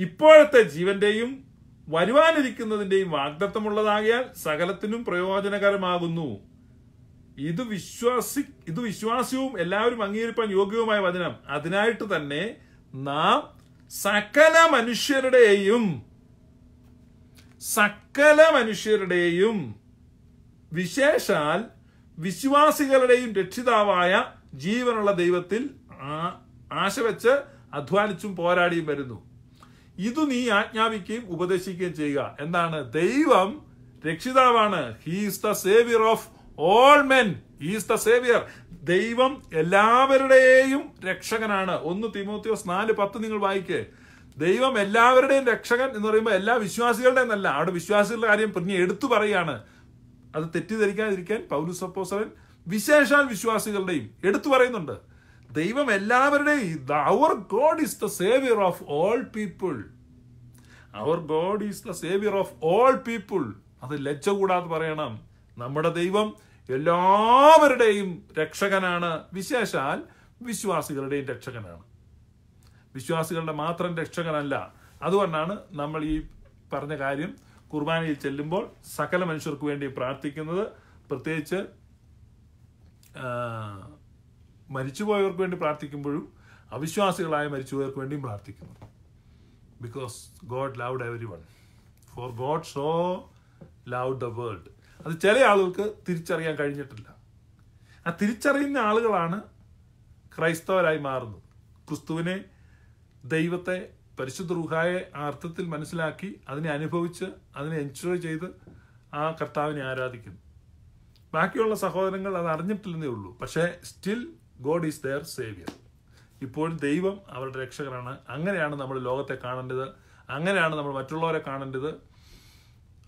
ഇപ്പോഴത്തെ ജീവന്റെയും വരുവാനിരിക്കുന്നതിൻ്റെയും വാഗ്ദത്വമുള്ളതാകിയാൽ സകലത്തിനും പ്രയോജനകരമാകുന്നു ഇത് വിശ്വാസി ഇത് വിശ്വാസ്യവും എല്ലാവരും അംഗീകരിപ്പാൻ യോഗ്യവുമായ വചനം അതിനായിട്ട് തന്നെ നാം സകല മനുഷ്യരുടെയും സകല മനുഷ്യരുടെയും വിശേഷാൽ വിശ്വാസികളുടെയും രക്ഷിതാവായ ജീവനുള്ള ദൈവത്തിൽ ആശ വെച്ച് അധ്വാനിച്ചും പോരാടിയും വരുന്നു ഇത് നീ ആജ്ഞാപിക്കുകയും ഉപദേശിക്കുകയും ചെയ്യുക എന്താണ് ദൈവം രക്ഷിതാവാണ് he's the saviour of all men he's the saviour ദൈവം എല്ലാവരുടെയും രക്ഷകനാണ് ഒന്ന് തിമോത്തിയോസ് നാല് പത്ത് നിങ്ങൾ വായിക്കേ ദൈവം എല്ലാവരുടെയും രക്ഷകൻ എന്ന് പറയുമ്പോൾ എല്ലാ വിശ്വാസികളുടെ എന്നല്ല അവിടെ വിശ്വാസികളുടെ കാര്യം പിന്നെ എടുത്തു പറയുകയാണ് അത് തെറ്റിദ്ധരിക്കാതിരിക്കാൻ പൗലൂസ് അപ്പോസവൻ വിശേഷാൽ വിശ്വാസികളുടെയും എടുത്തു പറയുന്നുണ്ട് ദൈവം എല്ലാവരുടെയും അവർ God is the saviour of all people അവർ God is the saviour of all people അത് ലജ്ജ കൂടാതെ പറയണം നമ്മുടെ ദൈവം എല്ലാവരുടെയും രക്ഷകനാണ് വിശേഷാൽ വിശ്വാസികളുടെയും രക്ഷകനാണ് വിശ്വാസികളുടെ മാത്രം രക്ഷകനല്ല അതുകൊണ്ടാണ് നമ്മൾ ഈ പറഞ്ഞ കാര്യം കുർബാനയിൽ ചെല്ലുമ്പോൾ സകല മനുഷ്യർക്ക് വേണ്ടി പ്രാർത്ഥിക്കുന്നത് പ്രത്യേകിച്ച് മരിച്ചുപോയവർക്ക് വേണ്ടി പ്രാർത്ഥിക്കുമ്പോഴും അവിശ്വാസികളായ മരിച്ചുപോയവർക്ക് വേണ്ടിയും പ്രാർത്ഥിക്കുന്നു because God loved everyone for God so loved the world അത് ചില ആളുകൾക്ക് തിരിച്ചറിയാൻ കഴിഞ്ഞിട്ടില്ല ആ തിരിച്ചറിയുന്ന ആളുകളാണ് ക്രൈസ്തവരായി മാറുന്നത് ക്രിസ്തുവിനെ ദൈവത്തെ പരിശുദ്ധ റുഹായെ ആ അർത്ഥത്തിൽ മനസ്സിലാക്കി അതിനെ അനുഭവിച്ച് അതിനെ എൻജോയ് ചെയ്ത് ആ കർത്താവിനെ ആരാധിക്കുന്നു ബാക്കിയുള്ള സഹോദരങ്ങൾ അത് അറിഞ്ഞിട്ടില്ലെന്നേ ഉള്ളൂ പക്ഷേ still God is their saviour ഇപ്പോൾ ദൈവം അവരുടെ രക്ഷകരാണ് അങ്ങനെയാണ് നമ്മൾ ലോകത്തെ കാണേണ്ടത് അങ്ങനെയാണ് നമ്മൾ മറ്റുള്ളവരെ കാണേണ്ടത്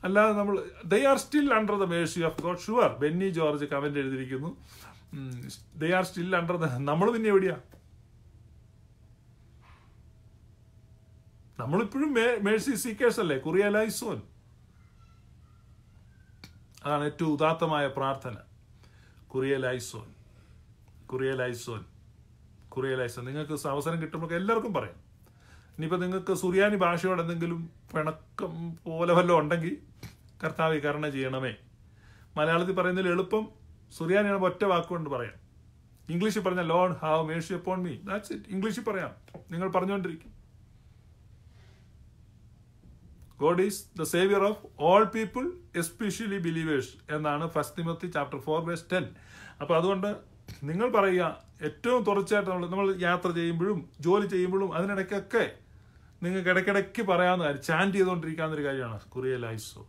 അല്ലാതെ നമ്മൾ they are still under the mercy of God sure Benny George comment എഴുതിയിരിക്കുന്നു they are still under the നമ്മൾ പിന്നെ എവിടെയാണ് നമ്മളിപ്പോഴും മേഴ്സി സീക്കേഴ്സ് അല്ലേ കുറിയ ലൈസോൻ അതാണ് ഏറ്റവും ഉദാത്തമായ പ്രാർത്ഥന കുറിയ ലൈസോൻ കുറിയ ലൈസോൻ കുറിയ ലൈസോൻ നിങ്ങൾക്ക് അവസരം കിട്ടുമ്പോൾ എല്ലാവർക്കും പറയാം ഇനിയിപ്പോൾ നിങ്ങൾക്ക് സുറിയാനി ഭാഷയോടെ എന്തെങ്കിലും പിണക്കം പോലെ വല്ലതും ഉണ്ടെങ്കിൽ കർത്താവ് കരുണ ചെയ്യണമേ മലയാളത്തിൽ പറയുന്നതിൽ എളുപ്പം സുറിയാനിയാണ് ഒറ്റ വാക്കുകൊണ്ട് പറയാം ഇംഗ്ലീഷിൽ പറഞ്ഞ Lord have mercy upon me that's it ഇംഗ്ലീഷിൽ പറയാം നിങ്ങൾ പറഞ്ഞുകൊണ്ടിരിക്കും God is the saviour of all people especially believers എന്നാണ് first Timothy chapter four verse ten അപ്പോൾ അതുകൊണ്ട് നിങ്ങൾ പറയുക ഏറ്റവും തുടർച്ചയായിട്ട് നമ്മൾ നമ്മൾ യാത്ര ചെയ്യുമ്പോഴും ജോലി ചെയ്യുമ്പോഴും അതിനിടയ്ക്കൊക്കെ നിങ്ങൾക്ക് ഇടയ്ക്കിടയ്ക്ക് പറയാമെന്ന് കാര്യം ചാൻറ്റ് ചെയ്തുകൊണ്ടിരിക്കാവുന്ന ഒരു കാര്യമാണ് കുറിയ ലൈസോ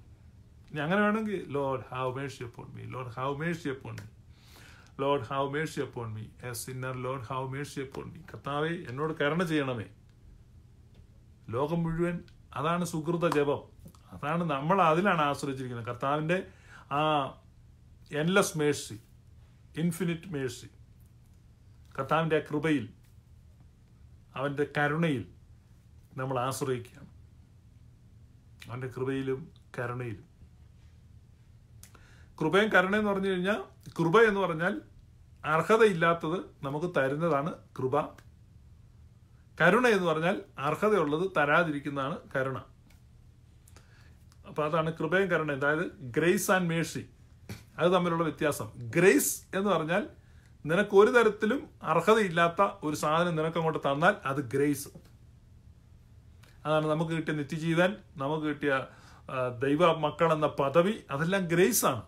ഇനി അങ്ങനെ വേണമെങ്കിൽ Lord have mercy upon me Lord have mercy upon me Lord have mercy upon me a sinner Lord have mercy upon me കർത്താവെ എന്നോട് കരണ ചെയ്യണമേ ലോകം മുഴുവൻ അതാണ് സുഹൃത ജപം അതാണ് നമ്മൾ അതിലാണ് ആശ്രയിച്ചിരിക്കുന്നത് കർത്താവിൻ്റെ ആ എൻലെസ് മേഴ്സി ഇൻഫിനിറ്റ് മേഴ്സി കർത്താവിൻ്റെ കൃപയിൽ അവൻ്റെ കരുണയിൽ നമ്മൾ ആശ്രയിക്കുകയാണ് അവൻ്റെ കൃപയിലും കരുണയിലും കൃപയും എന്ന് പറഞ്ഞു കഴിഞ്ഞാൽ കൃപ എന്ന് പറഞ്ഞാൽ അർഹതയില്ലാത്തത് നമുക്ക് തരുന്നതാണ് കൃപ കരുണ എന്ന് പറഞ്ഞാൽ അർഹതയുള്ളത് തരാതിരിക്കുന്നതാണ് കരുണ അപ്പോൾ അതാണ് കൃപയും കരുണയും അതായത് ഗ്രേസ് ആൻഡ് മേഴ്സി അത് തമ്മിലുള്ള വ്യത്യാസം ഗ്രേസ് എന്ന് പറഞ്ഞാൽ നിനക്ക് ഒരു തരത്തിലും അർഹതയില്ലാത്ത ഒരു സാധനം നിനക്ക് അങ്ങോട്ട് തന്നാൽ അത് ഗ്രേസ് അതാണ് നമുക്ക് കിട്ടിയ നിത്യജീവൻ നമുക്ക് കിട്ടിയ ദൈവ മക്കൾ എന്ന പദവി അതെല്ലാം ഗ്രേസ് ആണ്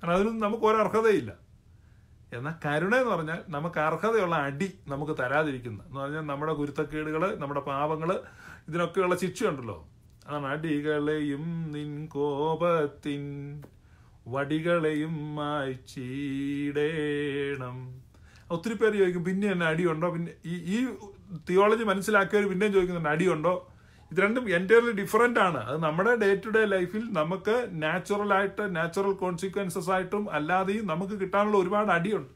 കാരണം അതിനൊന്നും നമുക്ക് ഒരർഹതയില്ല എന്നാൽ കരുണ എന്ന് പറഞ്ഞാൽ നമുക്ക് അർഹതയുള്ള അടി നമുക്ക് തരാതിരിക്കുന്ന എന്ന് പറഞ്ഞാൽ നമ്മുടെ കുരുത്തക്കേടുകൾ നമ്മുടെ പാപങ്ങൾ ഇതിനൊക്കെയുള്ള ശിക്ഷയുണ്ടല്ലോ അതാണ് അടികളെയും നിൻ കോപത്തിൻ വടികളെയും മായ്ച്ചീടേണം ഒത്തിരി പേര് ചോദിക്കും പിന്നെ എന്നെ അടിയുണ്ടോ പിന്നെ ഈ ഈ തിയോളജി മനസ്സിലാക്കിയവർ പിന്നെയും ചോദിക്കുന്നുണ്ട് അടിയുണ്ടോ ഇത് രണ്ടും എൻറ്റയർലി ഡിഫറെൻ്റ് ആണ് അത് നമ്മുടെ ഡേ ടു ഡേ ലൈഫിൽ നമുക്ക് നാച്ചുറൽ ആയിട്ട് നാച്ചുറൽ കോൺസിക്വൻസസ് ആയിട്ടും അല്ലാതെയും നമുക്ക് കിട്ടാനുള്ള ഒരുപാട് അടിയുണ്ട്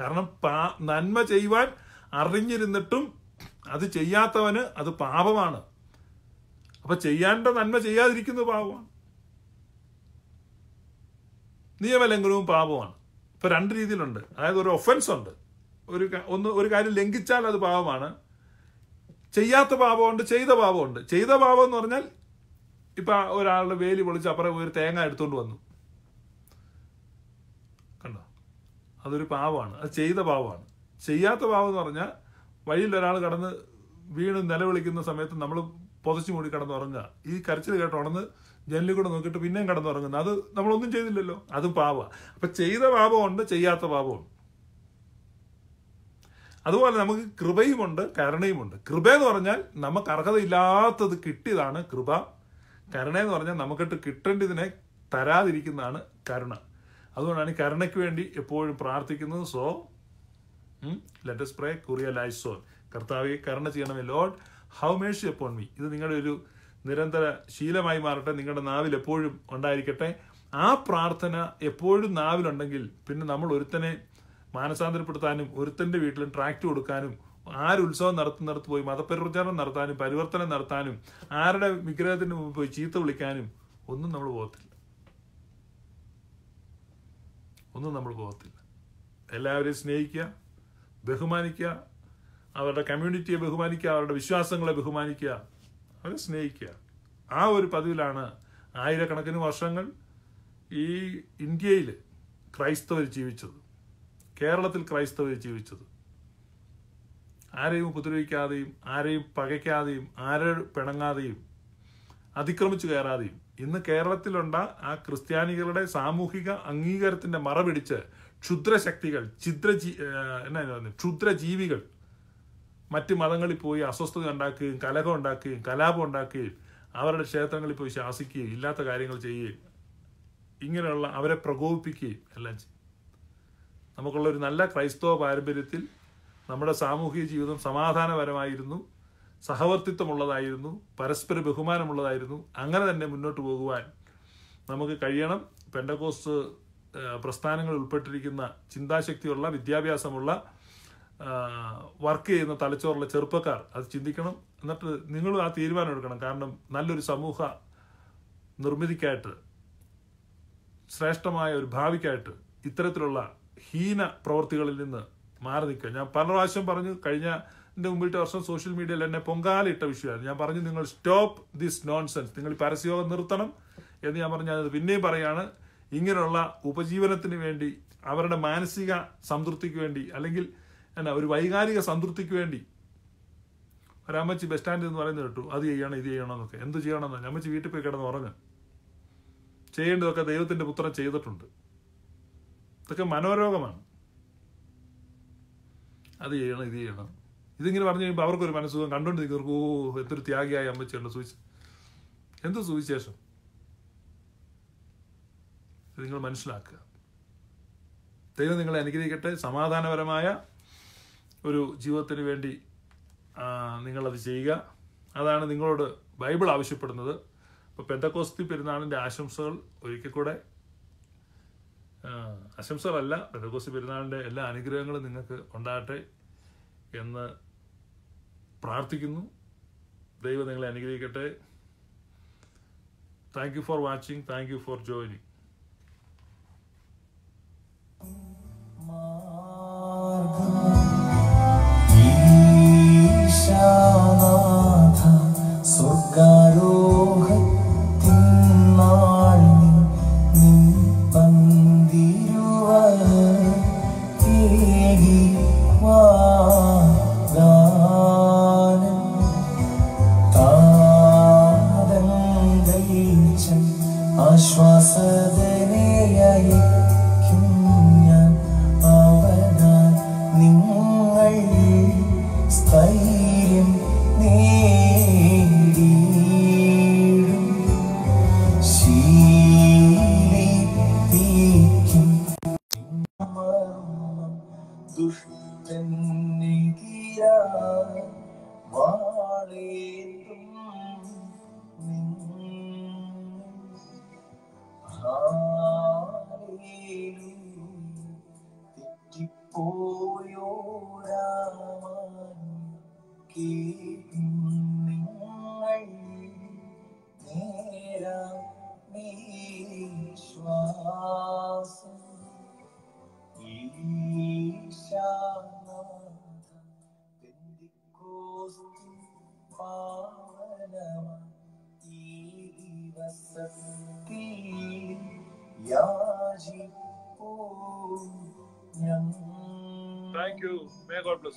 കാരണം നന്മ ചെയ്യുവാൻ അറിഞ്ഞിരുന്നിട്ടും അത് ചെയ്യാത്തവന് അത് പാപമാണ് അപ്പൊ ചെയ്യാണ്ട നന്മ ചെയ്യാതിരിക്കുന്നത് പാപമാണ് നിയമലംഘനവും പാപമാണ് ഇപ്പൊ രണ്ട് രീതിയിലുണ്ട് അതായത് ഒരു ഒഫൻസ് ഉണ്ട് ഒരു ഒന്ന് ഒരു കാര്യം ലംഘിച്ചാൽ അത് പാപമാണ് ചെയ്യാത്ത പാപമുണ്ട് ചെയ്ത പാപമുണ്ട് ചെയ്ത പാപം എന്ന് പറഞ്ഞാൽ ഇപ്പൊ ഒരാളുടെ വേലി പൊളിച്ച് അപ്പുറം ഒരു തേങ്ങ എടുത്തുകൊണ്ട് വന്നു കണ്ടോ അതൊരു പാവമാണ് അത് ചെയ്ത പാവമാണ് ചെയ്യാത്ത പാവം എന്ന് പറഞ്ഞാൽ വഴിയിൽ ഒരാൾ കടന്ന് വീണ് നിലവിളിക്കുന്ന സമയത്ത് നമ്മൾ പൊതച്ചു മൂടി ഉറങ്ങുക ഈ കരച്ചിൽ കേട്ട് ഉണർന്ന് ജനലിൽ കൂടെ നോക്കിയിട്ട് പിന്നെയും കടന്നുറങ്ങുന്നത് അത് നമ്മളൊന്നും ചെയ്തില്ലല്ലോ അതും പാവ അപ്പൊ ചെയ്ത പാപമുണ്ട് ചെയ്യാത്ത പാപമുണ്ട് അതുപോലെ നമുക്ക് കൃപയുമുണ്ട് കരുണയുമുണ്ട് കൃപ എന്ന് പറഞ്ഞാൽ നമുക്ക് അർഹതയില്ലാത്തത് കിട്ടിയതാണ് കൃപ കരുണ എന്ന് പറഞ്ഞാൽ നമുക്കിട്ട് കിട്ടേണ്ടതിനെ തരാതിരിക്കുന്നതാണ് കരുണ അതുകൊണ്ടാണ് കരുണയ്ക്ക് വേണ്ടി എപ്പോഴും പ്രാർത്ഥിക്കുന്നത് സോ ലെറ്റ് എസ് പ്രേ കുറിയ ലൈഫ് സോൺ കർത്താവ് കരുണ ചെയ്യണമേ Lord have mercy upon me ഇത് നിങ്ങളുടെ ഒരു നിരന്തര ശീലമായി മാറട്ടെ നിങ്ങളുടെ നാവിൽ എപ്പോഴും ഉണ്ടായിരിക്കട്ടെ ആ പ്രാർത്ഥന എപ്പോഴും നാവിലുണ്ടെങ്കിൽ പിന്നെ നമ്മൾ ഒരുത്തനെ മാനസാന്തരപ്പെടുത്താനും ഒരുത്തന്റെ വീട്ടിലും ട്രാക്ട് കൊടുക്കാനും ആര് ഉത്സവം ആരുത്സവം നടത്തു പോയി മതപരിപ്രചാരണം നടത്താനും പരിവർത്തനം നടത്താനും ആരുടെ വിഗ്രഹത്തിന് മുമ്പ് പോയി ചീത്ത വിളിക്കാനും ഒന്നും നമ്മൾ പോകത്തില്ല ഒന്നും നമ്മൾ പോകത്തില്ല എല്ലാവരെയും സ്നേഹിക്കുക ബഹുമാനിക്കുക അവരുടെ കമ്മ്യൂണിറ്റിയെ ബഹുമാനിക്കുക അവരുടെ വിശ്വാസങ്ങളെ ബഹുമാനിക്കുക അവരെ സ്നേഹിക്കുക ആ ഒരു പതിവിലാണ് ആയിരക്കണക്കിന് വർഷങ്ങൾ ഈ ഇന്ത്യയിൽ ക്രൈസ്തവർ ജീവിച്ചത് കേരളത്തിൽ ക്രൈസ്തവർ ജീവിച്ചത് ആരെയും ഉപദ്രവിക്കാതെയും ആരെയും പകയ്ക്കാതെയും ആരെ പിണങ്ങാതെയും അതിക്രമിച്ചു കയറാതെയും ഇന്ന് കേരളത്തിലുണ്ട ആ ക്രിസ്ത്യാനികളുടെ സാമൂഹിക അംഗീകാരത്തിന്റെ മറപിടിച്ച് ക്ഷുദ്രശക്തികൾ ഛിദ്രജീ എന്നാ ക്ഷുദ്രജീവികൾ മറ്റ് മതങ്ങളിൽ പോയി അസ്വസ്ഥത ഉണ്ടാക്കുകയും കലഹം ഉണ്ടാക്കുകയും കലാപം ഉണ്ടാക്കുകയും അവരുടെ ക്ഷേത്രങ്ങളിൽ പോയി ശാസിക്കുകയും ഇല്ലാത്ത കാര്യങ്ങൾ ചെയ്യുകയും ഇങ്ങനെയുള്ള അവരെ പ്രകോപിപ്പിക്കുകയും എല്ലാം ചെയ്യും നമുക്കുള്ള ഒരു നല്ല ക്രൈസ്തവ പാരമ്പര്യത്തിൽ നമ്മുടെ സാമൂഹിക ജീവിതം സമാധാനപരമായിരുന്നു സഹവർത്തിത്വമുള്ളതായിരുന്നു പരസ്പര ബഹുമാനമുള്ളതായിരുന്നു അങ്ങനെ തന്നെ മുന്നോട്ട് പോകുവാൻ നമുക്ക് കഴിയണം പെൻഡകോസ് പ്രസ്ഥാനങ്ങൾ ഉൾപ്പെട്ടിരിക്കുന്ന ചിന്താശക്തിയുള്ള വിദ്യാഭ്യാസമുള്ള വർക്ക് ചെയ്യുന്ന തലച്ചോറുള്ള ചെറുപ്പക്കാർ അത് ചിന്തിക്കണം എന്നിട്ട് നിങ്ങളും ആ തീരുമാനം എടുക്കണം കാരണം നല്ലൊരു സമൂഹ നിർമ്മിതിക്കായിട്ട് ശ്രേഷ്ഠമായ ഒരു ഭാവിക്കായിട്ട് ഇത്തരത്തിലുള്ള ഹീന പ്രവൃത്തികളിൽ നിന്ന് മാറി നിൽക്കുക ഞാൻ പല പ്രാവശ്യം പറഞ്ഞു കഴിഞ്ഞ എൻ്റെ മുമ്പിലത്തെ വർഷം സോഷ്യൽ മീഡിയയിൽ എന്നെ പൊങ്കാലിട്ട വിഷയമായിരുന്നു ഞാൻ പറഞ്ഞു നിങ്ങൾ സ്റ്റോപ്പ് ദിസ് നോൺസെൻസ് നിങ്ങൾ പരസ്യോഗം നിർത്തണം എന്ന് ഞാൻ പറഞ്ഞു ഞാനത് പിന്നെയും പറയാണ് ഇങ്ങനെയുള്ള ഉപജീവനത്തിന് വേണ്ടി അവരുടെ മാനസിക സംതൃപ്തിക്ക് വേണ്ടി അല്ലെങ്കിൽ എന്നാ ഒരു വൈകാരിക സംതൃപ്തിക്ക് വേണ്ടി ഒരമ്മച്ചി ബസ് സ്റ്റാൻഡിൽ നിന്ന് പറയുന്നത് കേട്ടു അത് ചെയ്യണം ഇത് ചെയ്യണം എന്നൊക്കെ എന്ത് ചെയ്യണമെന്ന് അമ്മച്ചി വീട്ടിൽ പോയി കിടന്ന് ഉറങ്ങ് ചെയ്യേണ്ടതൊക്കെ ദൈവത്തിൻ്റെ പുത്രൻ ചെയ്തിട്ടുണ്ട് ഇതൊക്കെ മനോരോഗമാണ് അത് ചെയ്യണം ഇത് ചെയ്യണം ഇതിങ്ങനെ പറഞ്ഞു കഴിയുമ്പോൾ അവർക്കൊരു മനസ്സുഖം കണ്ടുകൊണ്ടിരിക്കുന്നവർക്ക് ഓ എത്ര ത്യാഗിയായ അമ്മച്ചുണ്ട് സൂചി എന്ത് സുവിശേഷം നിങ്ങൾ മനസ്സിലാക്കുക ദൈവം നിങ്ങളെ അനുഗ്രഹിക്കട്ടെ സമാധാനപരമായ ഒരു ജീവിതത്തിന് വേണ്ടി നിങ്ങളത് ചെയ്യുക അതാണ് നിങ്ങളോട് ബൈബിൾ ആവശ്യപ്പെടുന്നത് അപ്പോൾ പെന്തക്കോസ്തി പെരുന്നാളിൻ്റെ ആശംസകൾ ഒരിക്കൽ കൂടെ ആശംസകളല്ല പെന്തക്കോസ് പെരുന്നാളിൻ്റെ എല്ലാ അനുഗ്രഹങ്ങളും നിങ്ങൾക്ക് ഉണ്ടാകട്ടെ എന്ന് പ്രാർത്ഥിക്കുന്നു ദൈവം നിങ്ങളെ അനുഗ്രഹിക്കട്ടെ thank you for watching thank you for joining ഈശാനാഥ സ്വർഗാരോ